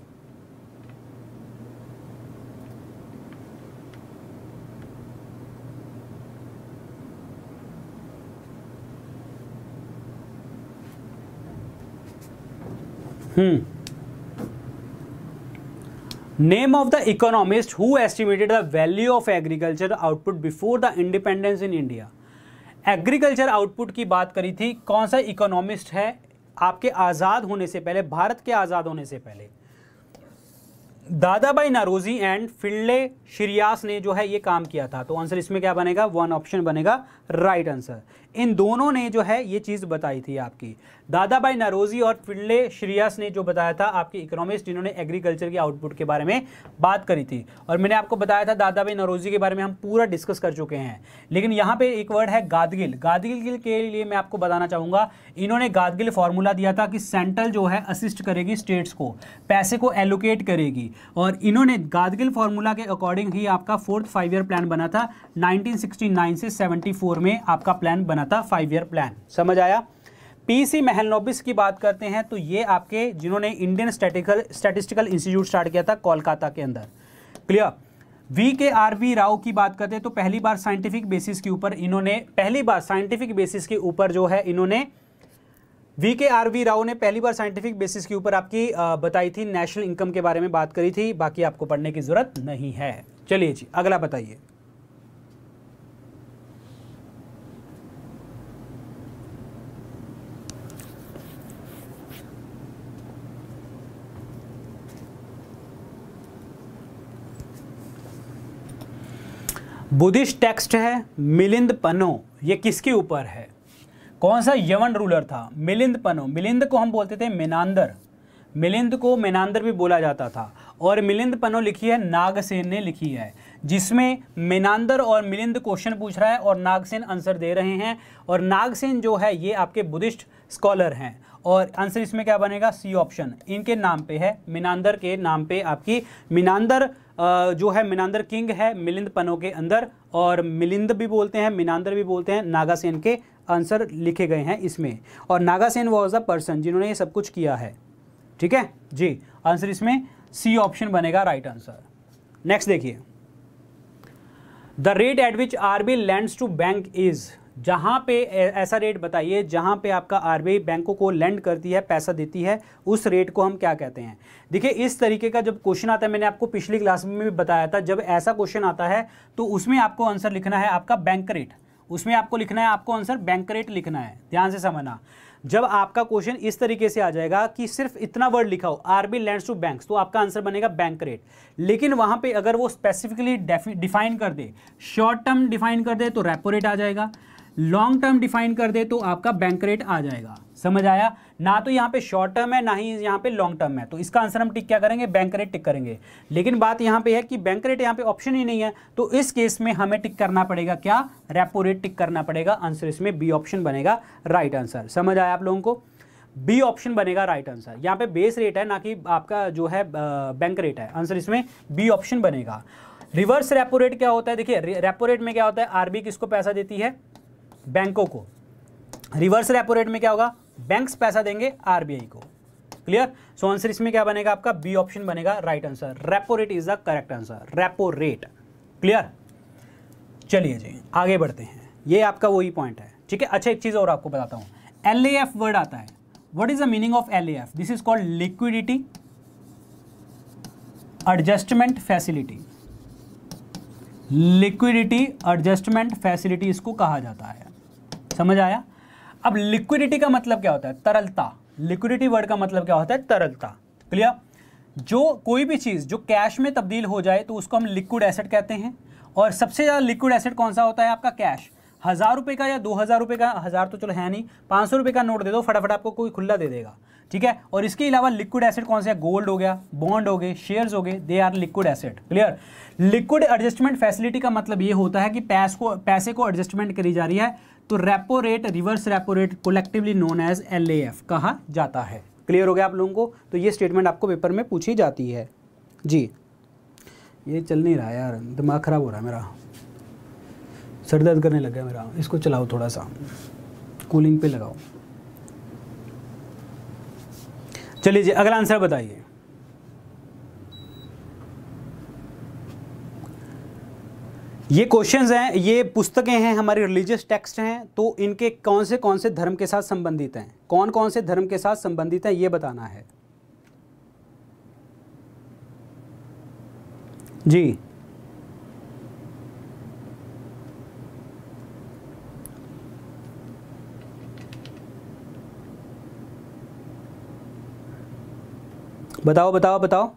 name of the economist who estimated the value of agriculture output before the independence in India agriculture output की बात करी थी कौन सा इकोनॉमिस्ट है आपके आज़ाद होने से पहले भारत के आज़ाद होने से पहले Dadabhai Naoroji and Findlay Shirras ने जो है ये काम किया था तो आंसर इसमें क्या बनेगा वन ऑप्शन बनेगा राइट आंसर इन दोनों ने जो है ये चीज़ बताई थी आपकी दादा भाई और फिल्ले श्रियास ने जो बताया था आपके इकोनॉमिस्ट जिन्होंने एग्रीकल्चर के आउटपुट के बारे में बात करी थी और मैंने आपको बताया था दादा भाई के बारे में हम पूरा डिस्कस कर चुके हैं लेकिन यहाँ पे एक वर्ड है गादगिल गादगिल के लिए मैं आपको बताना चाहूँगा इन्होंने गादगिल फार्मूला दिया था कि सेंट्रल जो है असिस्ट करेगी स्टेट्स को पैसे को एलोकेट करेगी और इन्होंने गादगिल फार्मूला के अकॉर्डिंग ही आपका फोर्थ फाइव ईयर प्लान बना था नाइनटीन से सेवेंटी 2004 में आपका प्लान बना था फाइव ईयर प्लान समझ आया पीसी महलनोबिस की बात करते हैं तो ये आपके जिन्होंने Indian statical statistical institute start किया था कोलकाता के अंदर clear V K R V Rao की बात करते हैं तो पहली बार साइंटिफिक बेसिस के ऊपर इन्होंने पहली बार साइंटिफिक बेसिस के ऊपर जो है इन्होंने we K R V Rao ने पहली बार साइंटिफिक बेसिस के ऊपर आपकी बताई थी नेशनल इनकम के बारे में बात करी थी बाकी आपको पढ़ने की जरूरत नहीं है चलिए जी अगला बताइए बुद्धिस्ट टेक्स्ट है मिलिंद पनो ये किसके ऊपर है कौन सा यवन रूलर था मिलिंद पनो मिलिंद को हम बोलते थे मेनांदर मिलिंद को मेनांदर भी बोला जाता था और मिलिंद पनो लिखी है नागसेन ने लिखी है जिसमें मेनांदर और मिलिंद क्वेश्चन पूछ रहा है और नागसेन आंसर दे रहे हैं और नागसेन जो है ये आपके बुद्धिस्ट स्कॉलर हैं और आंसर इसमें क्या बनेगा सी ऑप्शन इनके नाम पे है मिनांदर के नाम पे आपकी मिनांदर जो है मिनांदर किंग है मिलिंद पनो के अंदर और मिलिंद भी बोलते हैं मिनांदर भी बोलते हैं नागासेन के आंसर लिखे गए हैं इसमें और नागासेन वॉज अ पर्सन जिन्होंने ये सब कुछ किया है ठीक है जी आंसर इसमें सी ऑप्शन बनेगा राइट आंसर नेक्स्ट देखिए the rate at which R B lend to bank is जहाँ पे ऐसा रेट बताइए जहाँ पे आपका आरबीआई बैंकों को लैंड करती है पैसा देती है उस रेट को हम क्या कहते हैं देखिए इस तरीके का जब क्वेश्चन आता है मैंने आपको पिछली क्लास में भी बताया था जब ऐसा क्वेश्चन आता है तो उसमें आपको आंसर लिखना है आपका बैंक रेट उसमें आपको लिखना है आपको आंसर बैंक रेट लिखना है ध्यान से समझना जब आपका क्वेश्चन इस तरीके से आ जाएगा कि सिर्फ इतना वर्ड लिखा हो आरबी लैंड्स टू बैंक तो आपका आंसर बनेगा बैंक रेट लेकिन वहां पे अगर वो स्पेसिफिकली डिफाइन कर दे शॉर्ट टर्म डिफाइन कर दे तो रेपो रेट आ जाएगा लॉन्ग टर्म डिफाइन कर दे तो आपका बैंक रेट आ जाएगा समझ आया ना तो यहाँ पे शॉर्ट टर्म है ना ही यहाँ पे लॉन्ग टर्म है तो इसका आंसर हम टिक क्या करेंगे बैंक रेट टिक करेंगे लेकिन बात यहाँ पे है कि बैंक रेट यहाँ पे ऑप्शन ही नहीं है तो इस केस में हमें टिक करना पड़ेगा क्या रेपो रेट टिक करना पड़ेगा आंसर इसमें बी ऑप्शन बनेगा राइट आंसर समझ आया आप लोगों को बी ऑप्शन बनेगा राइट आंसर यहाँ पे बेस रेट है ना कि आपका जो है बैंक रेट है आंसर इसमें बी ऑप्शन बनेगा रिवर्स रेपो रेट क्या होता है देखिए रेपो रेट में क्या होता है आरबी किसको पैसा देती है बैंकों को रिवर्स रेपो रेट में क्या होगा बैंक्स पैसा देंगे आरबीआई को क्लियर सो आंसर इसमें क्या बनेगा आपका बी ऑप्शन बनेगा right answer repo rate is the correct answer repo rate clear चलिए जी आगे बढ़ते हैं ये आपका वही पॉइंट है ठीक है अच्छा एक चीज़ और आपको बताता हूं एल वर्ड आता है what is the meaning of L this is called liquidity adjustment facility liquidity adjustment facility इसको कहा जाता है समझ आया अब लिक्विडिटी का मतलब क्या होता है तरलता लिक्विडिटी वर्ड का मतलब क्या होता है तरलता क्लियर जो कोई भी चीज़ जो कैश में तब्दील हो जाए तो उसको हम लिक्विड एसेट कहते हैं और सबसे ज़्यादा लिक्विड एसेट कौन सा होता है आपका कैश हज़ार रुपए का या दो हज़ार रुपए का हज़ार तो चलो है नहीं पांच सौ रुपए का नोट दे दो फटाफट आपको कोई खुला दे देगा ठीक है और इसके अलावा लिक्विड एसेट कौन से है गोल्ड हो गया बॉन्ड हो गए शेयर्स हो गए they are liquid asset clear liquid adjustment facility का मतलब ये होता है कि पैस को पैसे को एडजस्टमेंट करी जा रही है तो repo rate reverse repo rate collectively known as L कहा जाता है क्लियर हो गया आप लोगों को तो ये स्टेटमेंट आपको पेपर में पूछी जाती है जी ये चल नहीं रहा यार दिमाग ख़राब हो रहा है मेरा सर दर्द करने लग गया मेरा इसको चलाओ थोड़ा सा कूलिंग पे लगाओ चलिए जी अगला आंसर बताइए ये क्वेश्चंस हैं ये पुस्तकें हैं हमारे रिलीजियस टेक्स्ट हैं तो इनके कौन से कौन से धर्म के साथ संबंधित हैं कौन कौन से धर्म के साथ संबंधित हैं ये बताना है जी बताओ बताओ बताओ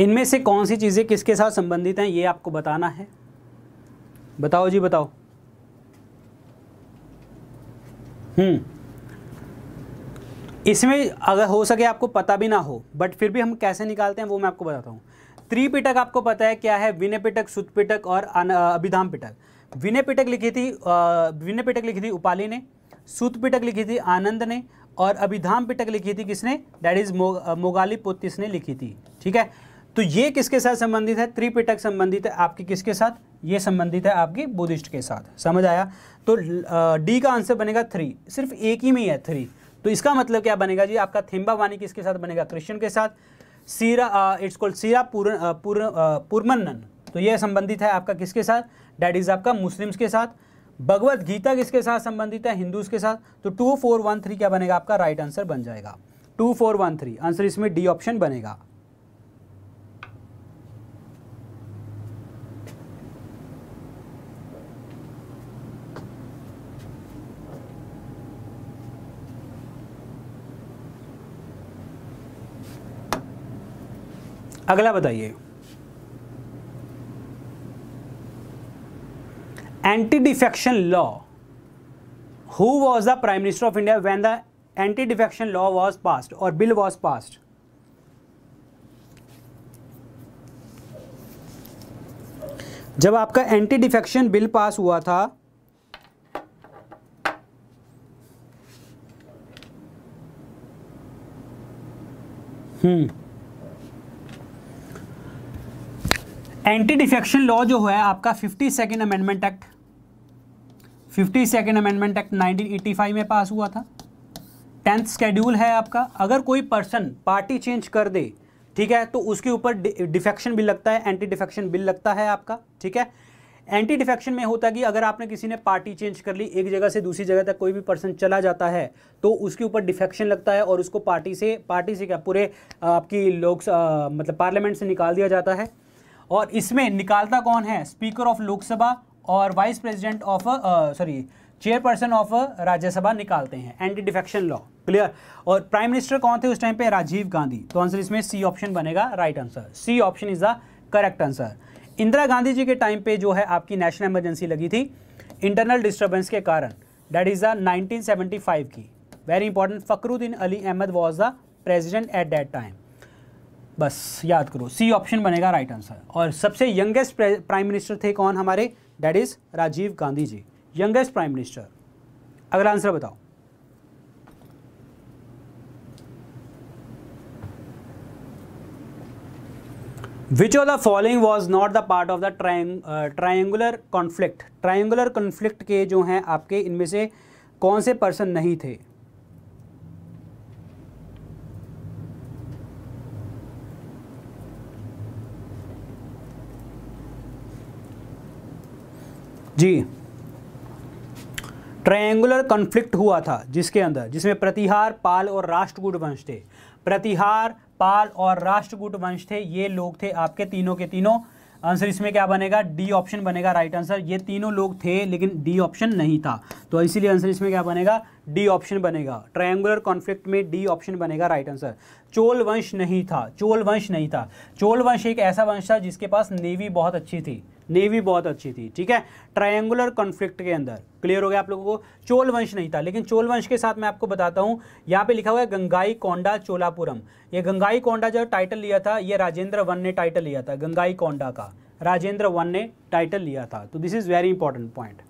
इनमें से कौन सी चीज़ें किसके साथ संबंधित हैं ये आपको बताना है बताओ जी बताओ हम्म इसमें अगर हो सके आपको पता भी ना हो बट फिर भी हम कैसे निकालते हैं वो मैं आपको बताता हूँ त्रिपिटक आपको पता है क्या है विनय पिटक सुतपिटक और अभिधाम पिटक विनय पिटक लिखी थी विनय पिटक लिखी थी उपाली ने सुतपिटक पिटक लिखी थी आनंद ने और अभिधाम पिटक लिखी थी किसने डैट इज मोगाली पोतिस ने लिखी थी ठीक है तो ये किसके साथ संबंधित है त्रिपिटक संबंधित है आपकी किसके साथ ये संबंधित है आपकी बुद्धिस्ट के साथ समझ आया तो डी का आंसर बनेगा थ्री सिर्फ एक ही में ही है थ्री तो इसका मतलब क्या बनेगा जी आपका थिम्बा वाणी किसके साथ बनेगा क्रिश्चियन के साथ सीरा इट्स कॉल्ड सीरा पूर, तो यह संबंधित है आपका किसके साथ डैट इज़ आपका मुस्लिम्स के साथ भगवत गीता किसके साथ संबंधित है हिंदूज के साथ तो टू फोर वन थ्री क्या बनेगा आपका राइट आंसर बन जाएगा two four one three answer इसमें डी ऑप्शन बनेगा अगला बताइए anti defection law who was the prime minister of India when the anti defection law was passed और बिल वॉज पास्ड जब आपका एंटी डिफेक्शन बिल पास हुआ था हम्म एंटी डिफेक्शन लॉ जो है आपका fifty second amendment act fifty second amendment act 1985 में पास हुआ था टेंथ स्केड्यूल है आपका अगर कोई पर्सन पार्टी चेंज कर दे ठीक है तो उसके ऊपर डिफेक्शन बिल लगता है एंटी डिफेक्शन बिल लगता है आपका ठीक है एंटी डिफेक्शन में होता कि अगर आपने किसी ने पार्टी चेंज कर ली एक जगह से दूसरी जगह तक कोई भी पर्सन चला जाता है तो उसके ऊपर डिफेक्शन लगता है और उसको पार्टी से पार्टी से क्या पूरे आपकी लोग मतलब पार्लियामेंट से निकाल दिया जाता है और इसमें निकालता कौन है स्पीकर ऑफ लोकसभा और vice president of sorry chairperson of Rajya Sabha निकालते हैं एंटी डिफेक्शन लॉ क्लियर और प्राइम मिनिस्टर कौन थे उस टाइम पे राजीव गांधी तो आंसर इसमें सी ऑप्शन बनेगा right answer C option is the correct answer Indira Gandhi ji के टाइम पे जो है आपकी नेशनल इमरजेंसी लगी थी इंटरनल डिस्टर्बेंस के कारण दैट इज़ द नाइनटीन की very important Fakhruddin Ali Ahmed was the president at that time बस याद करो सी ऑप्शन बनेगा राइट आंसर और सबसे यंगेस्ट प्राइम मिनिस्टर थे कौन हमारे that is Rajiv Gandhi ji youngest prime minister अगला आंसर बताओ which of the following was not the part of the triangular conflict triangular conflict के जो हैं आपके इनमें से कौन से पर्सन नहीं थे जी ट्रायंगुलर कॉन्फ्लिक्ट हुआ था जिसके अंदर जिसमें प्रतिहार पाल और राष्ट्रकूट वंश थे प्रतिहार पाल और राष्ट्रकूट वंश थे ये लोग थे आपके तीनों के तीनों आंसर इसमें क्या बनेगा डी ऑप्शन बनेगा राइट आंसर ये तीनों लोग थे लेकिन डी ऑप्शन नहीं था तो इसीलिए आंसर इसमें क्या बनेगा डी ऑप्शन बनेगा ट्रायंगुलर कॉन्फ्लिक्ट में डी ऑप्शन बनेगा राइट आंसर चोल वंश नहीं था चोल वंश नहीं था चोल वंश एक ऐसा वंश था जिसके पास नेवी बहुत अच्छी थी नेवी बहुत अच्छी थी ठीक है ट्रायंगुलर कॉन्फ्लिक्ट के अंदर क्लियर हो गया आप लोगों को चोल वंश नहीं था लेकिन चोल वंश के साथ मैं आपको बताता हूं यहां पे लिखा हुआ है गंगाई कोंडा चोलापुरम ये गंगाई कोंडा जो टाइटल लिया था ये राजेंद्र वन ने टाइटल लिया था गंगाई कोंडा का राजेंद्र वन ने टाइटल लिया था तो this is very important point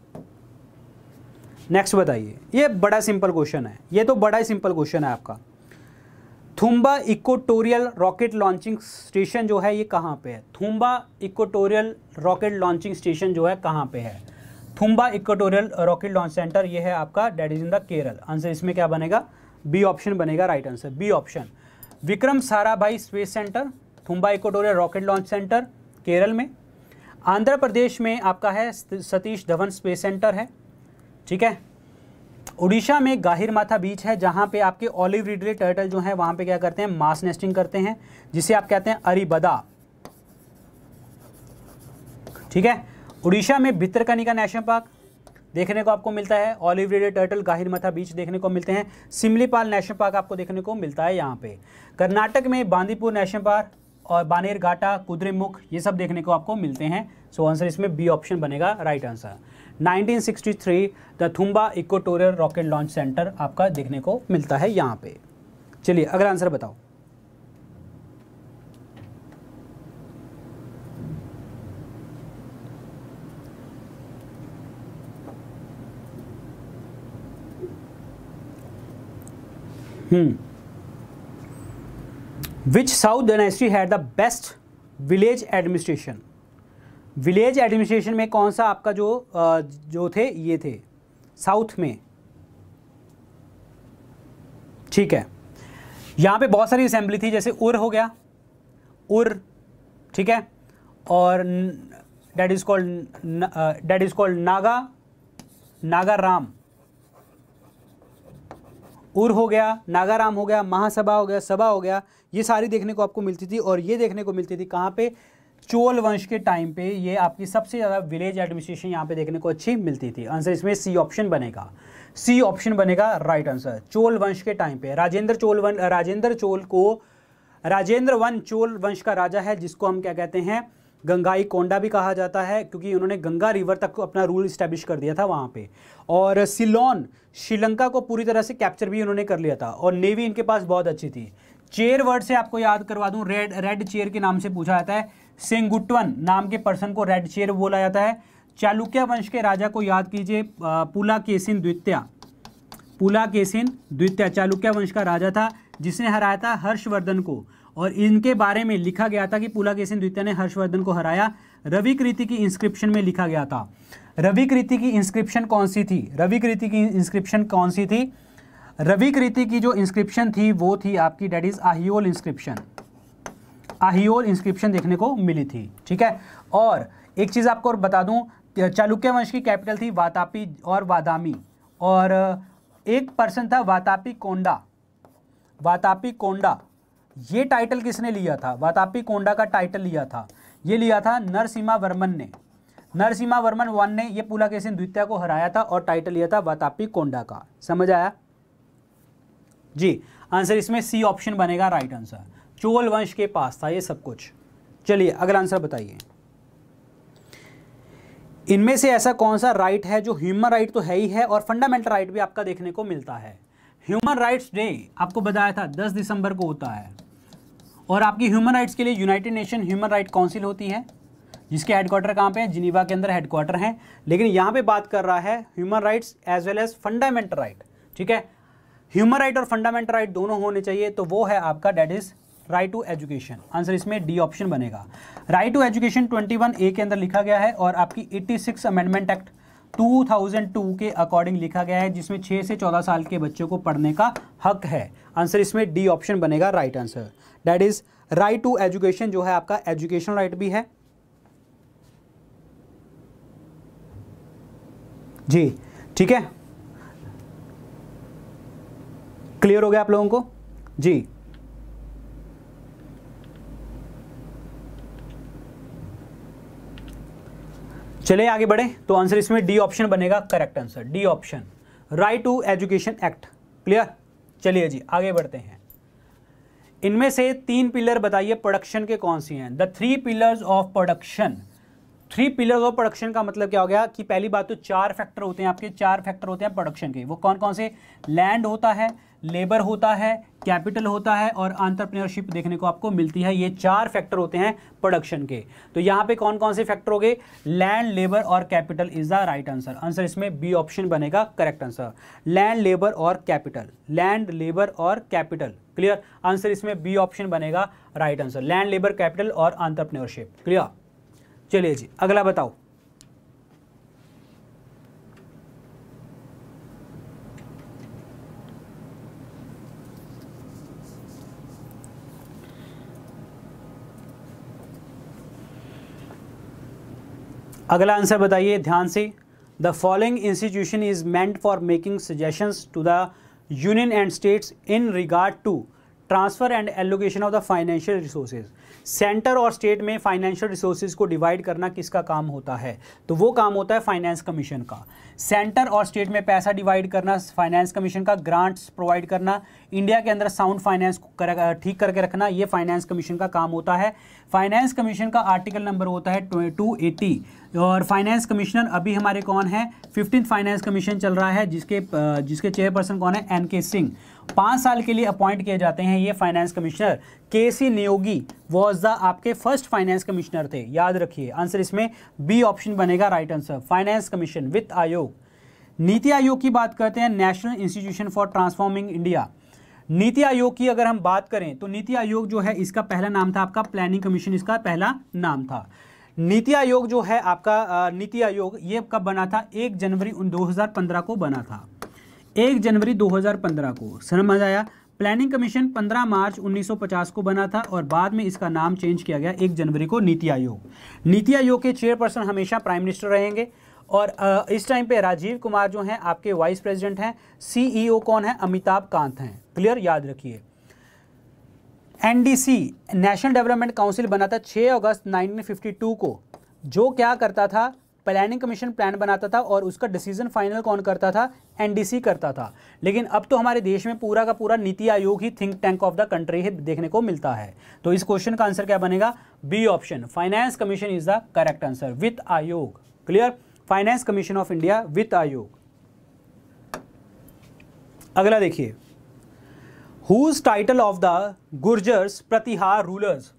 next बताइए ये बड़ा सिंपल क्वेश्चन है ये तो बड़ा ही सिंपल क्वेश्चन है आपका Thumba equatorial rocket launching station जो है ये कहाँ पे है Thumba equatorial rocket launching station जो है कहाँ पे है Thumba equatorial rocket launch centre ये है आपका that is in the Kerala answer इसमें क्या बनेगा बी ऑप्शन बनेगा right answer B option Vikram Sarabhai space centre Thumba equatorial rocket launch centre Kerala में आंध्र प्रदेश में आपका है सतीश धवन स्पेस सेंटर है ठीक है उड़ीसा में गाहिर माथा बीच है जहाँ पे आपके ऑलिव रिडले टर्टल जो है वहाँ पे क्या करते हैं मास नेस्टिंग करते हैं जिसे आप कहते हैं अरिबदा ठीक है उड़ीसा में भितरकनिका नेशनल पार्क देखने को आपको मिलता है ऑलिव रिडले टर्टल गाहिर माथा बीच देखने को मिलते हैं सिमलीपाल नेशनल पार्क आपको देखने को मिलता है यहाँ पे कर्नाटक में बांदीपुर नेशनल पार्क और बानेर घाटा कुद्रेमुख ये सब देखने को आपको मिलते हैं सो आंसर इसमें बी ऑप्शन बनेगा right answer 1963 the Thumba equatorial rocket launch centre आपका देखने को मिलता है यहाँ पे चलिए अगला आंसर बताओ hmm which south dynasty had the best village administration village administration में कौन सा आपका जो जो थे ये थे साउथ में ठीक है यहाँ पे बहुत सारी असेंबली थी जैसे उर हो गया उर ठीक है और that is called that is called naga nagaram ur हो गया नागाराम हो गया महासभा हो गया सभा हो गया ये सारी देखने को आपको मिलती थी और ये देखने को मिलती थी कहाँ पे चोल वंश के टाइम पे ये आपकी सबसे ज़्यादा विलेज एडमिनिस्ट्रेशन यहाँ पे देखने को अच्छी मिलती थी आंसर इसमें सी ऑप्शन बनेगा सी ऑप्शन बनेगा राइट आंसर चोल वंश के टाइम पे राजेंद्र चोल वन राजेंद्र चोल को राजेंद्र वन चोल वंश का राजा है जिसको हम क्या कहते हैं गंगाई कोंडा भी कहा जाता है क्योंकि उन्होंने गंगा रिवर तक अपना रूल इस्टेब्लिश कर दिया था वहाँ पे और सिलोन श्रीलंका को पूरी तरह से कैप्चर भी उन्होंने कर लिया था और नेवी इनके पास बहुत अच्छी थी चेयर वर्ड से आपको याद करवा दूँ रेड रेड चेयर के नाम से पूछा जाता है सेंगुटवन नाम के पर्सन को रेड चेयर बोला जाता है चालुक्य वंश के राजा को याद कीजिए पुला केसिन द्वितीय पुला केसिन द्वितीय चालुक्य वंश का राजा था जिसने हराया था हर्षवर्धन को और इनके बारे में लिखा गया था कि पुला केसिन द्वितीय ने हर्षवर्धन को हराया रवि कृति की इंस्क्रिप्शन में लिखा गया था रवि कृति की इंस्क्रिप्शन कौन सी थी रवि कृति की इंस्क्रिप्शन कौन सी थी रवि कृति की जो इंस्क्रिप्शन थी वो थी आपकी that is Aihole inscription Aihole inscription देखने को मिली थी ठीक है और एक चीज़ आपको और बता दूं चालुक्य वंश की कैपिटल थी वातापी और वादामी और एक पर्सन था वातापी कोंडा वातापी कोंडा ये टाइटल किसने लिया था वातापी कोंडा का टाइटल लिया था ये लिया था नरसिम्हा वर्मन ने नरसिम्हा वर्मन वन ने ये के द्वितीय को हराया था और टाइटल लिया था वातापी कोंडा का समझ आया जी आंसर इसमें सी ऑप्शन बनेगा राइट आंसर चोल वंश के पास था ये सब कुछ चलिए अगला आंसर बताइए इनमें से ऐसा कौन सा राइट है जो ह्यूमन राइट तो है ही है और फंडामेंटल राइट भी आपका देखने को मिलता है ह्यूमन राइट्स डे आपको बताया था 10 दिसंबर को होता है और आपकी ह्यूमन राइट्स के लिए united nation human right council होती है जिसके हेडक्वार्टर कहाँ पे हैं जिनीवा के अंदर हेडक्वार्टर हैं लेकिन यहाँ पे बात कर रहा है human rights as well as fundamental right ठीक है ह्यूमन राइट और फंडामेंटल राइट दोनों होने चाहिए तो वो है आपका that is right to education answer इसमें डी ऑप्शन बनेगा राइट टू एजुकेशन 21 ए के अंदर लिखा गया है और आपकी 86 अमेंडमेंट एक्ट 2002 के अकॉर्डिंग लिखा गया है जिसमें 6 से 14 साल के बच्चों को पढ़ने का हक है आंसर इसमें डी ऑप्शन बनेगा right answer that is right to education जो है आपका एजुकेशन राइट भी है जी ठीक है क्लियर हो गया आप लोगों को जी चले आगे बढ़े तो आंसर इसमें डी ऑप्शन बनेगा correct answer D option right to education act clear चलिए जी आगे बढ़ते हैं इनमें से तीन पिलर बताइए प्रोडक्शन के कौन सी हैं the three pillars of production three pillars of production का मतलब क्या हो गया कि पहली बात तो चार फैक्टर होते हैं आपके चार फैक्टर होते हैं प्रोडक्शन के वो कौन कौन से लैंड होता है लेबर होता है कैपिटल होता है और आंट्रप्रनियरशिप देखने को आपको मिलती है ये चार फैक्टर होते हैं प्रोडक्शन के तो यहाँ पे कौन कौन से फैक्टर हो गए लैंड लेबर और capital is the right answer answer इसमें बी ऑप्शन बनेगा करेक्ट आंसर लैंड लेबर और कैपिटल लैंड लेबर और कैपिटल क्लियर आंसर इसमें बी ऑप्शन बनेगा right answer land labour capital और आंट्रप्रनियरशिप क्लियर चलिए जी अगला बताओ अगला आंसर बताइए ध्यान से the following institution is meant for making suggestions to the union and states in regard to transfer and allocation of the financial resources centre और स्टेट में फाइनेंशियल रिसोर्सेज को डिवाइड करना किसका काम होता है तो वो काम होता है फाइनेंस कमीशन का सेंटर और स्टेट में पैसा डिवाइड करना फाइनेंस कमीशन का ग्रांट्स प्रोवाइड करना इंडिया के अंदर साउंड फाइनेंस ठीक करके रखना ये फाइनेंस कमीशन का काम होता है फाइनेंस कमीशन का आर्टिकल नंबर होता है टू एटी और फाइनेंस कमिश्नर अभी हमारे कौन है फिफ्टीन फाइनेंस कमीशन चल रहा है जिसके जिसके चेयरपर्सन कौन है एन के सिंह पाँच साल के लिए अपॉइंट किए जाते हैं ये finance commissioner K C Neogy was the आपके फर्स्ट फाइनेंस कमिश्नर थे याद रखिए आंसर इसमें बी ऑप्शन बनेगा राइट आंसर फाइनेंस कमीशन वित्त आयोग नीति आयोग की बात करते हैं National Institution for Transforming India NITI Aayog की अगर हम बात करें तो नीति आयोग जो है इसका पहला नाम था आपका प्लानिंग कमीशन इसका पहला नाम था नीति आयोग जो है आपका नीति आयोग ये कब बना था एक जनवरी 2015 को बना था एक जनवरी 2015 को समझ आया प्लानिंग कमीशन 15 मार्च 1950 को बना था और बाद में इसका नाम चेंज किया गया एक जनवरी को नीति आयोग नीति आयोग के चेयरपर्सन हमेशा प्राइम मिनिस्टर रहेंगे और इस टाइम पे राजीव कुमार जो हैं आपके वाइस प्रेसिडेंट हैं सीईओ e कौन है अमिताभ कांत हैं क्लियर याद रखिए एनडीसी नेशनल डेवलपमेंट काउंसिल बना था 6 अगस्त नाइनटीन को जो क्या करता था प्लानिंग कमीशन प्लान बनाता था और उसका डिसीजन फाइनल कौन करता था एनडीसी करता था लेकिन अब तो हमारे देश में पूरा का पूरा नीति आयोग ही think tank of the country ही देखने को मिलता है तो इस क्वेश्चन का आंसर क्या बनेगा B option finance commission is the correct answer विथ आयोग clear finance commission of India विथ आयोग अगला देखिए whose title of the Gurjars Pratihara rulers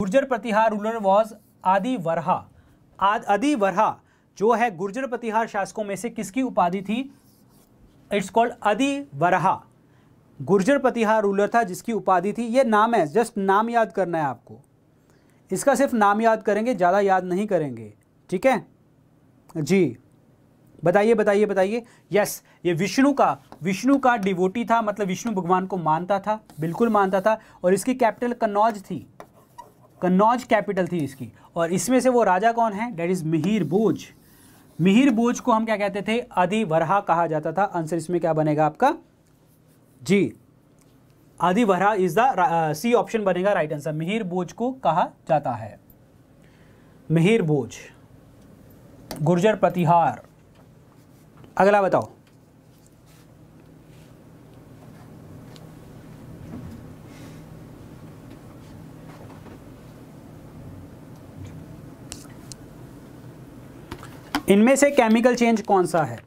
Gurjar Pratihara ruler was Adi Varaha आदि वरहा जो है गुर्जर प्रतिहार शासकों में से किसकी उपाधि थी इट्स कॉल्ड आदि वरहा गुर्जर प्रतिहार रूलर था जिसकी उपाधि थी ये नाम है जस्ट नाम याद करना है आपको इसका सिर्फ नाम याद करेंगे ज़्यादा याद नहीं करेंगे ठीक है जी बताइए बताइए बताइए यस ये विष्णु का विष्णु का डिवोटी था मतलब विष्णु भगवान को मानता था बिल्कुल मानता था और इसकी कैपिटल कन्नौज थी कन्नौज कैपिटल थी इसकी और इसमें से वो राजा कौन है डेट इज़ मिहिर बोझ मिहिर बोझ को हम क्या कहते थे अधिवरहा कहा जाता था आंसर इसमें क्या बनेगा आपका जी Adivaraha is the C option बनेगा राइट आंसर मिहिर बोझ को कहा जाता है मिहिर बोझ गुर्जर प्रतिहार अगला बताओ इनमें से केमिकल चेंज कौन सा है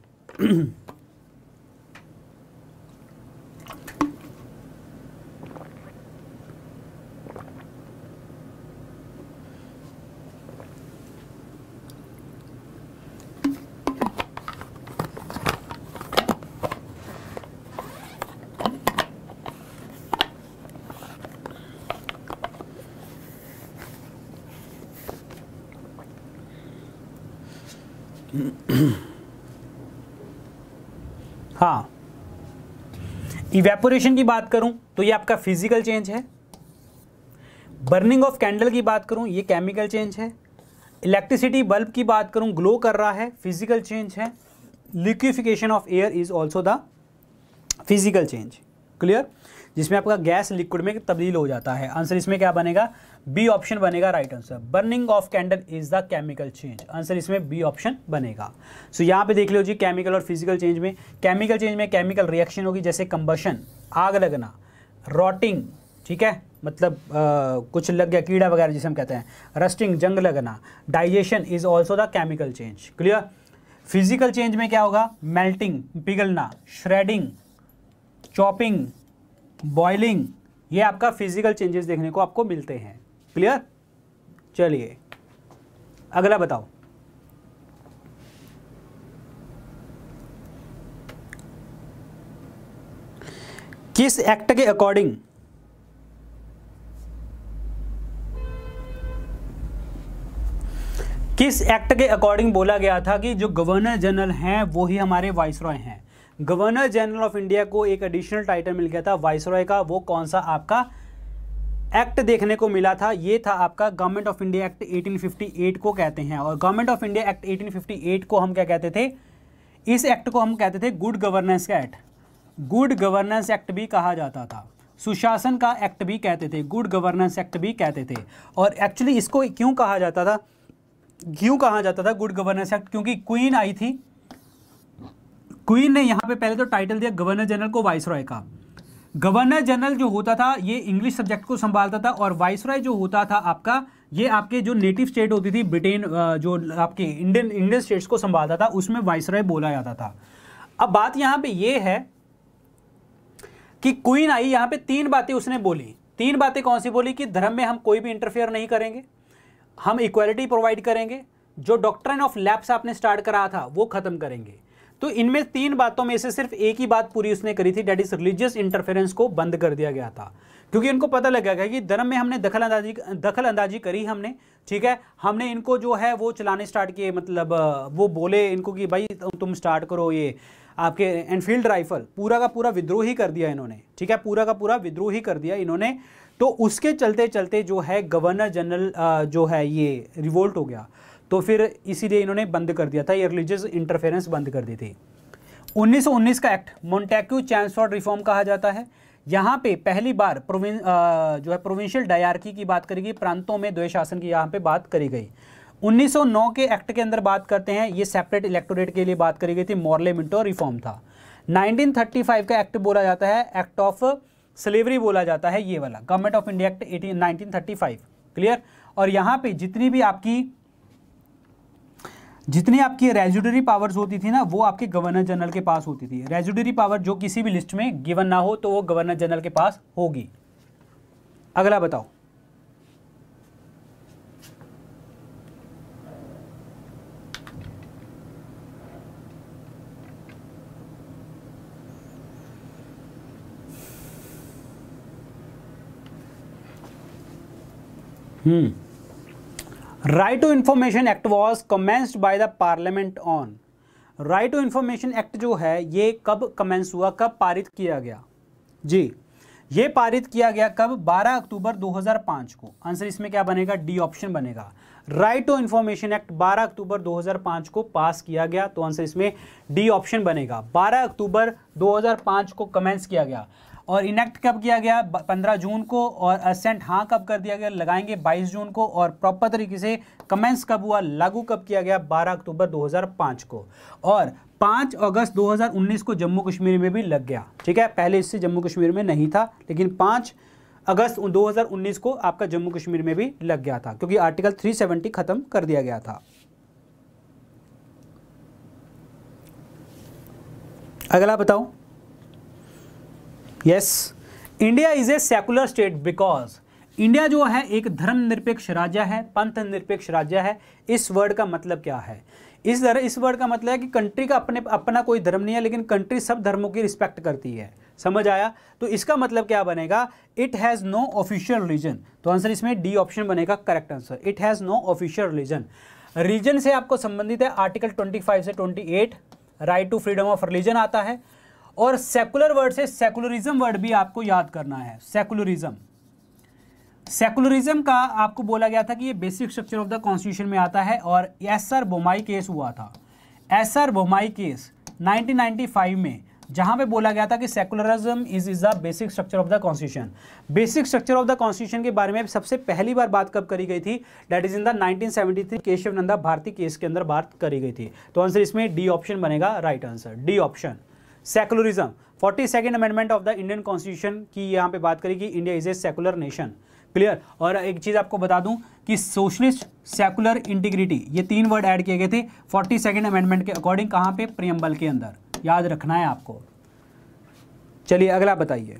इवेपोरेशन की बात करूं तो ये आपका फिजिकल चेंज है बर्निंग ऑफ कैंडल की बात करूं ये केमिकल चेंज है इलेक्ट्रिसिटी बल्ब की बात करूं ग्लो कर रहा है फिजिकल चेंज है liquefaction of air is also the physical change clear जिसमें आपका गैस लिक्विड में तब्दील हो जाता है आंसर इसमें क्या बनेगा बी ऑप्शन बनेगा right answer burning of candle is the chemical change answer इसमें बी ऑप्शन बनेगा सो so, यहाँ पे देख लो जी केमिकल और फिजिकल चेंज में केमिकल चेंज में केमिकल रिएक्शन होगी जैसे कंबशन आग लगना रॉटिंग ठीक है मतलब आ, कुछ लग गया कीड़ा वगैरह जिसे हम कहते हैं रस्टिंग जंग लगना digestion is also the chemical change clear physical change में क्या होगा मेल्टिंग पिघलना श्रेडिंग चॉपिंग बॉइलिंग ये आपका फिजिकल चेंजेस देखने को आपको मिलते हैं क्लियर चलिए अगला बताओ किस एक्ट के अकॉर्डिंग किस एक्ट के अकॉर्डिंग बोला गया था कि जो गवर्नर जनरल हैं वो ही हमारे वाइसरॉय हैं गवर्नर जनरल ऑफ इंडिया को एक एडिशनल टाइटल मिल गया था रॉय का वो कौन सा आपका एक्ट देखने को मिला था ये था आपका गवर्नमेंट ऑफ इंडिया एक्ट 1858 को कहते हैं और गवर्नमेंट ऑफ इंडिया एक्ट 1858 को हम क्या कहते थे इस एक्ट को हम कहते थे गुड गवर्नेंस का एक्ट गुड गवर्नेंस एक्ट भी कहा जाता था सुशासन का एक्ट भी कहते थे गुड गवर्नेंस एक्ट भी कहते थे और एक्चुअली इसको क्यों कहा जाता था क्यों कहा जाता था गुड गवर्नेंस एक्ट क्योंकि क्वीन आई थी क्वीन ने यहाँ पे पहले तो टाइटल दिया गवर्नर जनरल को वाइस रॉय का गवर्नर जनरल जो होता था ये इंग्लिश सब्जेक्ट को संभालता था और वाइस रॉय जो होता था आपका ये आपके जो नेटिव स्टेट होती थी ब्रिटेन जो आपके इंडियन इंडियन स्टेट्स को संभालता था उसमें वाइस रॉय बोला जाता था अब बात यहाँ पे ये है कि क्वीन आई यहाँ पे तीन बातें उसने बोली तीन बातें कौन सी बोली कि धर्म में हम कोई भी इंटरफेयर नहीं करेंगे हम इक्वालिटी प्रोवाइड करेंगे जो डॉक्ट्रिन ऑफ लैप्स आपने स्टार्ट करा था वो ख़त्म करेंगे तो इनमें तीन बातों में से सिर्फ एक ही बात पूरी उसने करी थी डेट इज रिलीजियस इंटरफेरेंस को बंद कर दिया गया था क्योंकि इनको पता लग गया कि धर्म में हमने दखल अंदाजी दखल अंदाजी करी हमने ठीक है हमने इनको जो है वो चलाने स्टार्ट किए मतलब वो बोले इनको कि भाई तुम स्टार्ट करो ये आपके एनफील्ड राइफल पूरा का पूरा विद्रोह ही कर दिया इन्होंने ठीक है पूरा का पूरा विद्रोह ही कर दिया इन्होंने तो उसके चलते चलते जो है गवर्नर जनरल जो है ये रिवोल्ट हो गया तो फिर इसीलिए इन्होंने बंद कर दिया था ये रिलीजियस इंटरफेरेंस बंद कर दी थी 1919 का एक्ट मोन्टेक्यू चैंसफोर्ड रिफॉर्म कहा जाता है यहाँ पे पहली बार प्रोविं जो है प्रोविंशियल डायरकी की बात करेगी प्रांतों में द्वे शासन की यहाँ पे बात करी गई 1909 के एक्ट के अंदर बात करते हैं ये सेपरेट इलेक्टोरेट के लिए बात करी गई थी मॉरले मिंटो रिफॉर्म था 1935 का एक्ट बोला जाता है एक्ट ऑफ स्लेवरी बोला जाता है ये वाला government of India act eighteen clear और यहाँ पर जितनी भी आपकी जितनी आपकी रेजुडरी पावर्स होती थी ना वो आपके गवर्नर जनरल के पास होती थी रेजुडरी पावर जो किसी भी लिस्ट में गिवन ना हो तो वो गवर्नर जनरल के पास होगी अगला बताओ hmm right to information act was commenced by the parliament on right to information act जो है ये कब कमेंस हुआ कब पारित किया गया जी ये पारित किया गया कब 12 अक्टूबर 2005 को आंसर इसमें क्या बनेगा डी ऑप्शन बनेगा राइट टू इंफॉर्मेशन एक्ट 12 अक्टूबर 2005 को पास किया गया तो आंसर इसमें डी ऑप्शन बनेगा 12 अक्टूबर 2005 को कमेंस किया गया और इनेक्ट कब किया गया 15 जून को और असेंट हाँ कब कर दिया गया लगाएंगे 22 जून को और प्रॉपर तरीके से कमेंस कब हुआ लागू कब किया गया 12 अक्टूबर 2005 को और 5 अगस्त 2019 को जम्मू कश्मीर में भी लग गया ठीक है पहले इससे जम्मू कश्मीर में नहीं था लेकिन पांच अगस्त 2019 को आपका जम्मू कश्मीर में भी लग गया था क्योंकि आर्टिकल 370 ख़त्म कर दिया गया था अगला बताओ yes India is a secular state because India जो है एक धर्मनिरपेक्ष राज्य है पंथ निरपेक्ष राज्य है इस वर्ड का मतलब क्या है इस तरह इस वर्ड का मतलब है कि कंट्री का अपने अपना कोई धर्म नहीं है लेकिन कंट्री सब धर्मों की रिस्पेक्ट करती है समझ आया तो इसका मतलब क्या बनेगा it has no official religion तो आंसर इसमें डी ऑप्शन बनेगा correct answer it has no official religion religion से आपको संबंधित है आर्टिकल 25 से 28 right to freedom of religion आता है और सेकुलर वर्ड से सेकुलरिज्म वर्ड भी आपको याद करना है सेकुलरिज्म सेकुलरिज्म का आपको बोला गया था कि ये basic structure of the constitution में आता है और एस आर बोमाई केस हुआ था एस आर बोमाई केस 1995 में जहां पे बोला गया था कि secularism is is the basic structure of the constitution basic structure of the constitution के बारे में सबसे पहली बार बात कब करी गई थी that is in the 1973 Kesavananda Bharati case के अंदर बात करी गई थी तो आंसर इसमें डी ऑप्शन बनेगा right answer D option secularism forty second amendment of the Indian constitution की यहाँ पे बात करेगी India is a secular nation clear और एक चीज़ आपको बता दूं कि सोशलिस्ट सेकुलर इंटीग्रिटी ये तीन वर्ड ऐड किए गए थे फोर्टी सेकेंड अमेंडमेंट के अकॉर्डिंग कहाँ पे प्रियम्बल के अंदर याद रखना है आपको चलिए अगला बताइए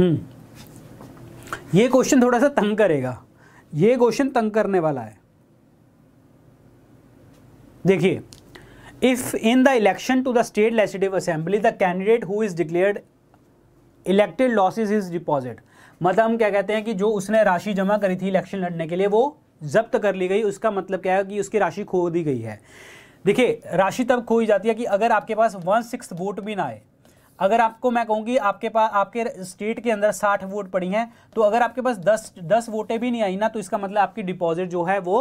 हम्म। ये क्वेश्चन थोड़ा सा तंग करेगा ये क्वेश्चन तंग करने वाला है देखिए if in the election to the state legislative assembly the candidate who is declared elected loses his deposit मतलब हम क्या कहते हैं कि जो उसने राशि जमा करी थी इलेक्शन लड़ने के लिए वो जब्त कर ली गई उसका मतलब क्या है कि उसकी राशि खो दी गई है देखिए राशि तब खोई जाती है कि अगर आपके पास वन सिक्स वोट भी ना आए अगर आपको मैं कहूँगी आपके पास आपके स्टेट के अंदर साठ वोट पड़ी हैं तो अगर आपके पास दस दस वोटें भी नहीं आई ना तो इसका मतलब आपकी डिपॉजिट जो है वो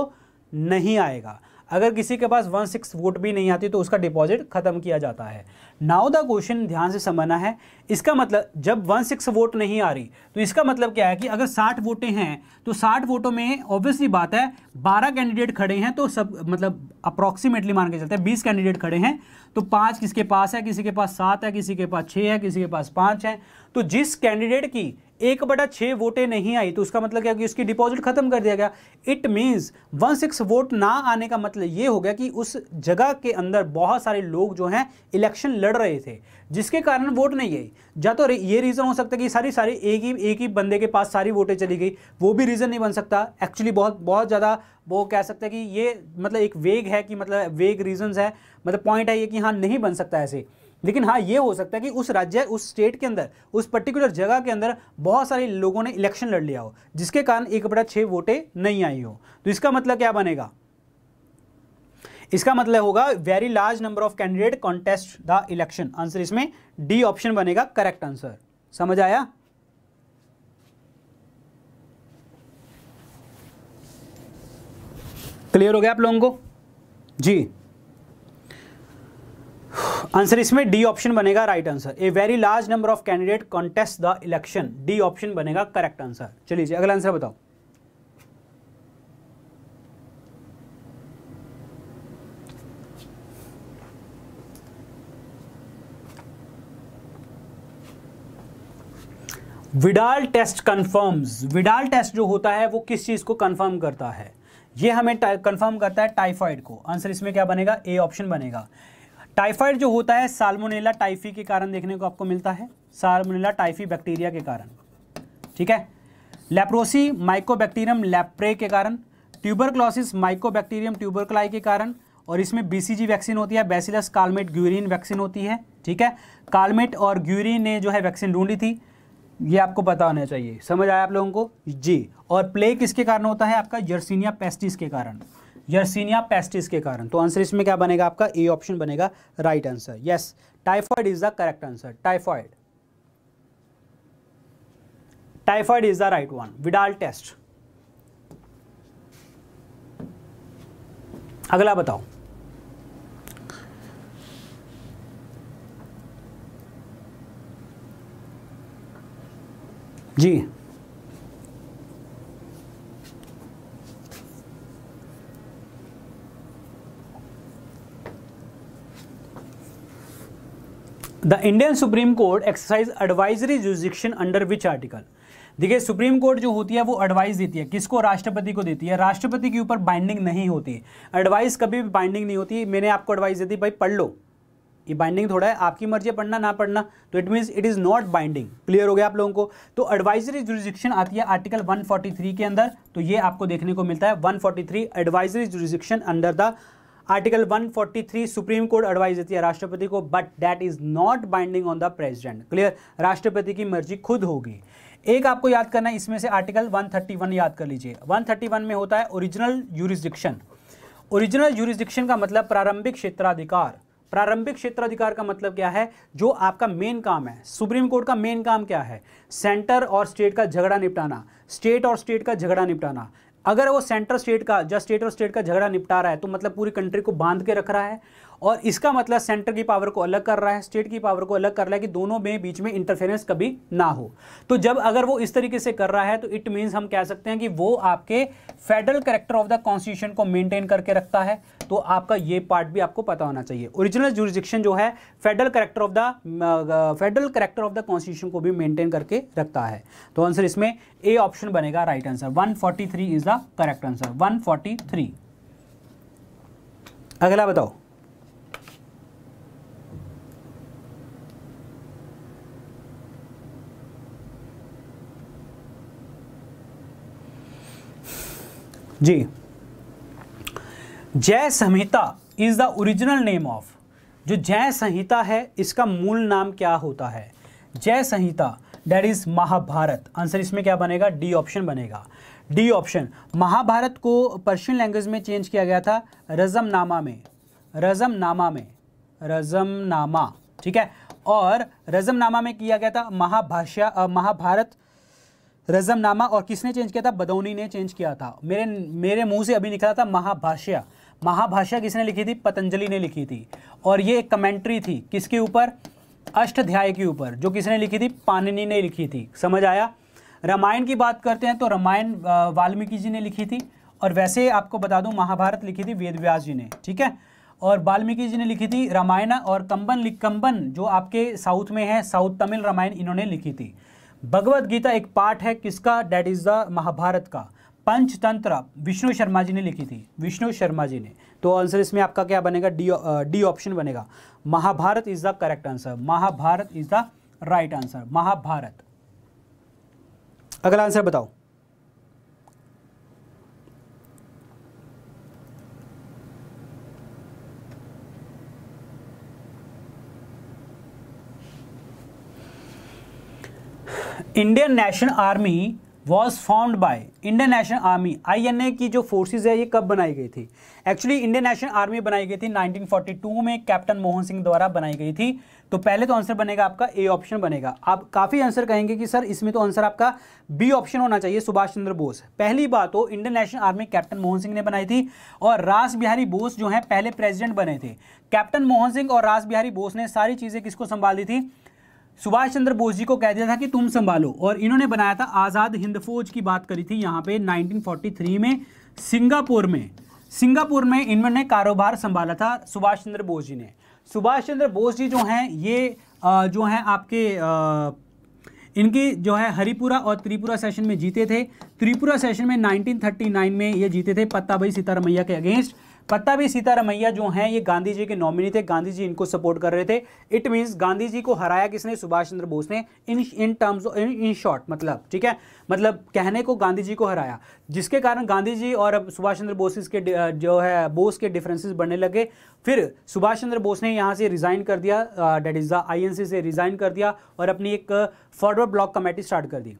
नहीं आएगा अगर किसी के पास वन सिक्स वोट भी नहीं आती तो उसका डिपॉजिट खत्म किया जाता है नाउ द क्वेश्चन ध्यान से समझना है इसका मतलब जब वन सिक्स वोट नहीं आ रही तो इसका मतलब क्या है कि अगर साठ वोटें हैं तो साठ वोटों में ऑब्वियसली बात है बारह कैंडिडेट खड़े हैं तो सब मतलब अप्रॉक्सीमेटली मान के चलते हैं बीस कैंडिडेट खड़े हैं तो पाँच किसके पास है किसी के पास सात है किसी के पास छः है किसी के पास पाँच है तो जिस कैंडिडेट की एक बटा छः वोटें नहीं आई तो उसका मतलब क्या कि उसकी डिपॉजिट खत्म कर दिया गया it means one sixth vote ना आने का मतलब ये हो गया कि उस जगह के अंदर बहुत सारे लोग जो हैं इलेक्शन लड़ रहे थे जिसके कारण वोट नहीं आई या तो ये रीज़न हो सकता है कि सारी सारी एक ही एक ही बंदे के पास सारी वोटें चली गई वो भी रीज़न नहीं बन सकता एक्चुअली बहुत बहुत ज़्यादा वो कह सकते हैं कि ये मतलब एक वेग है कि मतलब वेग रीजन है मतलब पॉइंट है ये कि हाँ नहीं बन सकता ऐसे लेकिन हाँ ये हो सकता है कि उस राज्य उस स्टेट के अंदर उस पर्टिकुलर जगह के अंदर बहुत सारे लोगों ने इलेक्शन लड़ लिया हो जिसके कारण एक बटा छः वोटें नहीं आई हो तो इसका मतलब क्या बनेगा इसका मतलब होगा very large number of candidate contest the election answer इसमें डी ऑप्शन बनेगा करेक्ट आंसर समझ आया क्लियर हो गया आप लोगों को जी आंसर इसमें डी ऑप्शन बनेगा right answer a very large number of candidate contest the election D option बनेगा करेक्ट आंसर चलिए अगला आंसर बताओ Widal test confirms Widal test जो होता है वो किस चीज़ को कंफर्म करता है ये हमें कंफर्म करता है टाइफाइड को आंसर इसमें क्या बनेगा ए ऑप्शन बनेगा टाइफाइड जो होता है साल्मोनेला टाइफी के कारण देखने को आपको मिलता है साल्मोनेला टाइफी बैक्टीरिया के कारण ठीक है लेप्रोसी माइकोबैक्टीरियम लेप्रे के कारण ट्यूबरक्लोसिस माइकोबैक्टीरियम ट्यूबरक्लाई के कारण और इसमें बीसीजी वैक्सीन होती है बेसिलस कालमेट ग्यूरिन वैक्सीन होती है ठीक है कालमेट और ग्यूरिन ने जो है वैक्सीन ढूंढी थी ये आपको पता होना चाहिए समझ आया आप लोगों को जी और प्ले किसके कारण होता है आपका जर्सिनिया पेस्टिस के कारण यर्सिनिया पेस्टिस के कारण तो आंसर इसमें क्या बनेगा आपका ए ऑप्शन बनेगा right answer yes typhoid is the correct answer typhoid typhoid is the right one Widal test अगला बताओ जी the Indian Supreme Court exercise advisory jurisdiction under which article देखिए सुप्रीम कोर्ट जो होती है वो एडवाइस देती है किसको राष्ट्रपति को देती है राष्ट्रपति के ऊपर बाइंडिंग नहीं होती एडवाइस कभी भी बाइंडिंग नहीं होती मैंने आपको एडवाइस देती भाई पढ़ लो ये बाइंडिंग थोड़ा है आपकी मर्जी है पढ़ना ना पढ़ना तो it means it is not binding clear हो गया आप लोगों को तो एडवाइजरी जुरिजिक्शन आती है आर्टिकल 143 के अंदर तो ये आपको देखने को मिलता है 143 advisory jurisdiction under the article 143 Supreme Court advice देती है राष्ट्रपति को but that is not binding on the president clear राष्ट्रपति की मर्जी खुद होगी एक आपको याद करना है इसमें से आर्टिकल 131 याद कर लीजिए 131 में होता है ओरिजिनल यूरिस्डिक्शन ओरिजिनल यूरिस्डिक्शन का मतलब प्रारंभिक क्षेत्राधिकार प्रारंभिक क्षेत्राधिकार का मतलब क्या है जो आपका मेन काम है सुप्रीम कोर्ट का मेन काम क्या है सेंटर और स्टेट का झगड़ा निपटाना स्टेट और स्टेट का झगड़ा निपटाना अगर वो सेंटर स्टेट का जस्ट स्टेट और स्टेट का झगड़ा निपटा रहा है तो मतलब पूरी कंट्री को बांध के रख रहा है और इसका मतलब सेंटर की पावर को अलग कर रहा है स्टेट की पावर को अलग कर रहा है कि दोनों में बीच में इंटरफेरेंस कभी ना हो तो जब अगर वो इस तरीके से कर रहा है तो इट मीन्स हम कह सकते हैं कि वो आपके federal character of the constitution को मेंटेन करके रखता है तो आपका ये पार्ट भी आपको पता होना चाहिए ओरिजिनल जुरिस्डिक्शन जो है federal character of the federal character of the constitution को भी मेंटेन करके रखता है तो आंसर इसमें ए ऑप्शन बनेगा right answer 143 is the correct answer 143 अगला बताओ जी Jaya Samhita is the original name of जो जय संहिता है इसका मूल नाम क्या होता है Jaya Samhita that is Mahabharata answer इसमें क्या बनेगा डी ऑप्शन बनेगा डी ऑप्शन महाभारत को पर्शियन लैंग्वेज में चेंज किया गया था रजमनामा में रजमनामा में रजमनामा ठीक है और रजमनामा में किया गया था महाभाषा महाभारत रजमनामा और किसने चेंज किया था बदौनी ने चेंज किया था मेरे मेरे मुंह से अभी निकला था महाभाष्या महाभाष्या किसने लिखी थी पतंजलि ने लिखी थी और ये एक कमेंट्री थी किसके ऊपर अष्टाध्याय के ऊपर जो किसने लिखी थी पाननी ने लिखी थी समझ आया रामायण की बात करते हैं तो रामायण वाल्मीकि जी ने लिखी थी और वैसे आपको बता दूं महाभारत लिखी थी वेद जी ने ठीक है और वाल्मीकि जी ने लिखी थी रामायण और कंबन कंबन जो आपके साउथ में है साउथ तमिल रामायण इन्होंने लिखी थी भगवत गीता एक पाठ है किसका डैट इज़ द महाभारत का पंचतंत्र विष्णु शर्मा जी ने लिखी थी विष्णु शर्मा जी ने तो आंसर इसमें आपका क्या बनेगा डी डी ऑप्शन बनेगा Mahabharata is the correct answer Mahabharata is the right answer Mahabharata अगला आंसर बताओ Indian National Army was found by Indian National Army I N A की जो फोर्सेज है ये कब बनाई गई थी एक्चुअली इंडियन नेशनल आर्मी बनाई गई थी 1942 में कैप्टन मोहन सिंह द्वारा बनाई गई थी तो पहले तो आंसर बनेगा आपका ए ऑप्शन बनेगा आप काफ़ी आंसर कहेंगे कि सर इसमें तो आंसर आपका बी ऑप्शन होना चाहिए सुभाष चंद्र बोस पहली बात हो Indian National Army captain Mohan Singh ने बनाई थी और रास बिहारी बोस जो है पहले प्रेसिडेंट बने थे कैप्टन मोहन सिंह और रास बिहारी बोस ने सारी चीज़ें किसको संभाल दी थी सुभाष चंद्र बोस जी को कह दिया था कि तुम संभालो और इन्होंने बनाया था आज़ाद हिंद फौज की बात करी थी यहाँ पे 1943 में सिंगापुर में सिंगापुर में इन्होंने कारोबार संभाला था सुभाष चंद्र बोस जी ने सुभाष चंद्र बोस जी जो हैं ये जो हैं आपके इनकी जो है हरिपुरा और त्रिपुरा सेशन में जीते थे त्रिपुरा सेशन में 1939 में ये जीते थे पत्ताबाई सीतारमैया के अगेंस्ट भी सीतारमैया जो हैं ये गांधी जी के नॉमिनी थे गांधी जी इनको सपोर्ट कर रहे थे इट मीन्स गांधी जी को हराया किसने सुभाष चंद्र बोस ने इन इन टर्म्स इन शॉर्ट मतलब ठीक है मतलब कहने को गांधी जी को हराया जिसके कारण गांधी जी और अब सुभाष चंद्र बोस के जो है बोस के डिफरेंसेस बढ़ने लगे फिर सुभाष चंद्र बोस ने यहाँ से रिज़ाइन कर दिया डेट इज़ द आई से रिज़ाइन कर दिया और अपनी एक फॉरवर्ड ब्लॉक कमेटी स्टार्ट कर दी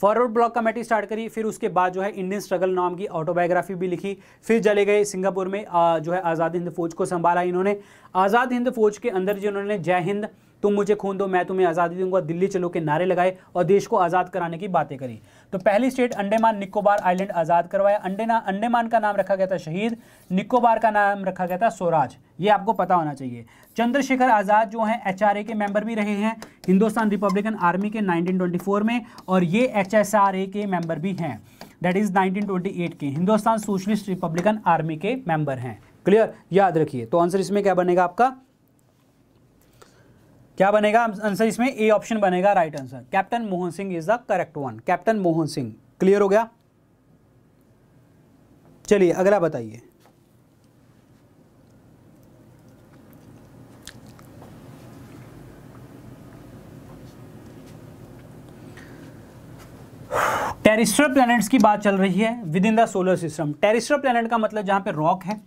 फॉरवर्ड ब्लॉक कमेटी स्टार्ट करी फिर उसके बाद जो है इंडियन स्ट्रगल नाम की ऑटोबायोग्राफी भी लिखी फिर चले गए सिंगापुर में जो है आज़ाद हिंद फौज को संभाला इन्होंने आज़ाद हिंद फौज के अंदर इन्होंने जय हिंद तुम मुझे खून दो मैं तुम्हें आज़ादी दूंगा दिल्ली चलो के नारे लगाए और देश को आज़ाद कराने की बातें करी तो पहली स्टेट अंडेमान निकोबार आइलैंड आज़ाद करवाया अंडेना अंडेमान का नाम रखा गया था शहीद निकोबार का नाम रखा गया था स्वराज ये आपको पता होना चाहिए चंद्रशेखर आज़ाद जो हैं एच के मेंबर भी रहे हैं हिंदुस्तान रिपब्लिकन आर्मी के 1924 में और ये एच के मेंबर भी हैं दैट इज़ 1928 के हिंदुस्तान सोशलिस्ट रिपब्लिकन आर्मी के मेंबर हैं क्लियर याद रखिए तो आंसर इसमें क्या बनेगा आपका क्या बनेगा आंसर इसमें ए ऑप्शन बनेगा right answer captain Mohan Singh is the correct one captain Mohan Singh clear हो गया चलिए अगला बताइए टेरिस्टर प्लैनेट्स की बात चल रही है within the solar system terrestrial planet का मतलब जहां पे रॉक है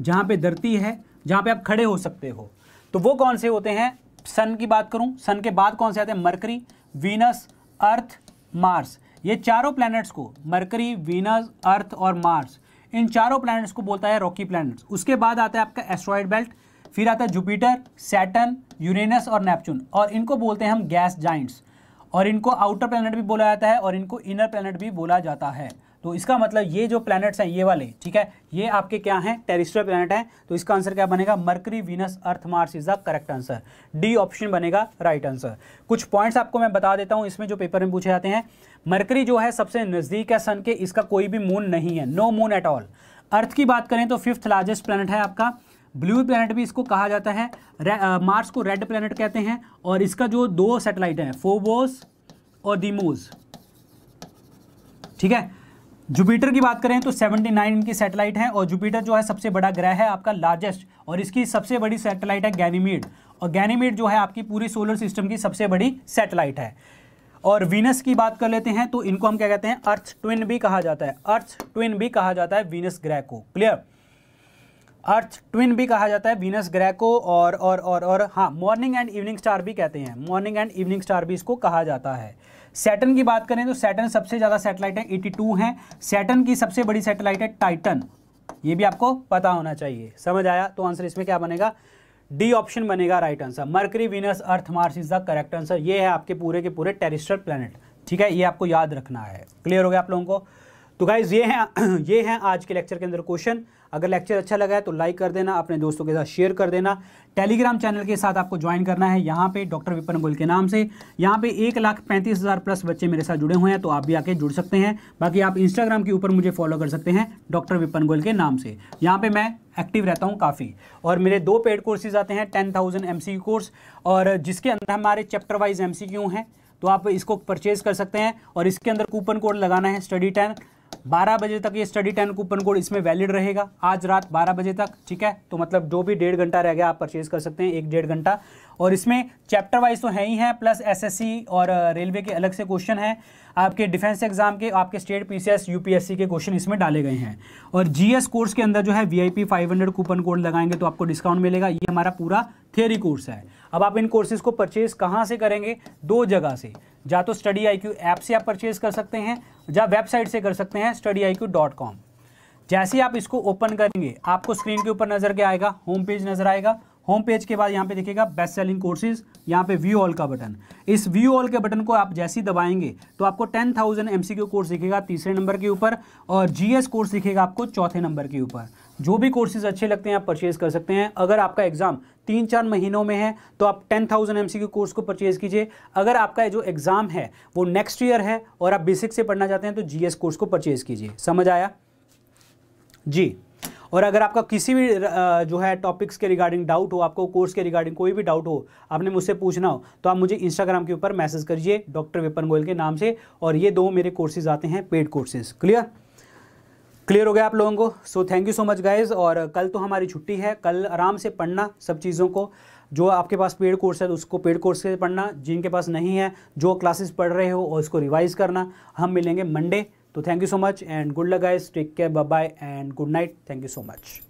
जहां पे धरती है जहां पे आप खड़े हो सकते हो तो वो कौन से होते हैं सन की बात करूं सन के बाद कौन से आते हैं मरकरी वीनस अर्थ मार्स ये चारों प्लैनेट्स को मरकरी वीनस अर्थ और मार्स इन चारों प्लैनेट्स को बोलता है रॉकी प्लैनेट्स उसके बाद आता है आपका एस्ट्रॉयड बेल्ट फिर आता है जुपिटर सैटन यूरेनस और नेपचून और इनको बोलते हैं हम गैस जाइंट्स और इनको आउटर प्लैनेट भी बोला जाता है और इनको इनर प्लैनेट भी बोला जाता है तो इसका मतलब ये जो प्लैनेट्स हैं ये वाले ठीक है ये आपके क्या हैं टेरिस्ट्रियल प्लैनेट हैं तो इसका आंसर क्या बनेगा Mercury Venus Earth Mars is the correct answer D option बनेगा राइट right आंसर कुछ पॉइंट्स आपको मैं बता देता हूं इसमें जो पेपर में पूछे जाते हैं मर्करी जो है सबसे नज़दीक है सन के इसका कोई भी मून नहीं है no moon at all Earth की बात करें तो फिफ्थ लार्जेस्ट प्लैनेट है आपका ब्लू प्लैनेट भी इसको कहा जाता है मार्स को रेड प्लैनेट कहते हैं और इसका जो दो सैटेलाइट है फोबोस और दिमोज ठीक है जुपिटर की बात करें तो 79 इनकी सैटेलाइट है और जुपिटर जो है सबसे बड़ा ग्रह है आपका लार्जेस्ट और इसकी सबसे बड़ी सैटेलाइट है गैनीमीड और गैनीमीड जो है आपकी पूरी सोलर सिस्टम की सबसे बड़ी सैटेलाइट है और वीनस की बात कर लेते हैं तो इनको हम क्या कहते हैं अर्थ ट्विन भी कहा जाता है अर्थ ट्विन भी कहा जाता है वीनस ग्रह को क्लियर अर्थ ट्विन भी कहा जाता है वीनस ग्रह को और और और और हाँ मॉर्निंग एंड इवनिंग स्टार भी कहते हैं मॉर्निंग एंड इवनिंग स्टार भी इसको कहा जाता है सैटन की बात करें तो सैटन सबसे ज़्यादा सैटेलाइट है टू हैं सैटन की सबसे बड़ी सैटेलाइट है टाइटन ये भी आपको पता होना चाहिए समझ आया तो आंसर इसमें क्या बनेगा डी ऑप्शन बनेगा right answer Mercury Venus Earth Mars is the correct answer ये है आपके पूरे के पूरे टेरिस्टर प्लेनेट ठीक है ये आपको याद रखना है क्लियर हो गया आप लोगों को तो गाइज ये हैं ये हैं आज के लेक्चर के अंदर क्वेश्चन अगर लेक्चर अच्छा लगा है तो लाइक कर देना अपने दोस्तों के साथ शेयर कर देना टेलीग्राम चैनल के साथ आपको ज्वाइन करना है यहाँ पे डॉक्टर विपन गोल के नाम से यहाँ पे एक लाख पैंतीस हज़ार प्लस बच्चे मेरे साथ जुड़े हुए हैं तो आप भी आके जुड़ सकते हैं बाकी आप इंस्टाग्राम के ऊपर मुझे फॉलो कर सकते हैं डॉक्टर विपन गोल के नाम से यहाँ पर मैं एक्टिव रहता हूँ काफ़ी और मेरे दो पेड कोर्सेज आते हैं टेन थाउजेंड एम कोर्स और जिसके अंदर हमारे चैप्टर वाइज एम हैं तो आप इसको परचेज़ कर सकते हैं और इसके अंदर कूपन कोड लगाना है स्टडी टेन बारह बजे तक ये स्टडी टेन कूपन कोड इसमें वैलिड रहेगा आज रात बारह बजे तक ठीक है तो मतलब जो भी डेढ़ घंटा रह गया आप परचेज कर सकते हैं एक डेढ़ घंटा और इसमें चैप्टर वाइज तो है ही है प्लस एसएससी और रेलवे uh, के अलग से क्वेश्चन हैं आपके डिफेंस एग्जाम के आपके स्टेट पीसीएस यूपीएससी के क्वेश्चन इसमें डाले गए हैं और जीएस कोर्स के अंदर जो है वीआईपी 500 कूपन कोड लगाएंगे तो आपको डिस्काउंट मिलेगा ये हमारा पूरा थेरी कोर्स है अब आप इन कोर्सेज़ को परचेज़ कहाँ से करेंगे दो जगह से या तो स्टडी आई क्यू ऐप से आप परचेज़ कर सकते हैं या वेबसाइट से कर सकते हैं study I Q dot com जैसे आप इसको ओपन करेंगे आपको स्क्रीन के ऊपर नज़र क्या आएगा होम पेज नज़र आएगा होम पेज के बाद यहाँ पे देखिएगा बेस्ट सेलिंग कोर्सेज यहाँ पे व्यू ऑल का बटन इस व्यू ऑल के बटन को आप जैसे ही दबाएंगे तो आपको 10,000 थाउजेंड एम कोर्स दिखेगा तीसरे नंबर के ऊपर और जीएस कोर्स दिखेगा आपको चौथे नंबर के ऊपर जो भी कोर्सेज अच्छे लगते हैं आप परचेज कर सकते हैं अगर आपका एग्ज़ाम तीन चार महीनों में है तो आप टेन थाउजेंड एम कोर्स को परचेज कीजिए अगर आपका जो एग्ज़ाम है वो नेक्स्ट ईयर है और आप बेसिक से पढ़ना चाहते हैं तो जी कोर्स को परचेज कीजिए समझ आया जी और अगर आपका किसी भी जो है टॉपिक्स के रिगार्डिंग डाउट हो आपको कोर्स के रिगार्डिंग कोई भी डाउट हो आपने मुझसे पूछना हो तो आप मुझे इंस्टाग्राम के ऊपर मैसेज करिए डॉक्टर विपन गोयल के नाम से और ये दो मेरे कोर्सेज आते हैं पेड कोर्सेज क्लियर क्लियर हो गया आप लोगों को so thank you so much guys और कल तो हमारी छुट्टी है कल आराम से पढ़ना सब चीज़ों को जो आपके पास पेड कोर्स है तो उसको पेड कोर्स से पढ़ना जिनके पास नहीं है जो क्लासेस पढ़ रहे हो और उसको रिवाइज करना हम मिलेंगे मंडे तो thank you so much and good luck guys take care bye bye and good night thank you so much